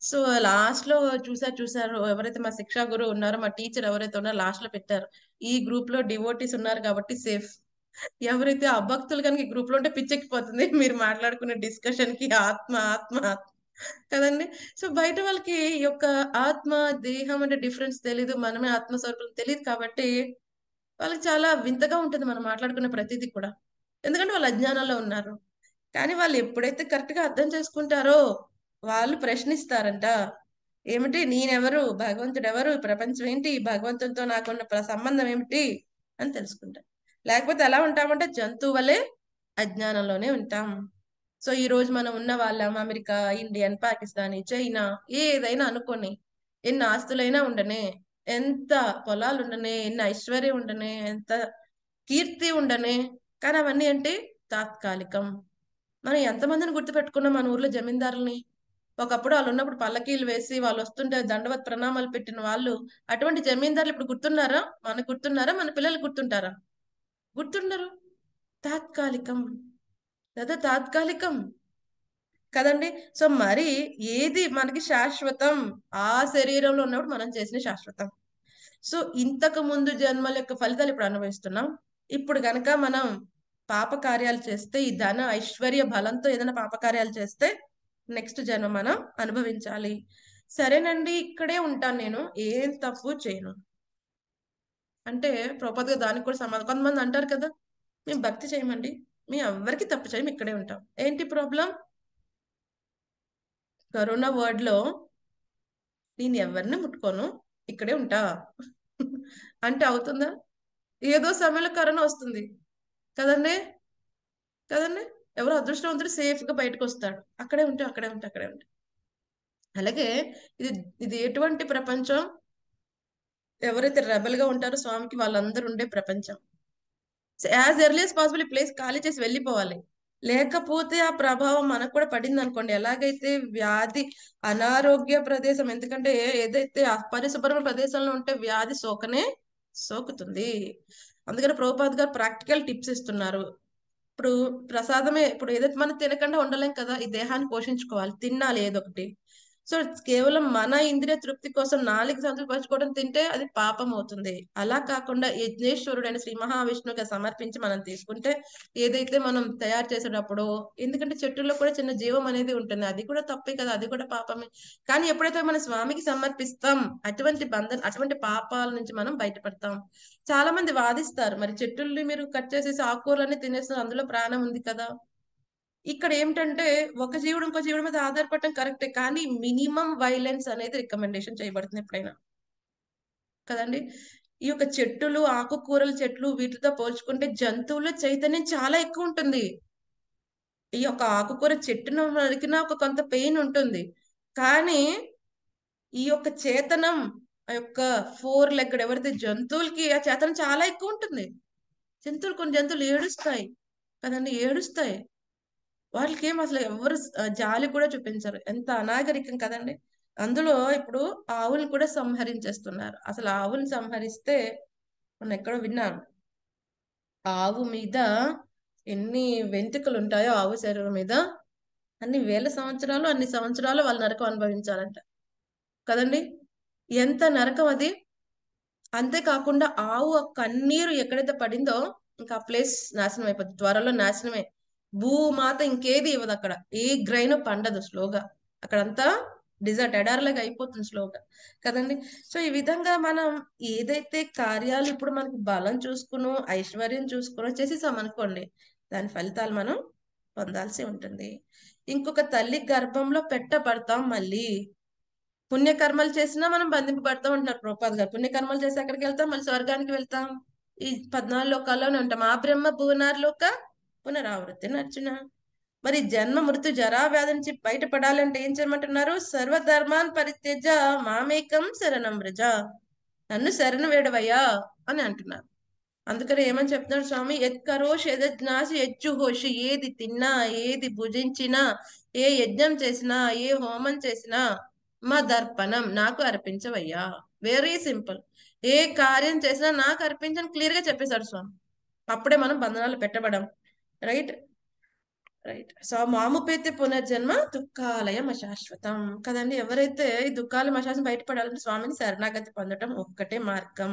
సో లాస్ట్ లో చూసారు చూసారు ఎవరైతే మా శిక్షా గురువు ఉన్నారో మా టీచర్ ఎవరైతే ఉన్నారో లాస్ట్ లో పెట్టారు ఈ గ్రూప్ లో డివోటీస్ ఉన్నారు కాబట్టి సేఫ్ ఎవరైతే భక్తులు కనుక ఈ గ్రూప్ లో ఉంటే పిచ్చెక్కిపోతుంది <laughs> మీరు మాట్లాడుకునే డిస్కషన్ కి ఆత్మ ఆత్మ ఆత్మ కదండి సో బయట వాళ్ళకి ఈ యొక్క ఆత్మ దేహం అంటే డిఫరెన్స్ తెలియదు మనమే ఆత్మ స్వరూపం తెలియదు కాబట్టి వాళ్ళకి చాలా వింతగా ఉంటుంది మనం మాట్లాడుకునే ప్రతిదీ కూడా ఎందుకంటే వాళ్ళు అజ్ఞానంలో ఉన్నారు కానీ వాళ్ళు ఎప్పుడైతే కరెక్ట్ గా అర్థం చేసుకుంటారో వాళ్ళు ప్రశ్నిస్తారంట ఏమిటి నేనెవరు భగవంతుడు ఎవరు ప్రపంచం ఏంటి భగవంతుడితో నాకున్న సంబంధం ఏమిటి అని తెలుసుకుంటారు లేకపోతే ఎలా ఉంటామంటే జంతువులే అజ్ఞానంలోనే ఉంటాం సో ఈ రోజు మనం ఉన్న వాళ్ళం అమెరికా ఇండియన్ పాకిస్తాన్ చైనా ఏదైనా అనుకోని ఎన్ని ఆస్తులైనా ఉండనే ఎంత పొలాలు ఉండనే ఎన్ని ఐశ్వర్యం ఉండనే ఎంత కీర్తి ఉండనే కానీ అవన్నీ అంటే తాత్కాలికం మనం ఎంతమందిని గుర్తుపెట్టుకున్నాం మన ఊర్లో జమీందారుల్ని ఒకప్పుడు వాళ్ళు ఉన్నప్పుడు పల్లకీలు వేసి వాళ్ళు వస్తుంటే దండవత్ ప్రణామాలు పెట్టిన వాళ్ళు అటువంటి జమీందారులు ఇప్పుడు గుర్తున్నారా మనకు గుర్తున్నారా మన పిల్లలు గుర్తుంటారా గుర్తుండరు తాత్కాలికం లేదా తాత్కాలికం కదండి సో మరి ఏది మనకి శాశ్వతం ఆ శరీరంలో ఉన్నప్పుడు మనం చేసిన శాశ్వతం సో ఇంతకు ముందు జన్మల యొక్క ఫలితాలు ఇప్పుడు అనుభవిస్తున్నాం ఇప్పుడు గనక మనం పాప కార్యాలు చేస్తే ఈ ధన ఐశ్వర్య బలంతో ఏదైనా పాప కార్యాలు చేస్తే నెక్స్ట్ జన్మ మనం అనుభవించాలి సరేనండి ఇక్కడే ఉంటాను నేను ఏం తప్పు చేయను అంటే ప్రపాత్గా దానికి కూడా సమాధానం కొంతమంది అంటారు కదా మేము భక్తి చేయమండి మేము ఎవరికి తప్పు చేయం ఇక్కడే ఉంటాం ఏంటి ప్రాబ్లం కరోనా వర్డ్ లో నేను ఎవరిని ముట్టుకోను ఇక్కడే ఉంటా అంటే అవుతుందా ఏదో సమయంలో కరోనా వస్తుంది కదండి కదండి ఎవరు అదృష్టవంతుడు సేఫ్ గా బయటకు వస్తాడు అక్కడే ఉంటే అక్కడే ఉంటే అక్కడే ఉంటే అలాగే ఇది ఇది ఎటువంటి ప్రపంచం ఎవరైతే రెబల్ గా ఉంటారో స్వామికి వాళ్ళందరూ ఉండే ప్రపంచం యాజ్ ఎర్లీ యాజ్ పాసిబుల్ ఈ ప్లేస్ ఖాళీ చేసి వెళ్ళిపోవాలి లేకపోతే ఆ ప్రభావం మనకు కూడా పడింది అనుకోండి ఎలాగైతే వ్యాధి అనారోగ్య ప్రదేశం ఎందుకంటే ఏదైతే పరిశుభ్రమ ప్రదేశంలో ఉంటే వ్యాధి సోకనే సోకుతుంది అందుకని ప్రభుపాద్ గారు ప్రాక్టికల్ టిప్స్ ఇస్తున్నారు ఇప్పుడు ప్రసాదమే ఇప్పుడు ఏదైతే మనం తినకుండా ఉండలేం కదా ఈ దేహాన్ని పోషించుకోవాలి తినాలి ఏదొకటి సో కేవలం మన ఇంద్రియ తృప్తి కోసం నాలుగు పరచుకోవడం తింటే అది పాపం అవుతుంది అలా కాకుండా అని శ్రీ మహావిష్ణువుకి సమర్పించి మనం తీసుకుంటే ఏదైతే మనం తయారు చేసేటప్పుడు ఎందుకంటే చెట్టులో కూడా చిన్న జీవం అనేది ఉంటుంది అది కూడా తప్పే కదా అది కూడా పాపమే కానీ ఎప్పుడైతే మన స్వామికి సమర్పిస్తాం అటువంటి బంధం అటువంటి పాపాల నుంచి మనం బయటపడతాం చాలా మంది వాదిస్తారు మరి చెట్టుల్ని మీరు కట్ చేసేసి ఆకూరలన్నీ తినేస్తారు అందులో ప్రాణం ఉంది కదా ఇక్కడ ఏమిటంటే ఒక జీవుడు ఇంకో జీవుడి మీద ఆధారపడటం కరెక్టే కానీ మినిమం వైలెన్స్ అనేది రికమెండేషన్ చేయబడుతుంది ఎప్పుడైనా కదండి ఈ యొక్క చెట్టులు ఆకుకూరల చెట్లు వీటితో పోల్చుకుంటే జంతువుల చైతన్యం చాలా ఎక్కువ ఉంటుంది ఈ యొక్క ఆకుకూర చెట్టును నరికినా ఒక కొంత పెయిన్ ఉంటుంది కానీ ఈ యొక్క చేతనం ఆ యొక్క ఫోర్ లెగ్గడ్ ఎవరైతే జంతువులకి ఆ చేతనం చాలా ఎక్కువ ఉంటుంది జంతువులు కొన్ని జంతువులు ఏడుస్తాయి కదండి ఏడుస్తాయి వాళ్ళకేం అసలు ఎవరు జాలి కూడా చూపించరు ఎంత అనాగరికం కదండి అందులో ఇప్పుడు ఆవుని కూడా సంహరించేస్తున్నారు అసలు ఆవుని సంహరిస్తే మనం ఎక్కడో విన్నాను ఆవు మీద ఎన్ని వెంతుకలు ఉంటాయో ఆవు శరీరం మీద అన్ని వేల సంవత్సరాలు అన్ని సంవత్సరాలు వాళ్ళు నరకం అనుభవించాలంట కదండి ఎంత నరకం అది అంతేకాకుండా ఆవు కన్నీరు ఎక్కడైతే పడిందో ఇంకా ఆ ప్లేస్ నాశనం అయిపోతుంది త్వరలో నాశనమే భూ మాత ఇంకేది ఇవ్వదు అక్కడ ఏ గ్రైన్ పండదు స్లోగా అక్కడంతా డిజర్ట్ ఎడార్లాగా అయిపోతుంది స్లోగా కదండి సో ఈ విధంగా మనం ఏదైతే కార్యాలు ఇప్పుడు మనకు బలం చూసుకును ఐశ్వర్యం చూసుకునో చేసేసాం అనుకోండి దాని ఫలితాలు మనం పొందాల్సి ఉంటుంది ఇంకొక తల్లి గర్భంలో పెట్టబడతాం మళ్ళీ పుణ్యకర్మలు చేసినా మనం బంధింపబడతాం అంటున్నారు ప్రోపాద్ గారు పుణ్యకర్మలు చేసి అక్కడికి వెళ్తాం మళ్ళీ స్వర్గానికి వెళ్తాం ఈ పద్నాలుగు లోకాల్లోనే ఉంటాం ఆ బ్రహ్మ భువనార్ లోక పునరావృతి నర్చున మరి జన్మ మృతి జరా వ్యాధి నుంచి బయటపడాలంటే ఏం చేయమంటున్నారు సర్వధర్మాన్ పరిత్యజ మామేకం శరణం వ్రజ నన్ను శరణు వేడవయ్యా అని అంటున్నారు అందుకని ఏమని చెప్తున్నాడు స్వామి ఎత్ ఎదజ్ఞాసి యజ్ఞాసి యజ్జుహోషి ఏది తిన్నా ఏది భుజించినా ఏ యజ్ఞం చేసినా ఏ హోమం చేసినా మా దర్పణం నాకు అర్పించవయ్యా వెరీ సింపుల్ ఏ కార్యం చేసినా నాకు అర్పించని క్లియర్ గా చెప్పేశాడు స్వామి అప్పుడే మనం బంధనాలు పెట్టబడం రైట్ రైట్ సో మాముపేతే పునర్జన్మ దుఃఖాలయం అశాశ్వతం కదండి ఎవరైతే ఈ దుఃఖాలయం అశాశ్వతం బయటపడాలంటే స్వామిని శరణాగతి పొందడం ఒక్కటే మార్గం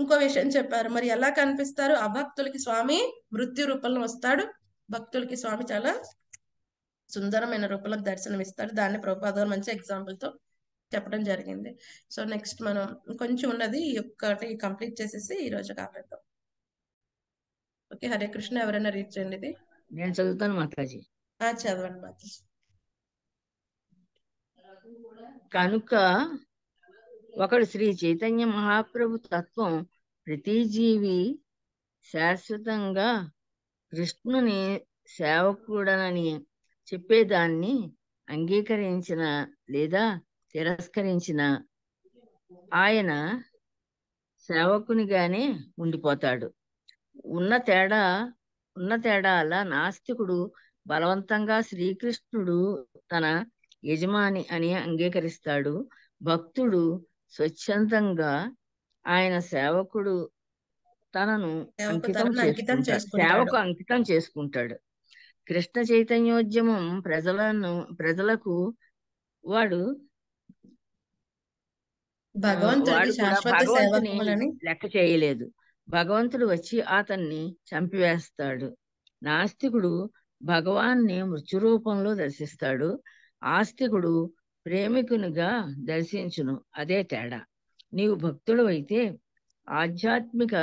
ఇంకో విషయం చెప్పారు మరి ఎలా కనిపిస్తారు అభక్తులకి స్వామి మృత్యు రూపంలో వస్తాడు భక్తులకి స్వామి చాలా సుందరమైన రూపంలో దర్శనమిస్తాడు దాన్ని ప్రభుపాదం మంచి ఎగ్జాంపుల్ తో చెప్పడం జరిగింది సో నెక్స్ట్ మనం కొంచెం ఉన్నది ఈ ఒక్కటి కంప్లీట్ చేసేసి ఈ రోజు కాపాడుతాం ఓకే హరే కృష్ణ ఎవరైనా రీచ్ చేయండి ఇది నేను చదువుతాను మాతాజీ చదవండి మాతాజీ కనుక ఒకడు శ్రీ చైతన్య మహాప్రభు తత్వం ప్రతి జీవి శాశ్వతంగా కృష్ణుని సేవకుడనని చెప్పేదాన్ని అంగీకరించిన లేదా తిరస్కరించిన ఆయన సేవకునిగానే ఉండిపోతాడు ఉన్న తేడా ఉన్న తేడా అలా నాస్తికుడు బలవంతంగా శ్రీకృష్ణుడు తన యజమాని అని అంగీకరిస్తాడు భక్తుడు స్వచ్ఛందంగా ఆయన సేవకుడు తనను అంకితం సేవకు అంకితం చేసుకుంటాడు కృష్ణ చైతన్యోద్యమం ప్రజలను ప్రజలకు వాడు భగవంతుని లెక్క చేయలేదు భగవంతుడు వచ్చి అతన్ని చంపివేస్తాడు నాస్తికుడు భగవాన్ని మృత్యురూపంలో దర్శిస్తాడు ఆస్తికుడు ప్రేమికునిగా దర్శించును అదే తేడా నీవు భక్తుడు అయితే ఆధ్యాత్మిక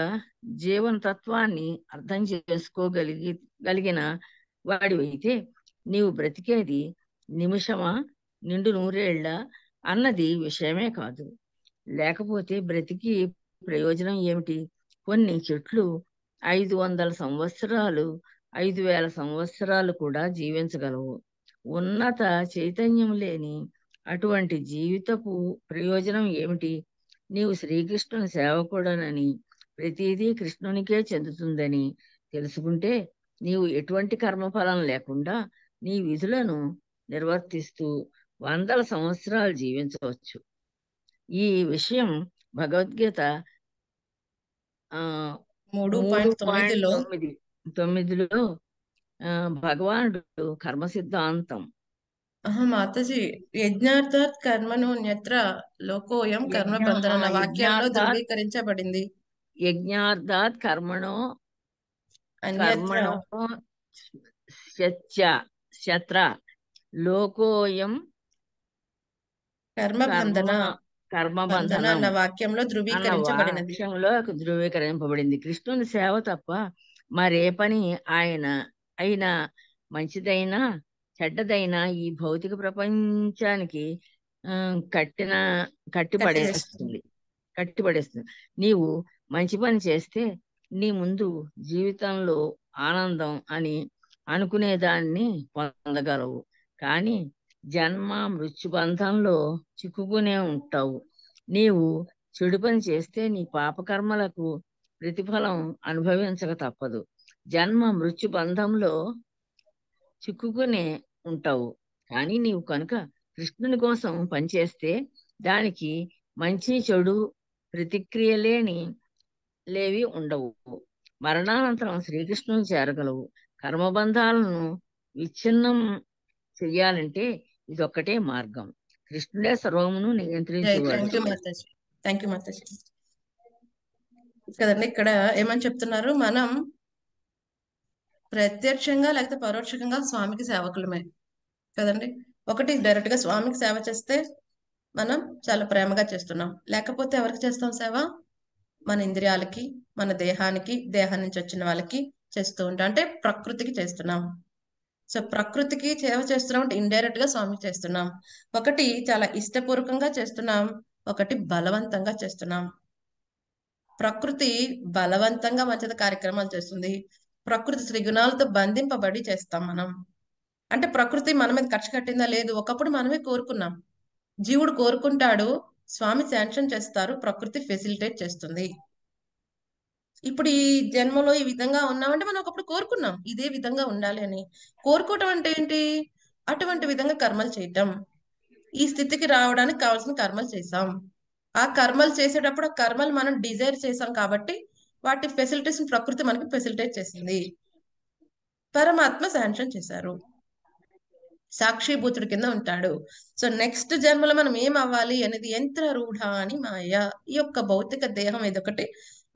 జీవనతత్వాన్ని అర్థం చేసుకోగలిగి గలిగిన వాడివైతే నీవు బ్రతికేది నిమిషమా నిండు నూరేళ్ల అన్నది విషయమే కాదు లేకపోతే బ్రతికి ప్రయోజనం ఏమిటి కొన్ని చెట్లు ఐదు వందల సంవత్సరాలు ఐదు వేల సంవత్సరాలు కూడా జీవించగలవు ఉన్నత చైతన్యం లేని అటువంటి జీవితపు ప్రయోజనం ఏమిటి నీవు శ్రీకృష్ణుని సేవకుడనని ప్రతిదీ కృష్ణునికే చెందుతుందని తెలుసుకుంటే నీవు ఎటువంటి కర్మఫలం లేకుండా నీ విధులను నిర్వర్తిస్తూ వందల సంవత్సరాలు జీవించవచ్చు ఈ విషయం భగవద్గీత మూడు పాయింట్ తొమ్మిదిలో తొమ్మిదిలో భగవానుడు కర్మ సిద్ధాంతం మాతజీ యజ్ఞార్థాత్ కర్మను అన్యత్ర లోకోయం కర్మ బంధన వాక్యాల్లో ధృవీకరించబడింది యజ్ఞార్థాత్ కర్మణో కర్మణో శత్ర లోకోయం కర్మ బంధన కర్మబంధన వాక్యంలో ధృవీకరించబడినది ధృవీకరింపబడింది కృష్ణుని సేవ తప్ప మరే పని ఆయన అయినా మంచిదైనా చెడ్డదైనా ఈ భౌతిక ప్రపంచానికి కట్టిన కట్టిపడేస్తుంది కట్టిపడేస్తుంది నీవు మంచి పని చేస్తే నీ ముందు జీవితంలో ఆనందం అని అనుకునే దాన్ని పొందగలవు కానీ జన్మ మృత్యుబంధంలో చిక్కుకునే ఉంటావు నీవు చెడు పని చేస్తే నీ పాపకర్మలకు ప్రతిఫలం అనుభవించక తప్పదు జన్మ మృత్యు బంధంలో చిక్కుకునే ఉంటావు కానీ నీవు కనుక కృష్ణుని కోసం పనిచేస్తే దానికి మంచి చెడు ప్రతిక్రియలేని లేవి ఉండవు మరణానంతరం శ్రీకృష్ణుని చేరగలవు కర్మబంధాలను విచ్ఛిన్నం చెయ్యాలంటే ఇది ఒక్కటే మార్గం కృష్ణుడే సర్వమును థ్యాంక్ యూ కదండి ఇక్కడ ఏమని చెప్తున్నారు మనం ప్రత్యక్షంగా లేకపోతే పరోక్షంగా స్వామికి సేవకులమే కదండి ఒకటి డైరెక్ట్ గా స్వామికి సేవ చేస్తే మనం చాలా ప్రేమగా చేస్తున్నాం లేకపోతే ఎవరికి చేస్తాం సేవ మన ఇంద్రియాలకి మన దేహానికి దేహం నుంచి వచ్చిన వాళ్ళకి చేస్తూ ఉంటాం అంటే ప్రకృతికి చేస్తున్నాం సో ప్రకృతికి సేవ చేస్తున్నాం అంటే ఇండైరెక్ట్ గా స్వామి చేస్తున్నాం ఒకటి చాలా ఇష్టపూర్వకంగా చేస్తున్నాం ఒకటి బలవంతంగా చేస్తున్నాం ప్రకృతి బలవంతంగా మంచిది కార్యక్రమాలు చేస్తుంది ప్రకృతి త్రిగుణాలతో బంధింపబడి చేస్తాం మనం అంటే ప్రకృతి మన మీద ఖర్చు కట్టిందా లేదు ఒకప్పుడు మనమే కోరుకున్నాం జీవుడు కోరుకుంటాడు స్వామి శాంక్షన్ చేస్తారు ప్రకృతి ఫెసిలిటేట్ చేస్తుంది ఇప్పుడు ఈ జన్మలో ఈ విధంగా ఉన్నామంటే మనం ఒకప్పుడు కోరుకున్నాం ఇదే విధంగా ఉండాలి అని కోరుకోవటం అంటే ఏంటి అటువంటి విధంగా కర్మలు చేయటం ఈ స్థితికి రావడానికి కావాల్సిన కర్మలు చేసాం ఆ కర్మలు చేసేటప్పుడు ఆ కర్మలు మనం డిజైర్ చేసాం కాబట్టి వాటి ఫెసిలిటీస్ ప్రకృతి మనకి ఫెసిలిటేట్ చేసింది పరమాత్మ శాంక్షన్ చేశారు సాక్షిభూతుడి కింద ఉంటాడు సో నెక్స్ట్ జన్మలో మనం ఏం అవ్వాలి అనేది యంత్ర రూఢ అని మాయ ఈ యొక్క భౌతిక దేహం ఇదొకటి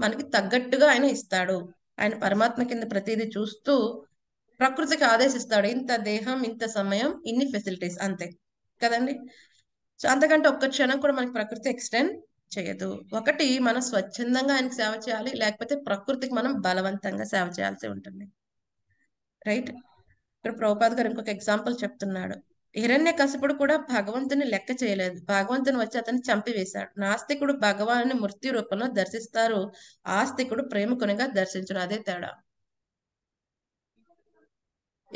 మనకి తగ్గట్టుగా ఆయన ఇస్తాడు ఆయన పరమాత్మ కింద ప్రతిదీ చూస్తూ ప్రకృతికి ఆదేశిస్తాడు ఇంత దేహం ఇంత సమయం ఇన్ని ఫెసిలిటీస్ అంతే కదండి సో అంతకంటే ఒక్క క్షణం కూడా మనకి ప్రకృతి ఎక్స్టెండ్ చేయదు ఒకటి మనం స్వచ్ఛందంగా ఆయనకి సేవ చేయాలి లేకపోతే ప్రకృతికి మనం బలవంతంగా సేవ చేయాల్సి ఉంటుంది రైట్ ఇక్కడ ప్రభుపాద్ గారు ఇంకొక ఎగ్జాంపుల్ చెప్తున్నాడు హిరణ్య కసపుడు కూడా భగవంతుని లెక్క చేయలేదు భగవంతుని వచ్చి అతన్ని చంపివేశాడు నాస్తికుడు భగవాను మృత్యు రూపంలో దర్శిస్తారు ఆస్తికుడు ప్రేమకునిగా దర్శించడం అదే తేడా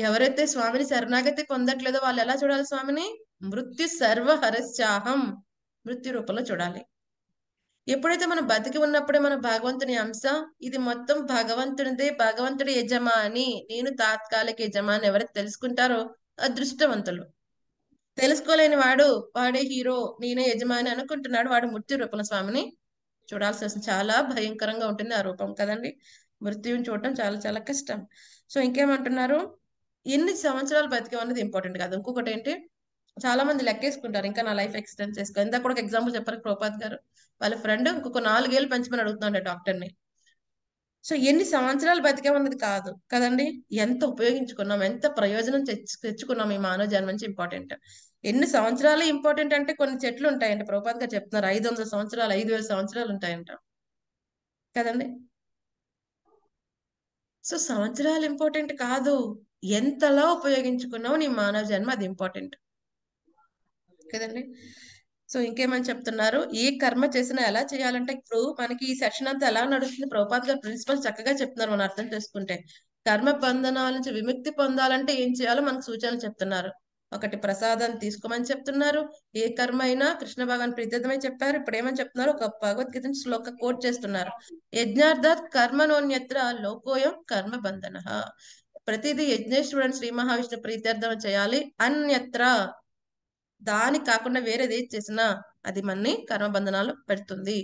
ఎవరైతే స్వామిని శరణాగతి పొందట్లేదో వాళ్ళు ఎలా చూడాలి స్వామిని మృత్యు సర్వ హరస్యాహం మృత్యు రూపంలో చూడాలి ఎప్పుడైతే మనం బతికి ఉన్నప్పుడే మన భగవంతుని అంశ ఇది మొత్తం భగవంతునిదే భగవంతుడి యజమాని నేను తాత్కాలిక యజమాని ఎవరైతే తెలుసుకుంటారో అదృష్టవంతులు తెలుసుకోలేని వాడు వాడే హీరో నేనే యజమాని అనుకుంటున్నాడు వాడు మృత్యు రూపం స్వామిని చూడాల్సి వస్తుంది చాలా భయంకరంగా ఉంటుంది ఆ రూపం కదండి మృత్యుని చూడటం చాలా చాలా కష్టం సో ఇంకేమంటున్నారు ఎన్ని సంవత్సరాలు బతికే అనేది ఇంపార్టెంట్ కాదు ఇంకొకటి ఏంటి చాలా మంది లెక్కేసుకుంటారు ఇంకా నా లైఫ్ ఎక్స్టెండ్ చేసుకో ఇందాక కూడా ఒక ఎగ్జాంపుల్ చెప్పారు కృపాత్ గారు వాళ్ళ ఫ్రెండ్ ఇంకొక నాలుగేళ్ళు పెంచమని అడుగుతున్నాడు డాక్టర్ని సో ఎన్ని సంవత్సరాలు ఉన్నది కాదు కదండి ఎంత ఉపయోగించుకున్నాం ఎంత ప్రయోజనం తెచ్చుకున్నాం ఈ మానవ జన్మ నుంచి ఇంపార్టెంట్ ఎన్ని సంవత్సరాలు ఇంపార్టెంట్ అంటే కొన్ని చెట్లు ఉంటాయంట ప్రభుపాద్ గారు చెప్తున్నారు ఐదు వందల సంవత్సరాలు ఐదు వేల సంవత్సరాలు ఉంటాయంట కదండి సో సంవత్సరాలు ఇంపార్టెంట్ కాదు ఎంతలా ఉపయోగించుకున్నావు నీ మానవ జన్మ అది ఇంపార్టెంట్ కదండి సో ఇంకేమని చెప్తున్నారు ఏ కర్మ చేసినా ఎలా చేయాలంటే ఇప్పుడు మనకి ఈ సెషన్ అంతా ఎలా నడుస్తుంది ప్రభుపాద్ గారు ప్రిన్సిపల్ చక్కగా చెప్తున్నారు మనం అర్థం చేసుకుంటే కర్మ బంధనాల నుంచి విముక్తి పొందాలంటే ఏం చేయాలో మనకు సూచనలు చెప్తున్నారు ఒకటి ప్రసాదం తీసుకోమని చెప్తున్నారు ఏ కర్మ అయినా కృష్ణ భగవాన్ ప్రీతితమై చెప్పారు ఇప్పుడు ఏమని చెప్తున్నారు ఒక భగవద్గీత శ్లోక కోట్ చేస్తున్నారు యజ్ఞార్థాత్ నోన్యత్ర లోకోయం కర్మ బంధన ప్రతిదీ యజ్ఞేశ్వరుడు శ్రీ మహావిష్ణు ప్రీత్యర్థం చేయాలి అన్యత్ర దానికి కాకుండా వేరేది ఏది చేసినా అది మనని కర్మబంధనాలు పెడుతుంది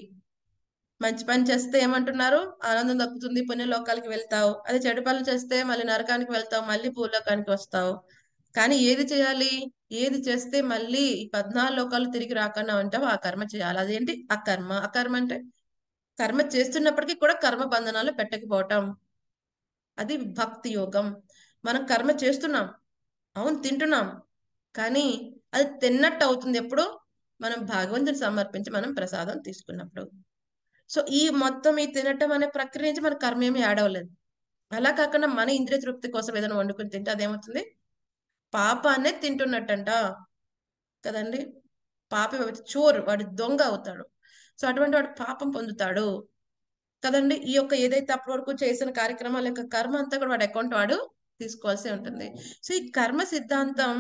మంచి పని చేస్తే ఏమంటున్నారు ఆనందం దక్కుతుంది పుణ్యలోకాలకి వెళ్తావు అదే చెడు పనులు చేస్తే మళ్ళీ నరకానికి వెళ్తావు మళ్ళీ భూలోకానికి వస్తావు కానీ ఏది చేయాలి ఏది చేస్తే మళ్ళీ పద్నాలుగు లోకాలు తిరిగి రాకుండా ఉంటావు ఆ కర్మ చేయాలి అదేంటి అకర్మ అకర్మ అంటే కర్మ చేస్తున్నప్పటికీ కూడా కర్మ బంధనాలు పెట్టకపోవటం అది భక్తి యోగం మనం కర్మ చేస్తున్నాం అవును తింటున్నాం కానీ అది తిన్నట్టు అవుతుంది ఎప్పుడు మనం భగవంతుని సమర్పించి మనం ప్రసాదం తీసుకున్నప్పుడు సో ఈ మొత్తం ఈ తినటం అనే ప్రక్రియ నుంచి మన కర్మ ఏమి యాడ్ అవ్వలేదు అలా కాకుండా మన ఇంద్రియ తృప్తి కోసం ఏదైనా వండుకుని తింటే అదేమవుతుంది పాప పాపాన్నే తింటున్నట్టంట కదండి పాప చోర్ వాడు దొంగ అవుతాడు సో అటువంటి వాడు పాపం పొందుతాడు కదండి ఈ యొక్క ఏదైతే అప్పటి వరకు చేసిన కార్యక్రమాల యొక్క కర్మ అంతా కూడా వాడు అకౌంట్ వాడు తీసుకోవాల్సి ఉంటుంది సో ఈ కర్మ సిద్ధాంతం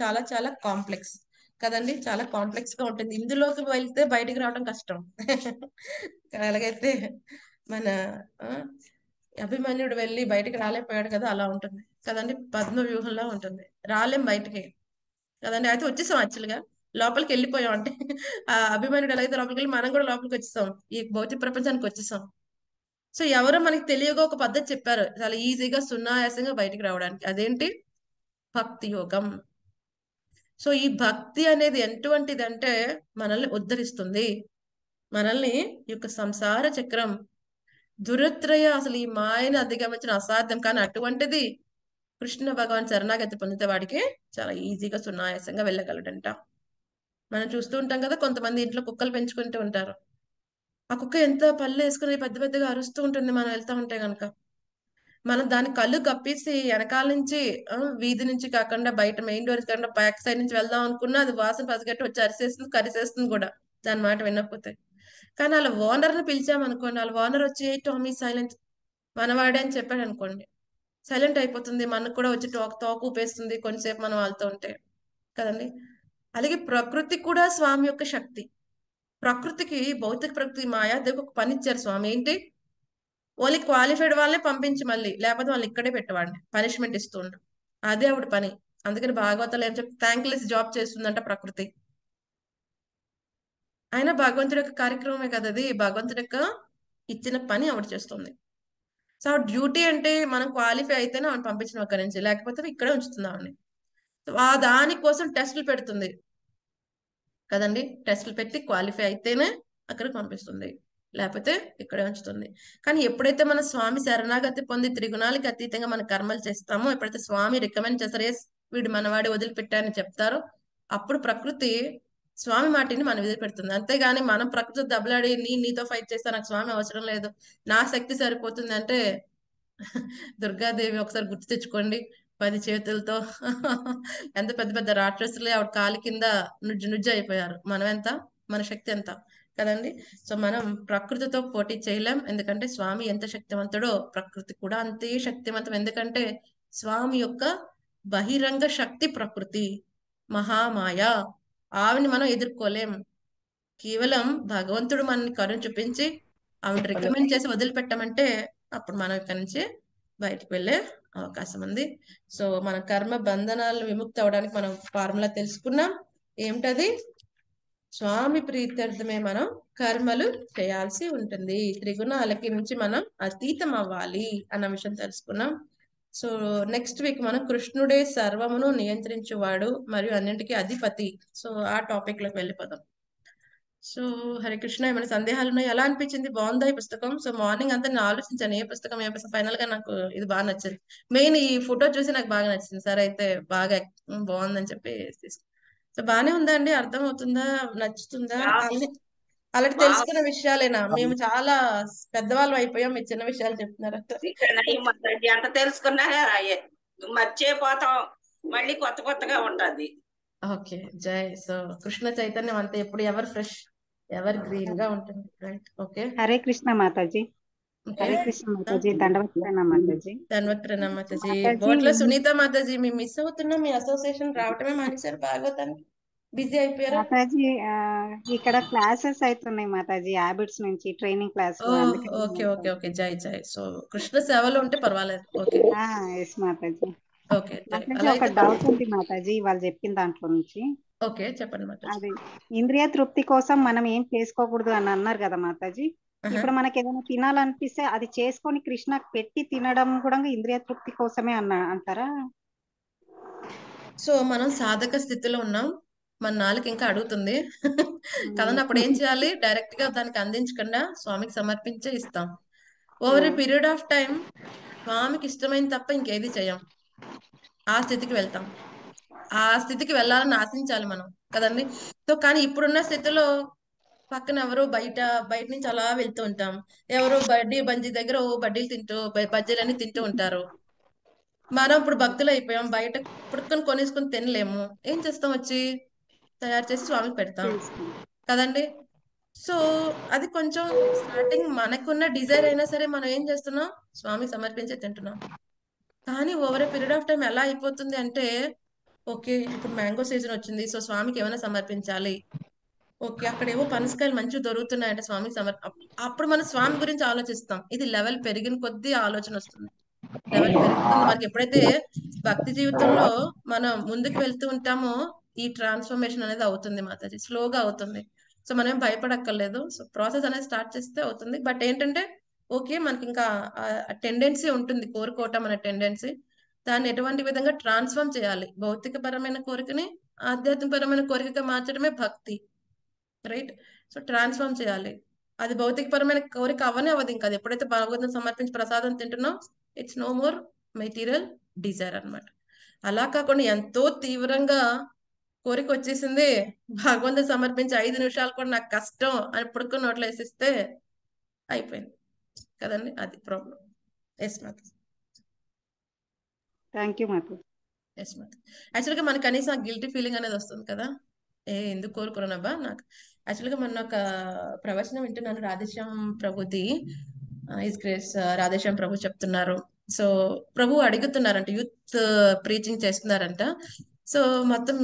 చాలా చాలా కాంప్లెక్స్ కదండి చాలా కాంప్లెక్స్ గా ఉంటుంది ఇందులోకి వెళ్తే బయటికి రావడం కష్టం అలాగైతే మన అభిమన్యుడు వెళ్ళి బయటికి రాలేకపోయాడు కదా అలా ఉంటుంది కదండి పద్మ వ్యూహంలో ఉంటుంది రాలేం బయటికి కదండి అయితే వచ్చేసాం యాక్చువల్గా లోపలికి వెళ్ళిపోయాం అంటే ఆ అభిమన్యుడు ఎలాగైతే లోపలికి వెళ్ళి మనం కూడా లోపలికి వచ్చేసాం ఈ భౌతిక ప్రపంచానికి వచ్చేసాం సో ఎవరో మనకి తెలియగా ఒక పద్ధతి చెప్పారు చాలా ఈజీగా సున్నాయాసంగా బయటికి రావడానికి అదేంటి భక్తి యోగం సో ఈ భక్తి అనేది ఎటువంటిది అంటే మనల్ని ఉద్ధరిస్తుంది మనల్ని యొక్క సంసార చక్రం దురత్రయ అసలు ఈ మాయను అధిగమించిన అసాధ్యం కానీ అటువంటిది కృష్ణ భగవాన్ శరణాగతి పొందితే వాడికి చాలా ఈజీగా సున్నాయాసంగా వెళ్ళగలడంట మనం చూస్తూ ఉంటాం కదా కొంతమంది ఇంట్లో కుక్కలు పెంచుకుంటూ ఉంటారు ఆ కుక్క ఎంత పళ్ళు వేసుకుని పెద్ద పెద్దగా అరుస్తూ ఉంటుంది మనం వెళ్తా ఉంటే గనక మనం దాని కళ్ళు కప్పేసి వెనకాల నుంచి వీధి నుంచి కాకుండా బయట మెయిన్ డోర్ కాకుండా బ్యాక్ సైడ్ నుంచి వెళ్దాం అనుకున్నా అది వాసన పసిగట్టి వచ్చి అరిసేస్తుంది కరిసేస్తుంది కూడా దాని మాట వినకపోతే కానీ వాళ్ళ ఓనర్ ని పిలిచామనుకోండి వాళ్ళ ఓనర్ వచ్చి ఏ టామీ సైలెంట్ మనవాడే అని చెప్పాడు అనుకోండి సైలెంట్ అయిపోతుంది మనకు కూడా వచ్చి టోక్ తోక ఊపేస్తుంది కొంచెంసేపు మనం వాళ్ళతో ఉంటే కదండి అలాగే ప్రకృతి కూడా స్వామి యొక్క శక్తి ప్రకృతికి భౌతిక ప్రకృతి మాయా దేవుడు ఒక పని ఇచ్చారు స్వామి ఏంటి ఓన్లీ క్వాలిఫైడ్ వాళ్ళే పంపించి మళ్ళీ లేకపోతే వాళ్ళు ఇక్కడే పెట్టవాడి పనిష్మెంట్ ఇస్తుండ్రు అదే ఆవిడ పని అందుకని భాగవతాలు ఏం చెప్తే థ్యాంక్లెస్ జాబ్ చేస్తుందంట ప్రకృతి అయినా భగవంతుడి యొక్క కార్యక్రమమే కదా అది భగవంతుడి యొక్క ఇచ్చిన పని ఆవిడ చేస్తుంది సో ఆవిడ డ్యూటీ అంటే మనం క్వాలిఫై అయితేనే ఆవిడ పంపించిన ఒక నుంచి లేకపోతే ఇక్కడే ఉంచుతుంది ఆవిడని ఆ దానికోసం టెస్టులు పెడుతుంది కదండి టెస్ట్లు పెట్టి క్వాలిఫై అయితేనే అక్కడ పంపిస్తుంది లేకపోతే ఇక్కడే ఉంచుతుంది కానీ ఎప్పుడైతే మన స్వామి శరణాగతి పొంది త్రిగుణాలకి అతీతంగా మన కర్మలు చేస్తామో ఎప్పుడైతే స్వామి రికమెండ్ చేస్తారు వీడు మనవాడి వదిలిపెట్టాయని చెప్తారో అప్పుడు ప్రకృతి స్వామి మాటిని మనం వదిలిపెడుతుంది అంతేగాని మనం ప్రకృతి దెబ్బలాడి నీ నీతో ఫైట్ చేస్తా నాకు స్వామి అవసరం లేదు నా శక్తి సరిపోతుంది అంటే <laughs> దుర్గాదేవి ఒకసారి గుర్తు తెచ్చుకోండి పది చేతులతో <laughs> ఎంత పెద్ద పెద్ద రాక్షసులే ఆవిడ కాలి కింద నుజ్జు నుజ్జు అయిపోయారు మనం ఎంత మన శక్తి ఎంత కదండి సో మనం ప్రకృతితో పోటీ చేయలేం ఎందుకంటే స్వామి ఎంత శక్తివంతుడో ప్రకృతి కూడా అంతే శక్తివంతం ఎందుకంటే స్వామి యొక్క బహిరంగ శక్తి ప్రకృతి మహామాయ ఆవిని మనం ఎదుర్కోలేం కేవలం భగవంతుడు మనని కరుణ చూపించి ఆవిడ రికమెండ్ చేసి వదిలిపెట్టమంటే అప్పుడు మనం ఇక్కడి నుంచి బయటకు వెళ్ళే అవకాశం ఉంది సో మన కర్మ బంధనాలను విముక్తి అవడానికి మనం ఫార్ములా తెలుసుకున్నాం ఏమిటది స్వామి ప్రీత్యర్థమే మనం కర్మలు చేయాల్సి ఉంటుంది త్రిగుణాలకి నుంచి మనం అతీతం అవ్వాలి అన్న విషయం తెలుసుకున్నాం సో నెక్స్ట్ వీక్ మనం కృష్ణుడే సర్వమును నియంత్రించేవాడు మరియు అన్నింటికి అధిపతి సో ఆ టాపిక్ లోకి వెళ్ళిపోదాం సో హరే కృష్ణ ఏమైనా సందేహాలు ఉన్నాయి ఎలా అనిపించింది బాగుందా ఈ పుస్తకం సో మార్నింగ్ అంతా నేను ఆలోచించాను ఏ పుస్తకం ఏ పుస్తకం ఫైనల్ గా నాకు ఇది బాగా నచ్చింది మెయిన్ ఈ ఫోటో చూసి నాకు బాగా నచ్చింది సార్ అయితే బాగా బాగుందని చెప్పి సో బాగానే ఉందా అండి అర్థం అవుతుందా నచ్చుతుందా అలాంటి తెలుసుకున్న విషయాలేనా మేము చాలా పెద్దవాళ్ళు అయిపోయాం మీ చిన్న విషయాలు చెప్తున్నారు అంత తెలుసుకున్నా మర్చిపోతాం మళ్ళీ కొత్త కొత్తగా ఉంటది ఓకే జై సో కృష్ణ చైతన్యం అంతే ఎప్పుడు ఎవరు ఫ్రెష్ ఎవర్ గ్రీన్ గా ఉంటుంది రైట్ ఓకే హరే కృష్ణ మాతాజీ హరే కృష్ణ మాతాజీ దండవత్ ప్రణామ మాతాజీ ప్రణామ మాతాజీ సునీత మాతాజీ మేము మిస్ అవుతున్నాం మీ అసోసియేషన్ రావటమే మానేశారు భాగవతానికి బిజీ అయిపోయారు మాతాజీ ఇక్కడ క్లాసెస్ అవుతున్నాయి మాతాజీ హ్యాబిట్స్ నుంచి training class okay okay okay జై జై సో కృష్ణ సేవలో ఉంటే పర్వాలేదు ఓకే ఎస్ మాతాజీ ఓకే ఒక డౌట్ ఉంది మాతాజీ వాళ్ళు చెప్పిన దాంట్లో నుంచి ఓకే చెప్పండి అది ఇంద్రియ తృప్తి కోసం మనం ఏం చేసుకోకూడదు అని అన్నారు కదా మాతాజీ ఇప్పుడు మనకి ఏదైనా తినాలనిపిస్తే అది చేసుకొని కృష్ణ పెట్టి తినడం కూడా ఇంద్రియ తృప్తి కోసమే అన్న అంటారా సో మనం సాధక స్థితిలో ఉన్నాం మన నాలుగు ఇంకా అడుగుతుంది కదండి అప్పుడు ఏం చేయాలి డైరెక్ట్ గా దానికి అందించకుండా స్వామికి సమర్పించే ఇస్తాం over a period of time స్వామికి ఇష్టమైన తప్ప ఇంకేది చేయం ఆ స్థితికి వెళ్తాం ఆ స్థితికి వెళ్ళాలని ఆశించాలి మనం కదండి సో కానీ ఇప్పుడున్న స్థితిలో పక్కన ఎవరో బయట బయట నుంచి అలా వెళ్తూ ఉంటాం ఎవరో బడ్డీ బంజీ దగ్గర ఓ బడ్డీలు తింటూ బజ్జీలన్నీ తింటూ ఉంటారు మనం ఇప్పుడు భక్తులు అయిపోయాం బయట పుట్టుకొని కొనేసుకొని తినలేము ఏం చేస్తాం వచ్చి తయారు చేసి స్వామికి పెడతాం కదండి సో అది కొంచెం స్టార్టింగ్ మనకున్న డిజైర్ అయినా సరే మనం ఏం చేస్తున్నాం స్వామికి సమర్పించే తింటున్నాం కానీ over a period of time ఎలా అయిపోతుంది అంటే ఓకే ఇప్పుడు మ్యాంగో సీజన్ వచ్చింది సో స్వామికి ఏమైనా సమర్పించాలి ఓకే అక్కడ ఏవో పనసకాయలు మంచిగా దొరుకుతున్నాయంటే స్వామికి సమర్ అప్పుడు మనం స్వామి గురించి ఆలోచిస్తాం ఇది లెవెల్ పెరిగిన కొద్దీ ఆలోచన వస్తుంది లెవెల్ పెరుగుతుంది మనకి ఎప్పుడైతే భక్తి జీవితంలో మనం ముందుకు వెళ్తూ ఉంటామో ఈ ట్రాన్స్ఫర్మేషన్ అనేది అవుతుంది మాతాజీ స్లోగా అవుతుంది సో మనం భయపడక్కర్లేదు సో ప్రాసెస్ అనేది స్టార్ట్ చేస్తే అవుతుంది బట్ ఏంటంటే ఓకే మనకి ఇంకా టెండెన్సీ ఉంటుంది కోరుకోవటం అనే టెండెన్సీ దాన్ని ఎటువంటి విధంగా ట్రాన్స్ఫామ్ చేయాలి భౌతికపరమైన కోరికని ఆధ్యాత్మికపరమైన కోరికగా మార్చడమే భక్తి రైట్ సో ట్రాన్స్ఫామ్ చేయాలి అది భౌతికపరమైన కోరిక అవనే అవ్వదు ఇంకా అది ఎప్పుడైతే భగవంతుని సమర్పించి ప్రసాదం తింటున్నాం it's no more material desire అనమాట అలా కాకుండా ఎంతో తీవ్రంగా కోరిక వచ్చేసింది భగవంతుని సమర్పించి ఐదు నిమిషాలు కూడా నాకు కష్టం అని పుడుకుని నోట్లేసిస్తే వేసిస్తే అయిపోయింది కదండి అది ప్రాబ్లం ఎస్ మాత్రం థ్యాంక్ యూ మాకు ఎస్ మాకు యాక్చువల్గా మనకు కనీసం గిల్టీ ఫీలింగ్ అనేది వస్తుంది కదా ఏ ఎందుకు కోరుకోరనబ్బా నాకు యాక్చువల్గా మొన్న ఒక ప్రవచనం వింటున్నాను రాధేశ్యామ్ ప్రభుది ఇస్ గ్రేస్ రాధేశ్యామ్ ప్రభు చెప్తున్నారు సో ప్రభు అడుగుతున్నారంట యూత్ ప్రీచింగ్ చేస్తున్నారంట సో మొత్తం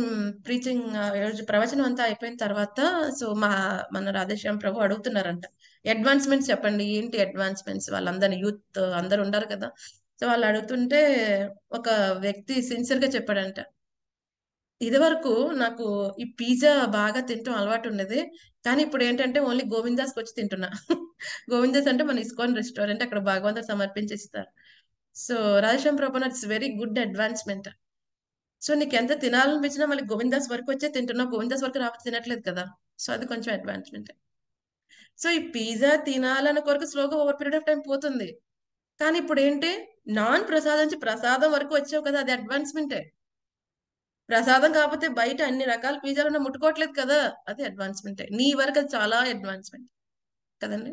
ప్రీచింగ్ ఈరోజు ప్రవచనం అంతా అయిపోయిన తర్వాత సో మా మన రాధేశ్యామ్ ప్రభు అడుగుతున్నారంట అడ్వాన్స్మెంట్స్ చెప్పండి ఏంటి అడ్వాన్స్మెంట్స్ వాళ్ళందరినీ యూత్ అందరు ఉండరు కదా సో వాళ్ళు అడుగుతుంటే ఒక వ్యక్తి సిన్సియర్ గా చెప్పాడంట ఇది వరకు నాకు ఈ పిజ్జా బాగా తింటాం అలవాటు ఉండేది కానీ ఇప్పుడు ఏంటంటే ఓన్లీ గోవిందాస్కి వచ్చి తింటున్నా <laughs> గోవిందాస్ అంటే మన ఇస్కాన్ రెస్టారెంట్ అక్కడ భగవంతుడు సమర్పించేస్తారు సో రాజశం ప్రభన్ it's very good advancement so నీకు ఎంత తినాలనిపించినా మళ్ళీ గోవిందాస్ వరకు వచ్చే తింటున్నావు గోవిందాస్ వరకు రాకపోతే తినట్లేదు కదా సో అది కొంచెం అడ్వాన్స్మెంట్ సో ఈ పిజ్జా తినాలన్న కొరకు స్లోగా ఓవర్ పీరియడ్ ఆఫ్ టైం పోతుంది కానీ ఇప్పుడు ఏంటి నాన్ ప్రసాదం నుంచి ప్రసాదం వరకు వచ్చావు కదా అది అడ్వాన్స్మెంటే ప్రసాదం కాకపోతే బయట అన్ని రకాల పిజ్జాలు ముట్టుకోవట్లేదు కదా అది అడ్వాన్స్మెంటే నీ వరకు అది చాలా అడ్వాన్స్మెంట్ కదండి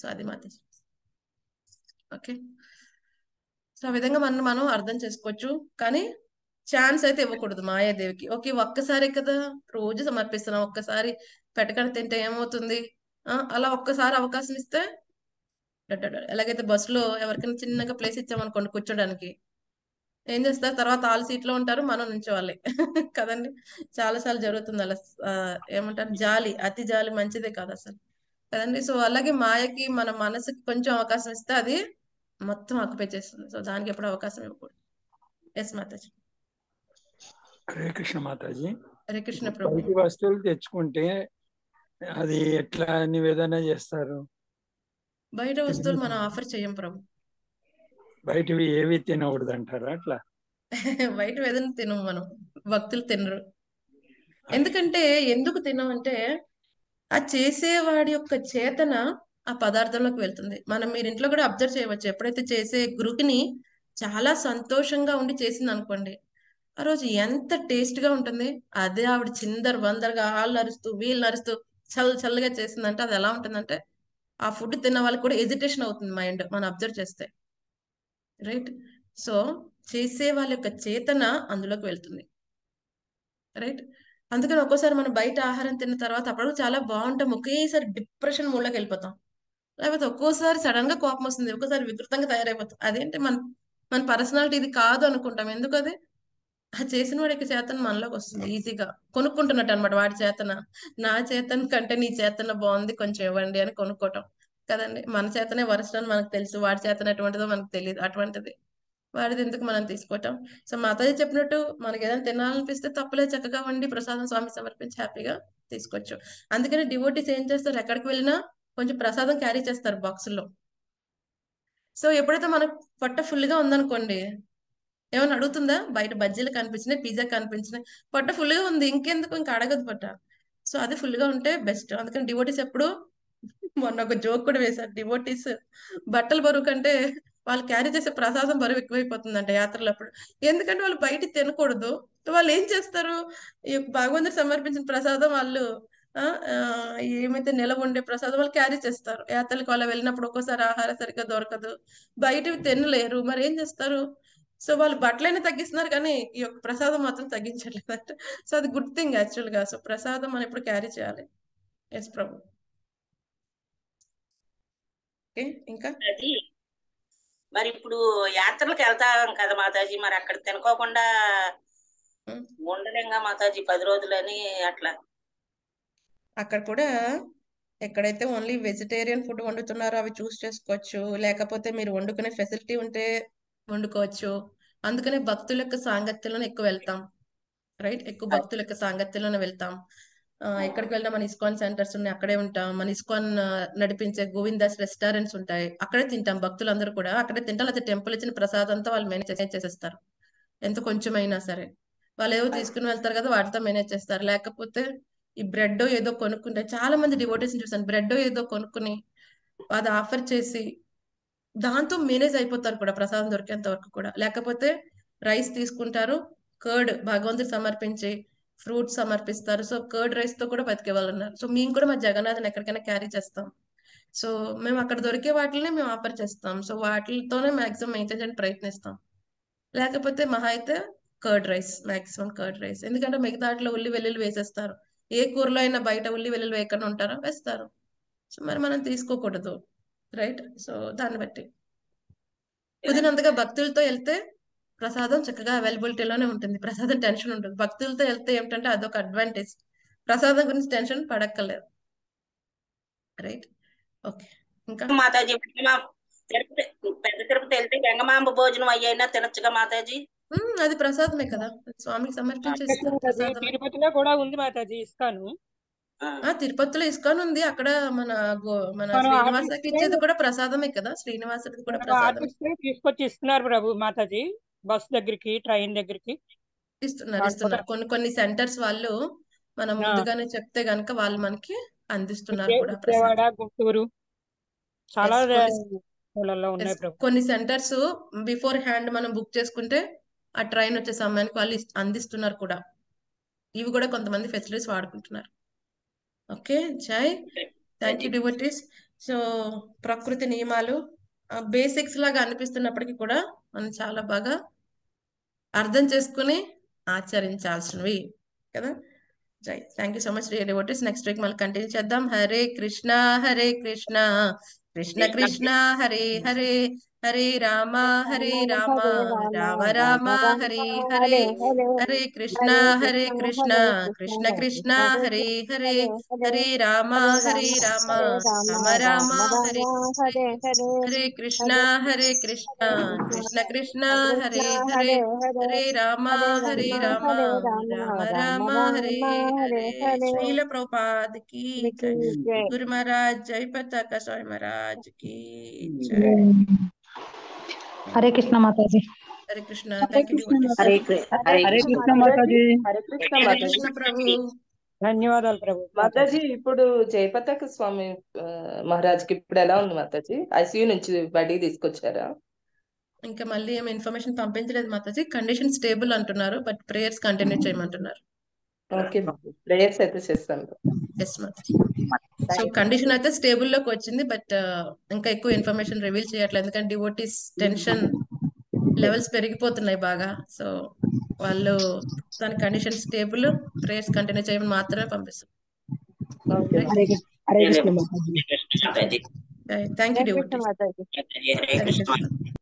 సో అది మాత్రం ఓకే సో ఆ విధంగా మనం మనం అర్థం చేసుకోవచ్చు కానీ ఛాన్స్ అయితే ఇవ్వకూడదు మాయాదేవికి ఓకే ఒక్కసారి కదా రోజు సమర్పిస్తున్నాం ఒక్కసారి పెట్టకడ తింటే ఏమవుతుంది అలా ఒక్కసారి అవకాశం ఇస్తే ఎలాగైతే బస్సులో ఎవరికైనా చిన్నగా ప్లేస్ ఇచ్చామనుకోండి కూర్చోడానికి ఏం చేస్తారు తర్వాత ఆల్ లో ఉంటారు మనం నుంచి వాళ్ళే <laughs> కదండి చాలా సార్లు జరుగుతుంది అలా ఏమంటారు జాలి అతి జాలి మంచిదే కాదు అసలు కదండి సో అలాగే మాయకి మన మనసుకి కొంచెం అవకాశం ఇస్తే అది మొత్తం ఆక్యుపై చేస్తుంది సో దానికి ఎప్పుడు అవకాశం ఇవ్వకూడదు ఎస్ మాతాజీ హరే కృష్ణ మాతాజీ హరే కృష్ణ ప్రభు వస్తువులు తెచ్చుకుంటే అది ఎట్లా నివేదన చేస్తారు బయట వస్తువులు మనం ఆఫర్ చేయం ప్రభు బయటవి ఏవి తినకూడదు అంటారా అట్లా <laughs> బయట ఏదైనా తినము మనం భక్తులు తినరు ఎందుకంటే ఎందుకు తినమంటే ఆ చేసేవాడి యొక్క చేతన ఆ పదార్థంలోకి వెళ్తుంది మనం మీరు ఇంట్లో కూడా అబ్జర్వ్ చేయవచ్చు ఎప్పుడైతే చేసే గురుకుని చాలా సంతోషంగా ఉండి చేసింది అనుకోండి ఆ రోజు ఎంత టేస్ట్ గా ఉంటుంది అదే ఆవిడ చిందరు వందరుగా ఆళ్ళు నరుస్తూ వీళ్ళు నరుస్తూ చల్ల చల్లగా చేసిందంటే అది ఎలా ఉంటుందంటే ఆ ఫుడ్ తిన్న వాళ్ళకి కూడా ఎజిటేషన్ అవుతుంది మైండ్ మనం అబ్జర్వ్ చేస్తే రైట్ సో చేసే వాళ్ళ యొక్క చేతన అందులోకి వెళ్తుంది రైట్ అందుకని ఒక్కోసారి మనం బయట ఆహారం తిన్న తర్వాత అప్పుడు చాలా బాగుంటాం ఒకేసారి డిప్రెషన్ మూడ్లోకి వెళ్ళిపోతాం లేకపోతే ఒక్కోసారి సడన్ గా కోపం వస్తుంది ఒక్కోసారి వికృతంగా తయారైపోతాం అదేంటి మన మన పర్సనాలిటీ ఇది కాదు అనుకుంటాం ఎందుకు అదే ఆ చేసిన వాడికి చేతన మనలోకి వస్తుంది ఈజీగా కొనుక్కుంటున్నట్టు అనమాట వాడి చేతన నా చేతన కంటే నీ చేతన బాగుంది కొంచెం ఇవ్వండి అని కొనుక్కోవటం కదండి మన చేతనే వరస్ట్ అని మనకు తెలుసు వాడి చేతన ఎటువంటిదో మనకు తెలియదు అటువంటిది వాడిది ఎందుకు మనం తీసుకోవటం సో మాతాజీ చెప్పినట్టు మనకి ఏదైనా తినాలనిపిస్తే తప్పులే చక్కగా వండి ప్రసాదం స్వామి సమర్పించి హ్యాపీగా తీసుకోవచ్చు అందుకని డివోటీస్ ఏం చేస్తారు ఎక్కడికి వెళ్ళినా కొంచెం ప్రసాదం క్యారీ చేస్తారు బాక్సుల్లో సో ఎప్పుడైతే మనకు పొట్ట ఫుల్గా ఉందనుకోండి ఏమైనా అడుగుతుందా బయట బజ్జీలు కనిపించినాయి పిజ్జా కనిపించినాయి పొట్ట గా ఉంది ఇంకెందుకు ఇంకా అడగదు పొట్ట సో అది ఫుల్ గా ఉంటే బెస్ట్ అందుకని డివోటీస్ ఎప్పుడు మొన్న ఒక జోక్ కూడా వేశారు డివోటీస్ బట్టలు బరువు కంటే వాళ్ళు క్యారీ చేసే ప్రసాదం బరువు ఎక్కువైపోతుందంట యాత్రలు అప్పుడు ఎందుకంటే వాళ్ళు బయట తినకూడదు వాళ్ళు ఏం చేస్తారు భగవంతుడు సమర్పించిన ప్రసాదం వాళ్ళు ఏమైతే నిలవ ఉండే ప్రసాదం వాళ్ళు క్యారీ చేస్తారు యాత్రలకు వాళ్ళు వెళ్ళినప్పుడు ఒక్కోసారి ఆహారం సరిగ్గా దొరకదు బయటవి తినలేరు మరి ఏం చేస్తారు సో వాళ్ళు బట్టలైనా తగ్గిస్తున్నారు కానీ ఈ యొక్క ప్రసాదం మాత్రం తగ్గించట్లేదు అంట సో అది గుడ్ థింగ్ యాక్చువల్ గా సో ప్రసాదం మనం ఎప్పుడు క్యారీ చేయాలి ఎస్ ప్రభు ఇంకా మరి ఇప్పుడు యాత్రలకు వెళ్తాం కదా మాతాజీ మరి అక్కడ తినుకోకుండా ఉండలేంగా మాతాజీ పది రోజులని అట్లా అక్కడ కూడా ఎక్కడైతే ఓన్లీ వెజిటేరియన్ ఫుడ్ వండుతున్నారో అవి చూస్ చేసుకోవచ్చు లేకపోతే మీరు వండుకునే ఫెసిలిటీ ఉంటే వండుకోవచ్చు అందుకనే భక్తుల యొక్క సాంగత్యంలోనే ఎక్కువ వెళ్తాం రైట్ ఎక్కువ భక్తుల యొక్క సాంగత్యంలోనే వెళ్తాం ఎక్కడికి వెళ్ళినా మన ఇస్కాన్ సెంటర్స్ ఉన్నాయి అక్కడే ఉంటాం మన ఇస్కాన్ నడిపించే గోవిందాస్ రెస్టారెంట్స్ ఉంటాయి అక్కడే తింటాం భక్తులందరూ కూడా అక్కడే తింటాం అయితే టెంపుల్ ఇచ్చిన ప్రసాదం అంతా వాళ్ళు మేనేజ్ చేసేస్తారు ఎంత కొంచెమైనా సరే వాళ్ళు ఏవో తీసుకుని వెళ్తారు కదా వాటితో మేనేజ్ చేస్తారు లేకపోతే ఈ బ్రెడ్ ఏదో కొనుక్కుంటే చాలా మంది డివోటేషన్ చూసాను బ్రెడ్ ఏదో కొనుక్కుని అది ఆఫర్ చేసి దాంతో మేనేజ్ అయిపోతారు కూడా ప్రసాదం దొరికేంత వరకు కూడా లేకపోతే రైస్ తీసుకుంటారు కర్డ్ భగవంతుడు సమర్పించి ఫ్రూట్స్ సమర్పిస్తారు సో కర్డ్ రైస్ తో కూడా బతికే వాళ్ళు ఉన్నారు సో మేము కూడా మా జగన్నాథన్ ఎక్కడికైనా క్యారీ చేస్తాం సో మేము అక్కడ దొరికే వాటిని మేము ఆఫర్ చేస్తాం సో వాటితోనే మాక్సిమం మెయింటైన్ చేయడానికి ప్రయత్నిస్తాం లేకపోతే మహా అయితే curd rice maximum curd rice ఎందుకంటే మిగతా వాటిలో ఉల్లి వెల్లుల్లి వేసేస్తారు ఏ కూరలో అయినా బయట ఉల్లి వెల్లుల్లి వేయకుండా ఉంటారో వేస్తారు సో మరి మనం తీసుకోకూడదు రైట్ సో దాన్ని బట్టి కుదిరినంతగా భక్తులతో వెళ్తే ప్రసాదం చక్కగా అవైలబిలిటీలోనే ఉంటుంది ప్రసాదం టెన్షన్ ఉంటుంది భక్తులతో వెళ్తే ఏమిటంటే అదొక అడ్వాంటేజ్ ప్రసాదం గురించి టెన్షన్ పడక్కర్లేదు రైట్ ఓకే ఇంకా మాతాజీ పెద్ద తిరుపతి వెళ్తే గంగమాంబ భోజనం అయ్యైనా తినచ్చుగా మాతాజీ అది ప్రసాదమే కదా స్వామికి సమర్పించేసి తిరుపతిలో కూడా ఉంది మాతాజీ ఇస్తాను ఆ తిరుపతిలో ఇస్కాన్ ఉంది అక్కడ మన మన శ్రీనివాసకి ఇచ్చేది కూడా ప్రసాదమే కదా శ్రీనివాసుడికి కూడా ప్రసాదం తీసుకొచ్చి ఇస్తున్నారు ప్రభు మాతాజీ బస్ దగ్గరికి ట్రైన్ దగ్గరికి ఇస్తున్నారు ఇస్తున్నారు కొన్ని కొన్ని సెంటర్స్ వాళ్ళు మనం ముందుగానే చెప్తే గనక వాళ్ళు మనకి అందిస్తున్నారు కూడా గుంటూరు చాలా కొన్ని సెంటర్స్ బిఫోర్ హ్యాండ్ మనం బుక్ చేసుకుంటే ఆ ట్రైన్ వచ్చే సమయానికి వాళ్ళు అందిస్తున్నారు కూడా ఇవి కూడా కొంతమంది ఫెసిలిటీస్ వాడుకుంటున్నారు ఓకే జై థ్యాంక్ యూ డివోటీస్ సో ప్రకృతి నియమాలు బేసిక్స్ లాగా అనిపిస్తున్నప్పటికీ కూడా మనం చాలా బాగా అర్థం చేసుకుని ఆచరించాల్సినవి కదా జై థ్యాంక్ యూ సో మచ్ రియర్ డివోటీస్ నెక్స్ట్ వీక్ మళ్ళీ కంటిన్యూ చేద్దాం హరే కృష్ణ హరే కృష్ణ కృష్ణ కృష్ణ హరే హరే हरे रामा हरे रामा राम रामा हरे हरे हरे कृष्णा हरे कृष्णा कृष्ण कृष्णा हरे हरे हरे रामा हरे रामा राम रामा हरे हरे हरे कृष्णा हरे कृष्णा कृष्ण कृष्णा हरे हरे हरे रामा हरे रामा राम रामा हरे हरे श्रील प्रपाद की गुरु महाराज जय पता का स्वामी महाराज की जय హరే కృష్ణ మాతాజీ హరే కృష్ణ హరే కృష్ణ మాతాజీ హరే కృష్ణ ప్రభు ధన్యవాదాలు ప్రభు మాతాజీ ఇప్పుడు జయపతక స్వామి మహారాజ్ కి ఇప్పుడు ఎలా ఉంది మాతాజీ ఐసీయు నుంచి బయటికి తీసుకొచ్చారా ఇంకా మళ్ళీ ఏమి ఇన్ఫర్మేషన్ పంపించలేదు మాతాజీ కండిషన్ స్టేబుల్ అంటున్నారు బట్ ప్రేయర్స్ కంటిన్యూ చేయమంటున్నారు ఓకే ప్రేయర్స్ అయితే చేస్తాను ఎస్ మాతాజీ సో కండిషన్ అయితే స్టేబుల్ లోకి వచ్చింది బట్ ఇంకా ఎక్కువ ఇన్ఫర్మేషన్ రివీల్ చేయట్లేదు ఎందుకంటే డివోటీస్ టెన్షన్ లెవెల్స్ పెరిగిపోతున్నాయి బాగా సో వాళ్ళు తన కండిషన్ స్టేబుల్ ప్రేయర్స్ కంటిన్యూ చేయమని మాత్రమే పంపిస్తాం థ్యాంక్ యూ